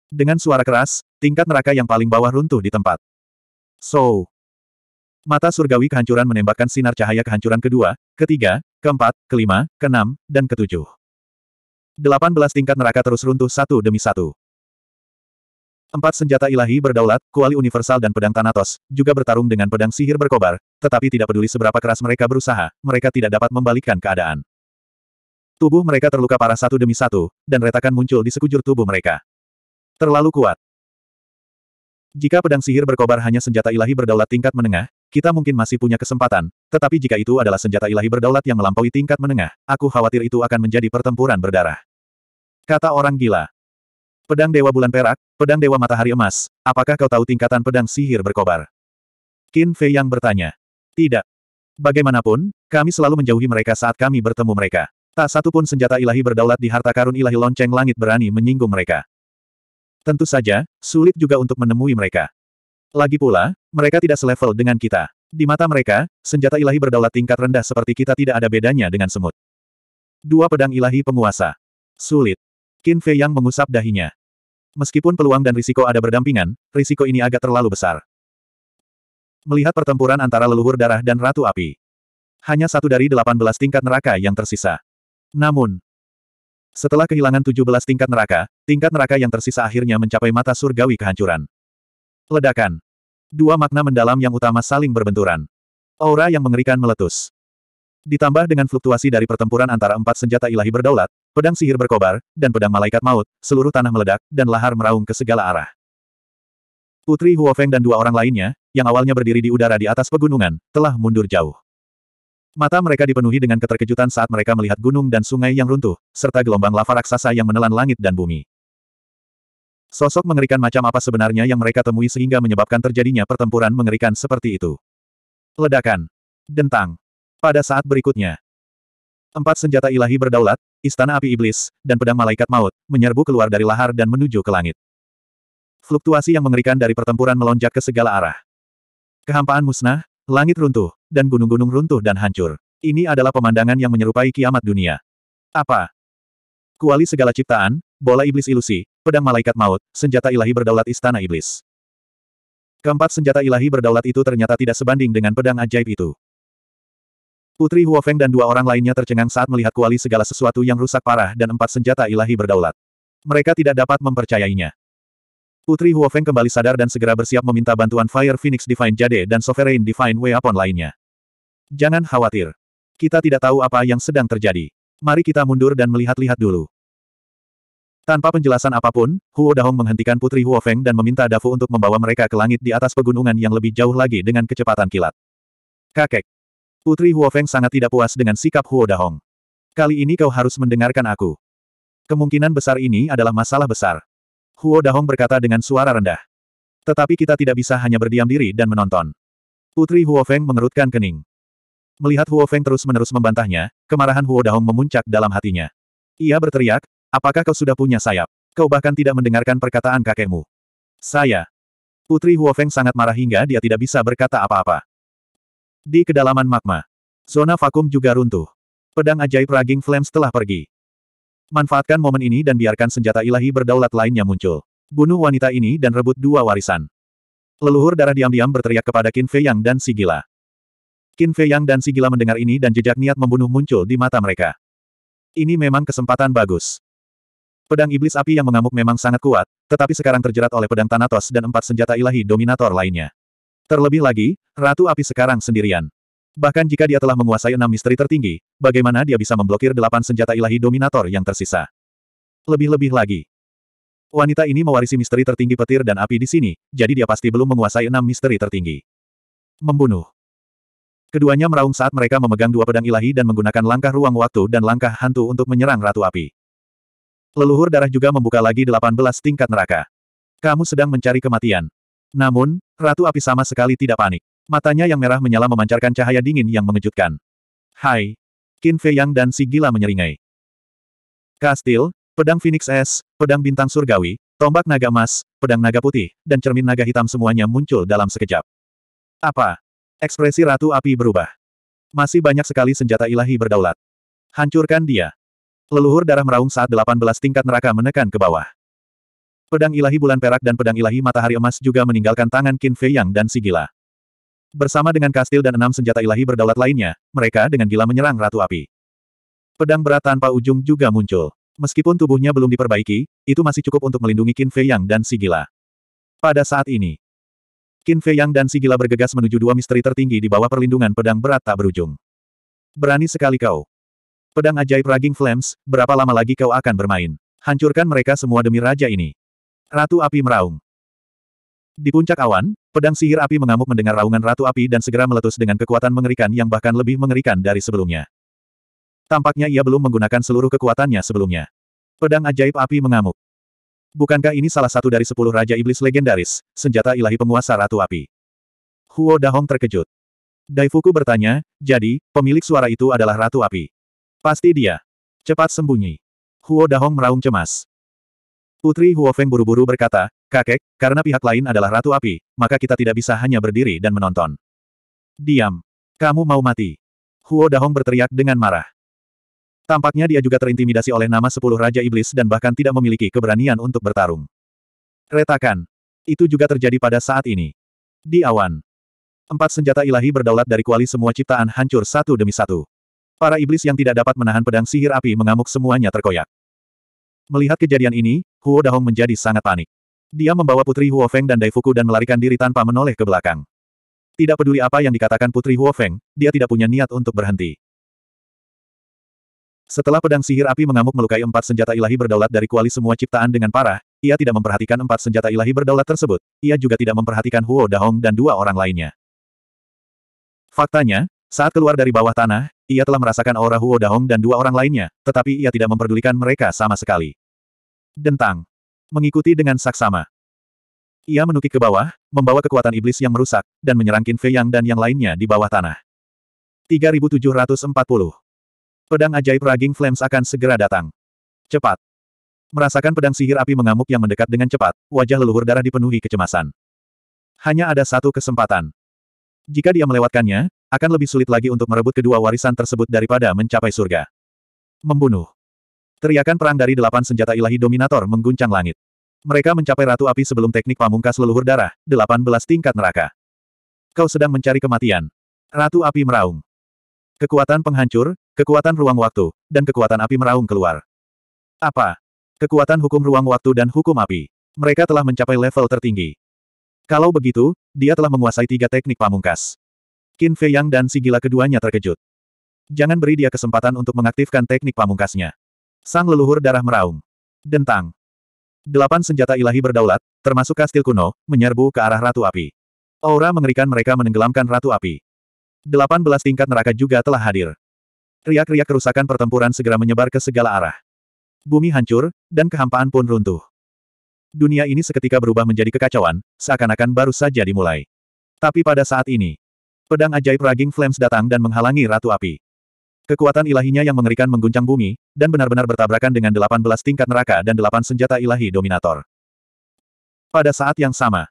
Dengan suara keras, tingkat neraka yang paling bawah runtuh di tempat. So. Mata surgawi kehancuran menembakkan sinar cahaya kehancuran kedua, ketiga, keempat, kelima, keenam, dan ketujuh. 18 tingkat neraka terus runtuh satu demi satu. Empat senjata ilahi berdaulat, kuali universal dan pedang Thanatos, juga bertarung dengan pedang sihir berkobar, tetapi tidak peduli seberapa keras mereka berusaha, mereka tidak dapat membalikkan keadaan. Tubuh mereka terluka parah satu demi satu, dan retakan muncul di sekujur tubuh mereka. Terlalu kuat. Jika pedang sihir berkobar hanya senjata ilahi berdaulat tingkat menengah, kita mungkin masih punya kesempatan, tetapi jika itu adalah senjata ilahi berdaulat yang melampaui tingkat menengah, aku khawatir itu akan menjadi pertempuran berdarah. Kata orang gila. Pedang Dewa Bulan Perak, Pedang Dewa Matahari Emas, apakah kau tahu tingkatan pedang sihir berkobar? Qin Fei yang bertanya. Tidak. Bagaimanapun, kami selalu menjauhi mereka saat kami bertemu mereka. Tak satu pun senjata ilahi berdaulat di harta karun ilahi lonceng langit berani menyinggung mereka. Tentu saja, sulit juga untuk menemui mereka. Lagi pula, mereka tidak selevel dengan kita. Di mata mereka, senjata ilahi berdaulat tingkat rendah seperti kita tidak ada bedanya dengan semut. Dua pedang ilahi penguasa. Sulit. Qin Fei yang mengusap dahinya. Meskipun peluang dan risiko ada berdampingan, risiko ini agak terlalu besar. Melihat pertempuran antara leluhur darah dan Ratu Api. Hanya satu dari delapan belas tingkat neraka yang tersisa. Namun, setelah kehilangan tujuh belas tingkat neraka, tingkat neraka yang tersisa akhirnya mencapai mata surgawi kehancuran. Ledakan. Dua makna mendalam yang utama saling berbenturan. Aura yang mengerikan meletus. Ditambah dengan fluktuasi dari pertempuran antara empat senjata ilahi berdaulat, Pedang sihir berkobar, dan pedang malaikat maut, seluruh tanah meledak, dan lahar meraung ke segala arah. Putri Huofeng dan dua orang lainnya, yang awalnya berdiri di udara di atas pegunungan, telah mundur jauh. Mata mereka dipenuhi dengan keterkejutan saat mereka melihat gunung dan sungai yang runtuh, serta gelombang lava raksasa yang menelan langit dan bumi. Sosok mengerikan macam apa sebenarnya yang mereka temui sehingga menyebabkan terjadinya pertempuran mengerikan seperti itu. Ledakan. Dentang. Pada saat berikutnya. Empat senjata ilahi berdaulat, Istana Api Iblis, dan Pedang Malaikat Maut, menyerbu keluar dari lahar dan menuju ke langit. Fluktuasi yang mengerikan dari pertempuran melonjak ke segala arah. Kehampaan musnah, langit runtuh, dan gunung-gunung runtuh dan hancur. Ini adalah pemandangan yang menyerupai kiamat dunia. Apa? Kuali segala ciptaan, bola iblis ilusi, pedang malaikat maut, senjata ilahi berdaulat istana iblis. Keempat senjata ilahi berdaulat itu ternyata tidak sebanding dengan pedang ajaib itu. Putri Huofeng dan dua orang lainnya tercengang saat melihat kuali segala sesuatu yang rusak parah dan empat senjata ilahi berdaulat. Mereka tidak dapat mempercayainya. Putri Huofeng kembali sadar dan segera bersiap meminta bantuan Fire Phoenix Divine Jade dan Sovereign Divine Way Weapon lainnya. Jangan khawatir. Kita tidak tahu apa yang sedang terjadi. Mari kita mundur dan melihat-lihat dulu. Tanpa penjelasan apapun, Huo Dahong menghentikan Putri Huo Feng dan meminta Dafu untuk membawa mereka ke langit di atas pegunungan yang lebih jauh lagi dengan kecepatan kilat. Kakek, Putri Huofeng sangat tidak puas dengan sikap Huo Dahong. Kali ini kau harus mendengarkan aku. Kemungkinan besar ini adalah masalah besar. Huo Dahong berkata dengan suara rendah. Tetapi kita tidak bisa hanya berdiam diri dan menonton. Putri Huofeng mengerutkan kening. Melihat Huofeng terus-menerus membantahnya, kemarahan Huo Dahong memuncak dalam hatinya. Ia berteriak, apakah kau sudah punya sayap? Kau bahkan tidak mendengarkan perkataan kakekmu. Saya. Putri Huofeng sangat marah hingga dia tidak bisa berkata apa-apa. Di kedalaman magma. Zona vakum juga runtuh. Pedang ajaib Raging Flames telah pergi. Manfaatkan momen ini dan biarkan senjata ilahi berdaulat lainnya muncul. Bunuh wanita ini dan rebut dua warisan. Leluhur darah diam-diam berteriak kepada Qin Fei Yang dan Sigila. Qin Fei Yang dan Sigila mendengar ini dan jejak niat membunuh muncul di mata mereka. Ini memang kesempatan bagus. Pedang iblis api yang mengamuk memang sangat kuat, tetapi sekarang terjerat oleh pedang Thanatos dan empat senjata ilahi dominator lainnya. Terlebih lagi, Ratu Api sekarang sendirian. Bahkan jika dia telah menguasai enam misteri tertinggi, bagaimana dia bisa memblokir delapan senjata ilahi dominator yang tersisa? Lebih-lebih lagi. Wanita ini mewarisi misteri tertinggi petir dan api di sini, jadi dia pasti belum menguasai enam misteri tertinggi. Membunuh. Keduanya meraung saat mereka memegang dua pedang ilahi dan menggunakan langkah ruang waktu dan langkah hantu untuk menyerang Ratu Api. Leluhur darah juga membuka lagi delapan belas tingkat neraka. Kamu sedang mencari kematian. Namun, Ratu Api sama sekali tidak panik. Matanya yang merah menyala memancarkan cahaya dingin yang mengejutkan. Hai! Qin Fei Yang dan si gila menyeringai. Kastil, pedang Phoenix S, pedang bintang surgawi, tombak naga emas, pedang naga putih, dan cermin naga hitam semuanya muncul dalam sekejap. Apa? Ekspresi Ratu Api berubah. Masih banyak sekali senjata ilahi berdaulat. Hancurkan dia. Leluhur darah meraung saat 18 tingkat neraka menekan ke bawah. Pedang ilahi bulan perak dan pedang ilahi matahari emas juga meninggalkan tangan Qin Fei Yang dan Sigila. Bersama dengan kastil dan enam senjata ilahi berdaulat lainnya, mereka dengan gila menyerang Ratu Api. Pedang berat tanpa ujung juga muncul. Meskipun tubuhnya belum diperbaiki, itu masih cukup untuk melindungi Qin Fei Yang dan Sigila. Pada saat ini, Qin Fei Yang dan Sigila bergegas menuju dua misteri tertinggi di bawah perlindungan pedang berat tak berujung. Berani sekali kau. Pedang ajaib Raging Flames, berapa lama lagi kau akan bermain? Hancurkan mereka semua demi raja ini. Ratu Api meraung. Di puncak awan, pedang sihir api mengamuk mendengar raungan Ratu Api dan segera meletus dengan kekuatan mengerikan yang bahkan lebih mengerikan dari sebelumnya. Tampaknya ia belum menggunakan seluruh kekuatannya sebelumnya. Pedang ajaib api mengamuk. Bukankah ini salah satu dari sepuluh Raja Iblis legendaris, senjata ilahi penguasa Ratu Api? Huo Dahong terkejut. Daifuku bertanya, jadi, pemilik suara itu adalah Ratu Api. Pasti dia. Cepat sembunyi. Huo Dahong meraung cemas. Putri Huofeng buru-buru berkata, Kakek, karena pihak lain adalah Ratu Api, maka kita tidak bisa hanya berdiri dan menonton. Diam. Kamu mau mati. Huo Dahong berteriak dengan marah. Tampaknya dia juga terintimidasi oleh nama sepuluh Raja Iblis dan bahkan tidak memiliki keberanian untuk bertarung. Retakan. Itu juga terjadi pada saat ini. Di awan. Empat senjata ilahi berdaulat dari kuali semua ciptaan hancur satu demi satu. Para iblis yang tidak dapat menahan pedang sihir api mengamuk semuanya terkoyak. Melihat kejadian ini, Huo Dahong menjadi sangat panik. Dia membawa Putri Huo Feng dan Daifuku dan melarikan diri tanpa menoleh ke belakang. Tidak peduli apa yang dikatakan Putri Huo Feng, dia tidak punya niat untuk berhenti. Setelah pedang sihir api mengamuk melukai empat senjata ilahi berdaulat dari kuali semua ciptaan dengan parah, ia tidak memperhatikan empat senjata ilahi berdaulat tersebut, ia juga tidak memperhatikan Huo Dahong dan dua orang lainnya. Faktanya, saat keluar dari bawah tanah, ia telah merasakan aura Huo Dahong dan dua orang lainnya, tetapi ia tidak memperdulikan mereka sama sekali. Dentang. Mengikuti dengan saksama. Ia menukik ke bawah, membawa kekuatan iblis yang merusak, dan menyerang Qin Fei Yang dan yang lainnya di bawah tanah. 3740. Pedang ajaib Raging Flames akan segera datang. Cepat. Merasakan pedang sihir api mengamuk yang mendekat dengan cepat, wajah leluhur darah dipenuhi kecemasan. Hanya ada satu kesempatan. Jika dia melewatkannya, akan lebih sulit lagi untuk merebut kedua warisan tersebut daripada mencapai surga. Membunuh. Teriakan perang dari delapan senjata ilahi Dominator mengguncang langit. Mereka mencapai Ratu Api sebelum teknik pamungkas leluhur darah, delapan belas tingkat neraka. Kau sedang mencari kematian. Ratu Api meraung. Kekuatan penghancur, kekuatan ruang waktu, dan kekuatan api meraung keluar. Apa? Kekuatan hukum ruang waktu dan hukum api. Mereka telah mencapai level tertinggi. Kalau begitu, dia telah menguasai tiga teknik pamungkas. Qin Fei Yang dan si gila keduanya terkejut. Jangan beri dia kesempatan untuk mengaktifkan teknik pamungkasnya. Sang leluhur darah meraung. Dentang. Delapan senjata ilahi berdaulat, termasuk kastil kuno, menyerbu ke arah Ratu Api. Aura mengerikan mereka menenggelamkan Ratu Api. Delapan belas tingkat neraka juga telah hadir. Riak-riak kerusakan pertempuran segera menyebar ke segala arah. Bumi hancur, dan kehampaan pun runtuh. Dunia ini seketika berubah menjadi kekacauan, seakan-akan baru saja dimulai. Tapi pada saat ini, pedang ajaib Raging Flames datang dan menghalangi Ratu Api. Kekuatan ilahinya yang mengerikan mengguncang bumi, dan benar-benar bertabrakan dengan 18 tingkat neraka dan 8 senjata ilahi dominator. Pada saat yang sama,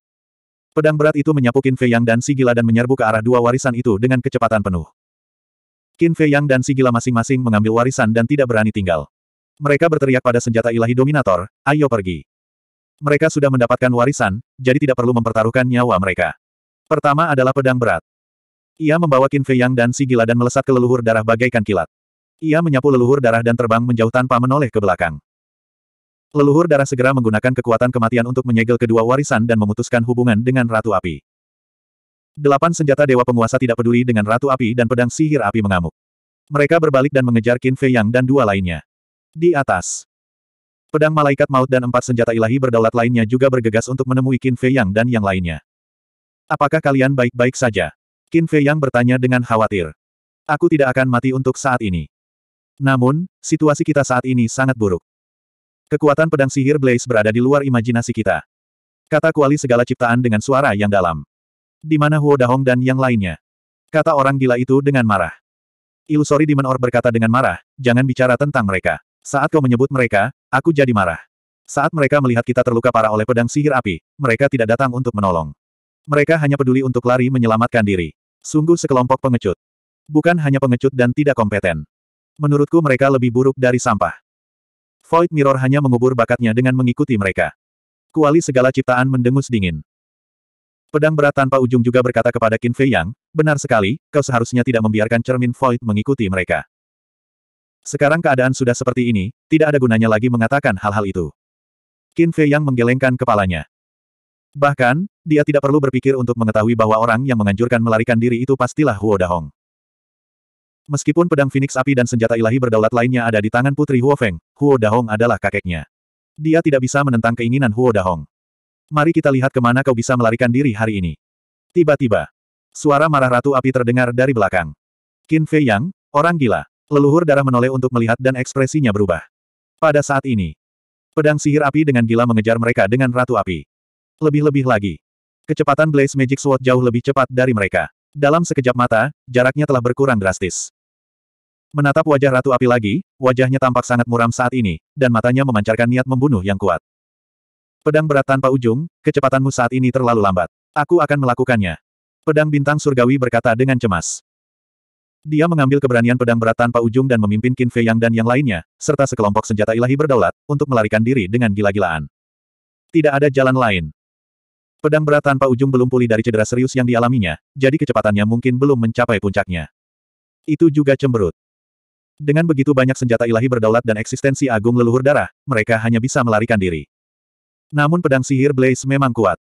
pedang berat itu menyapu Qin Fei Yang dan Si Gila dan menyerbu ke arah dua warisan itu dengan kecepatan penuh. Qin Fei Yang dan Si Gila masing-masing mengambil warisan dan tidak berani tinggal. Mereka berteriak pada senjata ilahi dominator, ayo pergi. Mereka sudah mendapatkan warisan, jadi tidak perlu mempertaruhkan nyawa mereka. Pertama adalah pedang berat. Ia membawa Qin Fei Yang dan si gila dan melesat ke leluhur darah bagaikan kilat. Ia menyapu leluhur darah dan terbang menjauh tanpa menoleh ke belakang. Leluhur darah segera menggunakan kekuatan kematian untuk menyegel kedua warisan dan memutuskan hubungan dengan Ratu Api. Delapan senjata dewa penguasa tidak peduli dengan Ratu Api dan pedang sihir api mengamuk. Mereka berbalik dan mengejar Qin Fei Yang dan dua lainnya. Di atas. Pedang malaikat maut dan empat senjata ilahi berdaulat lainnya juga bergegas untuk menemui Qin Fei Yang dan yang lainnya. Apakah kalian baik-baik saja? Qin Fei yang bertanya dengan khawatir. Aku tidak akan mati untuk saat ini. Namun, situasi kita saat ini sangat buruk. Kekuatan pedang sihir Blaze berada di luar imajinasi kita. Kata kuali segala ciptaan dengan suara yang dalam. Di mana Huo Dahong dan yang lainnya? Kata orang gila itu dengan marah. Ilusori Demon Orb berkata dengan marah, jangan bicara tentang mereka. Saat kau menyebut mereka, aku jadi marah. Saat mereka melihat kita terluka parah oleh pedang sihir api, mereka tidak datang untuk menolong. Mereka hanya peduli untuk lari menyelamatkan diri. Sungguh sekelompok pengecut. Bukan hanya pengecut dan tidak kompeten. Menurutku mereka lebih buruk dari sampah. Void Mirror hanya mengubur bakatnya dengan mengikuti mereka. Kuali segala ciptaan mendengus dingin. Pedang berat tanpa ujung juga berkata kepada Qin Fei Yang, benar sekali, kau seharusnya tidak membiarkan cermin Void mengikuti mereka. Sekarang keadaan sudah seperti ini, tidak ada gunanya lagi mengatakan hal-hal itu. Qin Fei Yang menggelengkan kepalanya. Bahkan, dia tidak perlu berpikir untuk mengetahui bahwa orang yang menganjurkan melarikan diri itu pastilah Huo Dahong. Meskipun pedang Phoenix api dan senjata ilahi berdaulat lainnya ada di tangan Putri Huo Feng, Huo Dahong adalah kakeknya. Dia tidak bisa menentang keinginan Huo Dahong. Mari kita lihat kemana kau bisa melarikan diri hari ini. Tiba-tiba, suara marah Ratu Api terdengar dari belakang. Qin Fei Yang, orang gila. Leluhur darah menoleh untuk melihat dan ekspresinya berubah. Pada saat ini, pedang sihir api dengan gila mengejar mereka dengan Ratu Api. Lebih-lebih lagi. Kecepatan Blaze Magic Sword jauh lebih cepat dari mereka. Dalam sekejap mata, jaraknya telah berkurang drastis. Menatap wajah Ratu Api lagi, wajahnya tampak sangat muram saat ini, dan matanya memancarkan niat membunuh yang kuat. Pedang berat tanpa ujung, kecepatanmu saat ini terlalu lambat. Aku akan melakukannya. Pedang bintang surgawi berkata dengan cemas. Dia mengambil keberanian pedang berat tanpa ujung dan memimpin Qin Fei Yang dan yang lainnya, serta sekelompok senjata ilahi berdaulat, untuk melarikan diri dengan gila-gilaan. Tidak ada jalan lain. Pedang berat tanpa ujung belum pulih dari cedera serius yang dialaminya, jadi kecepatannya mungkin belum mencapai puncaknya. Itu juga cemberut. Dengan begitu banyak senjata ilahi berdaulat dan eksistensi agung leluhur darah, mereka hanya bisa melarikan diri. Namun pedang sihir Blaze memang kuat.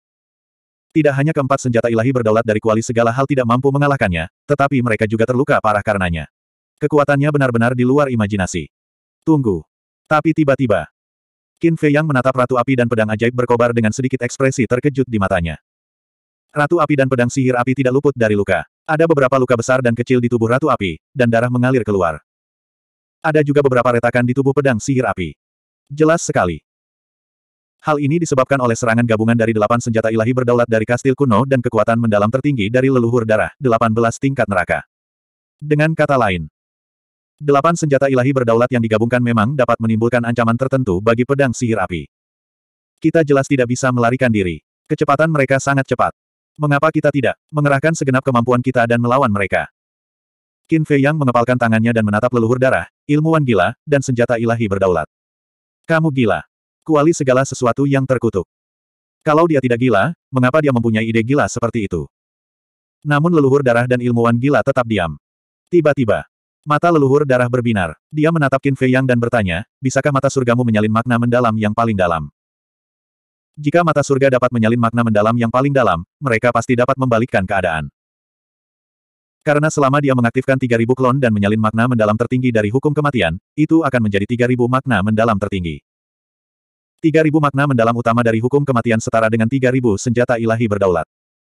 Tidak hanya keempat senjata ilahi berdaulat dari kuali segala hal tidak mampu mengalahkannya, tetapi mereka juga terluka parah karenanya. Kekuatannya benar-benar di luar imajinasi. Tunggu. Tapi tiba-tiba, Qin Fei Yang menatap Ratu Api dan Pedang Ajaib berkobar dengan sedikit ekspresi terkejut di matanya. Ratu Api dan Pedang Sihir Api tidak luput dari luka. Ada beberapa luka besar dan kecil di tubuh Ratu Api, dan darah mengalir keluar. Ada juga beberapa retakan di tubuh Pedang Sihir Api. Jelas sekali. Hal ini disebabkan oleh serangan gabungan dari delapan senjata ilahi berdaulat dari kastil kuno dan kekuatan mendalam tertinggi dari leluhur darah, delapan belas tingkat neraka. Dengan kata lain, Delapan senjata ilahi berdaulat yang digabungkan memang dapat menimbulkan ancaman tertentu bagi pedang sihir api. Kita jelas tidak bisa melarikan diri. Kecepatan mereka sangat cepat. Mengapa kita tidak mengerahkan segenap kemampuan kita dan melawan mereka? Qin Fei Yang mengepalkan tangannya dan menatap leluhur darah, ilmuwan gila, dan senjata ilahi berdaulat. Kamu gila. Kuali segala sesuatu yang terkutuk. Kalau dia tidak gila, mengapa dia mempunyai ide gila seperti itu? Namun leluhur darah dan ilmuwan gila tetap diam. Tiba-tiba, Mata leluhur darah berbinar. Dia menatap Qin Fei Yang dan bertanya, bisakah mata surgamu menyalin makna mendalam yang paling dalam? Jika mata surga dapat menyalin makna mendalam yang paling dalam, mereka pasti dapat membalikkan keadaan. Karena selama dia mengaktifkan 3000 klon dan menyalin makna mendalam tertinggi dari hukum kematian, itu akan menjadi 3000 makna mendalam tertinggi. 3000 makna mendalam utama dari hukum kematian setara dengan 3000 senjata ilahi berdaulat.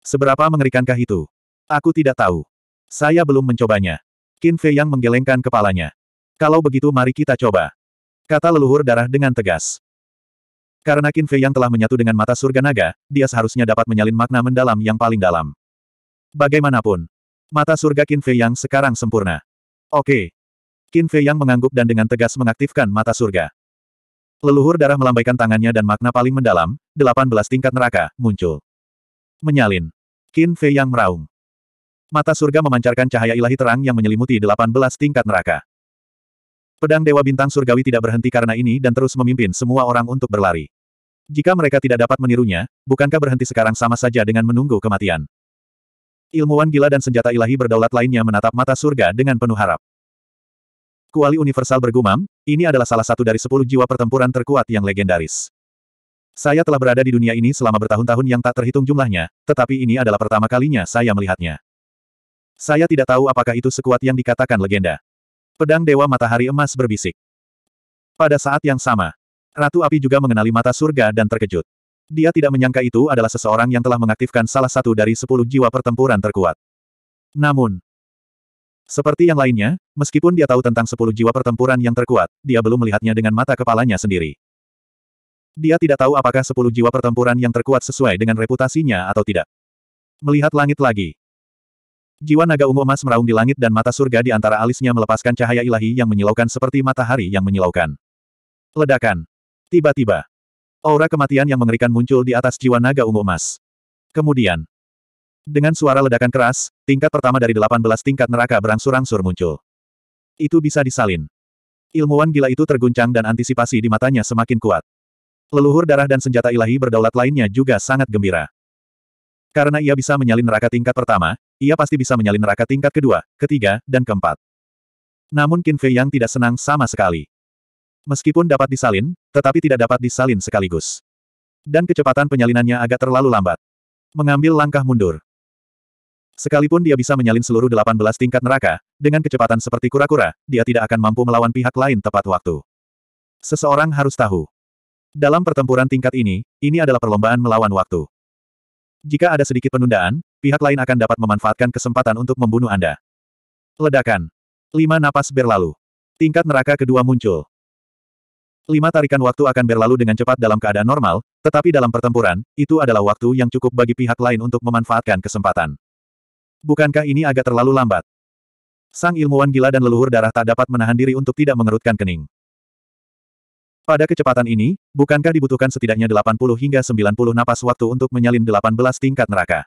Seberapa mengerikankah itu? Aku tidak tahu. Saya belum mencobanya. Qin Fei yang menggelengkan kepalanya. Kalau begitu mari kita coba. Kata leluhur darah dengan tegas. Karena Qin Fei yang telah menyatu dengan mata surga naga, dia seharusnya dapat menyalin makna mendalam yang paling dalam. Bagaimanapun, mata surga Qin Fei yang sekarang sempurna. Oke. Qin Fei yang mengangguk dan dengan tegas mengaktifkan mata surga. Leluhur darah melambaikan tangannya dan makna paling mendalam, 18 tingkat neraka, muncul. Menyalin. Qin Fei yang meraung. Mata surga memancarkan cahaya ilahi terang yang menyelimuti 18 tingkat neraka. Pedang Dewa Bintang Surgawi tidak berhenti karena ini dan terus memimpin semua orang untuk berlari. Jika mereka tidak dapat menirunya, bukankah berhenti sekarang sama saja dengan menunggu kematian? Ilmuwan gila dan senjata ilahi berdaulat lainnya menatap mata surga dengan penuh harap. Kuali Universal bergumam, ini adalah salah satu dari sepuluh jiwa pertempuran terkuat yang legendaris. Saya telah berada di dunia ini selama bertahun-tahun yang tak terhitung jumlahnya, tetapi ini adalah pertama kalinya saya melihatnya. Saya tidak tahu apakah itu sekuat yang dikatakan legenda. Pedang Dewa Matahari Emas berbisik. Pada saat yang sama, Ratu Api juga mengenali mata surga dan terkejut. Dia tidak menyangka itu adalah seseorang yang telah mengaktifkan salah satu dari sepuluh jiwa pertempuran terkuat. Namun, seperti yang lainnya, meskipun dia tahu tentang sepuluh jiwa pertempuran yang terkuat, dia belum melihatnya dengan mata kepalanya sendiri. Dia tidak tahu apakah sepuluh jiwa pertempuran yang terkuat sesuai dengan reputasinya atau tidak. Melihat langit lagi, Jiwa naga ungu emas meraung di langit dan mata surga di antara alisnya melepaskan cahaya ilahi yang menyilaukan seperti matahari yang menyilaukan. Ledakan. Tiba-tiba. Aura kematian yang mengerikan muncul di atas jiwa naga ungu emas. Kemudian. Dengan suara ledakan keras, tingkat pertama dari 18 tingkat neraka berangsur-angsur muncul. Itu bisa disalin. Ilmuwan gila itu terguncang dan antisipasi di matanya semakin kuat. Leluhur darah dan senjata ilahi berdaulat lainnya juga sangat gembira. Karena ia bisa menyalin neraka tingkat pertama, ia pasti bisa menyalin neraka tingkat kedua, ketiga, dan keempat. Namun Qin Fei Yang tidak senang sama sekali. Meskipun dapat disalin, tetapi tidak dapat disalin sekaligus. Dan kecepatan penyalinannya agak terlalu lambat. Mengambil langkah mundur. Sekalipun dia bisa menyalin seluruh 18 tingkat neraka, dengan kecepatan seperti kura-kura, dia tidak akan mampu melawan pihak lain tepat waktu. Seseorang harus tahu. Dalam pertempuran tingkat ini, ini adalah perlombaan melawan waktu. Jika ada sedikit penundaan, pihak lain akan dapat memanfaatkan kesempatan untuk membunuh Anda. Ledakan. Lima napas berlalu. Tingkat neraka kedua muncul. Lima tarikan waktu akan berlalu dengan cepat dalam keadaan normal, tetapi dalam pertempuran, itu adalah waktu yang cukup bagi pihak lain untuk memanfaatkan kesempatan. Bukankah ini agak terlalu lambat? Sang ilmuwan gila dan leluhur darah tak dapat menahan diri untuk tidak mengerutkan kening. Pada kecepatan ini, bukankah dibutuhkan setidaknya 80 hingga 90 napas waktu untuk menyalin 18 tingkat neraka?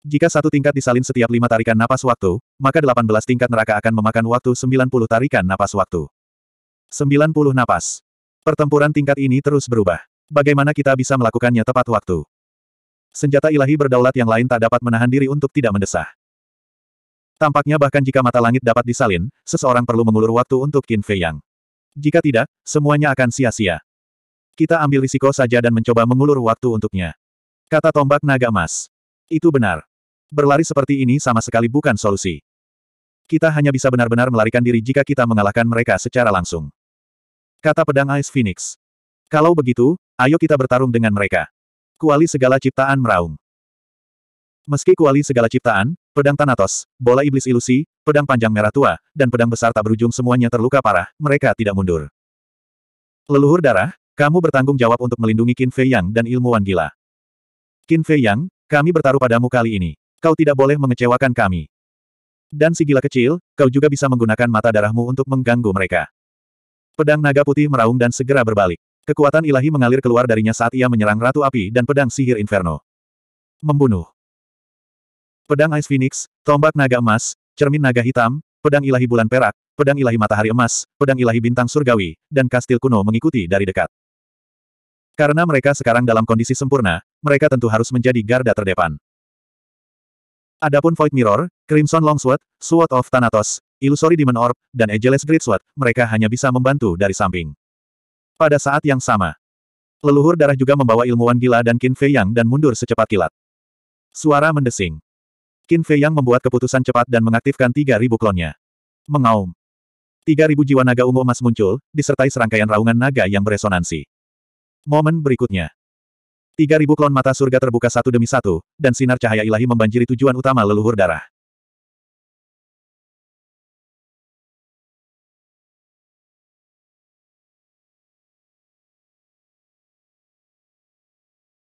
Jika satu tingkat disalin setiap lima tarikan napas waktu, maka delapan belas tingkat neraka akan memakan waktu sembilan puluh tarikan napas waktu. 90 napas. Pertempuran tingkat ini terus berubah. Bagaimana kita bisa melakukannya tepat waktu? Senjata ilahi berdaulat yang lain tak dapat menahan diri untuk tidak mendesah. Tampaknya bahkan jika mata langit dapat disalin, seseorang perlu mengulur waktu untuk Qin Fei Yang. Jika tidak, semuanya akan sia-sia. Kita ambil risiko saja dan mencoba mengulur waktu untuknya. Kata tombak naga emas. Itu benar. Berlari seperti ini sama sekali bukan solusi. Kita hanya bisa benar-benar melarikan diri jika kita mengalahkan mereka secara langsung. Kata pedang Ice Phoenix. Kalau begitu, ayo kita bertarung dengan mereka. Kuali segala ciptaan meraung. Meski kuali segala ciptaan, pedang Thanatos, bola iblis ilusi, pedang panjang merah tua, dan pedang besar tak berujung semuanya terluka parah, mereka tidak mundur. Leluhur darah, kamu bertanggung jawab untuk melindungi Qin Fei Yang dan ilmuwan gila. Qin Fei Yang, kami bertaruh padamu kali ini. Kau tidak boleh mengecewakan kami. Dan si gila kecil, kau juga bisa menggunakan mata darahmu untuk mengganggu mereka. Pedang naga putih meraung dan segera berbalik. Kekuatan ilahi mengalir keluar darinya saat ia menyerang Ratu Api dan pedang sihir Inferno. Membunuh. Pedang Ice Phoenix, tombak naga emas, cermin naga hitam, pedang ilahi bulan perak, pedang ilahi matahari emas, pedang ilahi bintang surgawi, dan kastil kuno mengikuti dari dekat. Karena mereka sekarang dalam kondisi sempurna, mereka tentu harus menjadi garda terdepan. Adapun Void Mirror, Crimson Longsword, Sword of Thanatos, Illusory Demon Orb, dan Ageless Greatsword, mereka hanya bisa membantu dari samping. Pada saat yang sama, leluhur darah juga membawa ilmuwan gila dan Qin Fei Yang dan mundur secepat kilat. Suara mendesing. Qin Fei Yang membuat keputusan cepat dan mengaktifkan 3.000 klonnya. Mengaum. 3.000 jiwa naga ungu emas muncul, disertai serangkaian raungan naga yang beresonansi. Momen berikutnya. Tiga ribu klon mata surga terbuka satu demi satu, dan sinar cahaya ilahi membanjiri tujuan utama leluhur darah.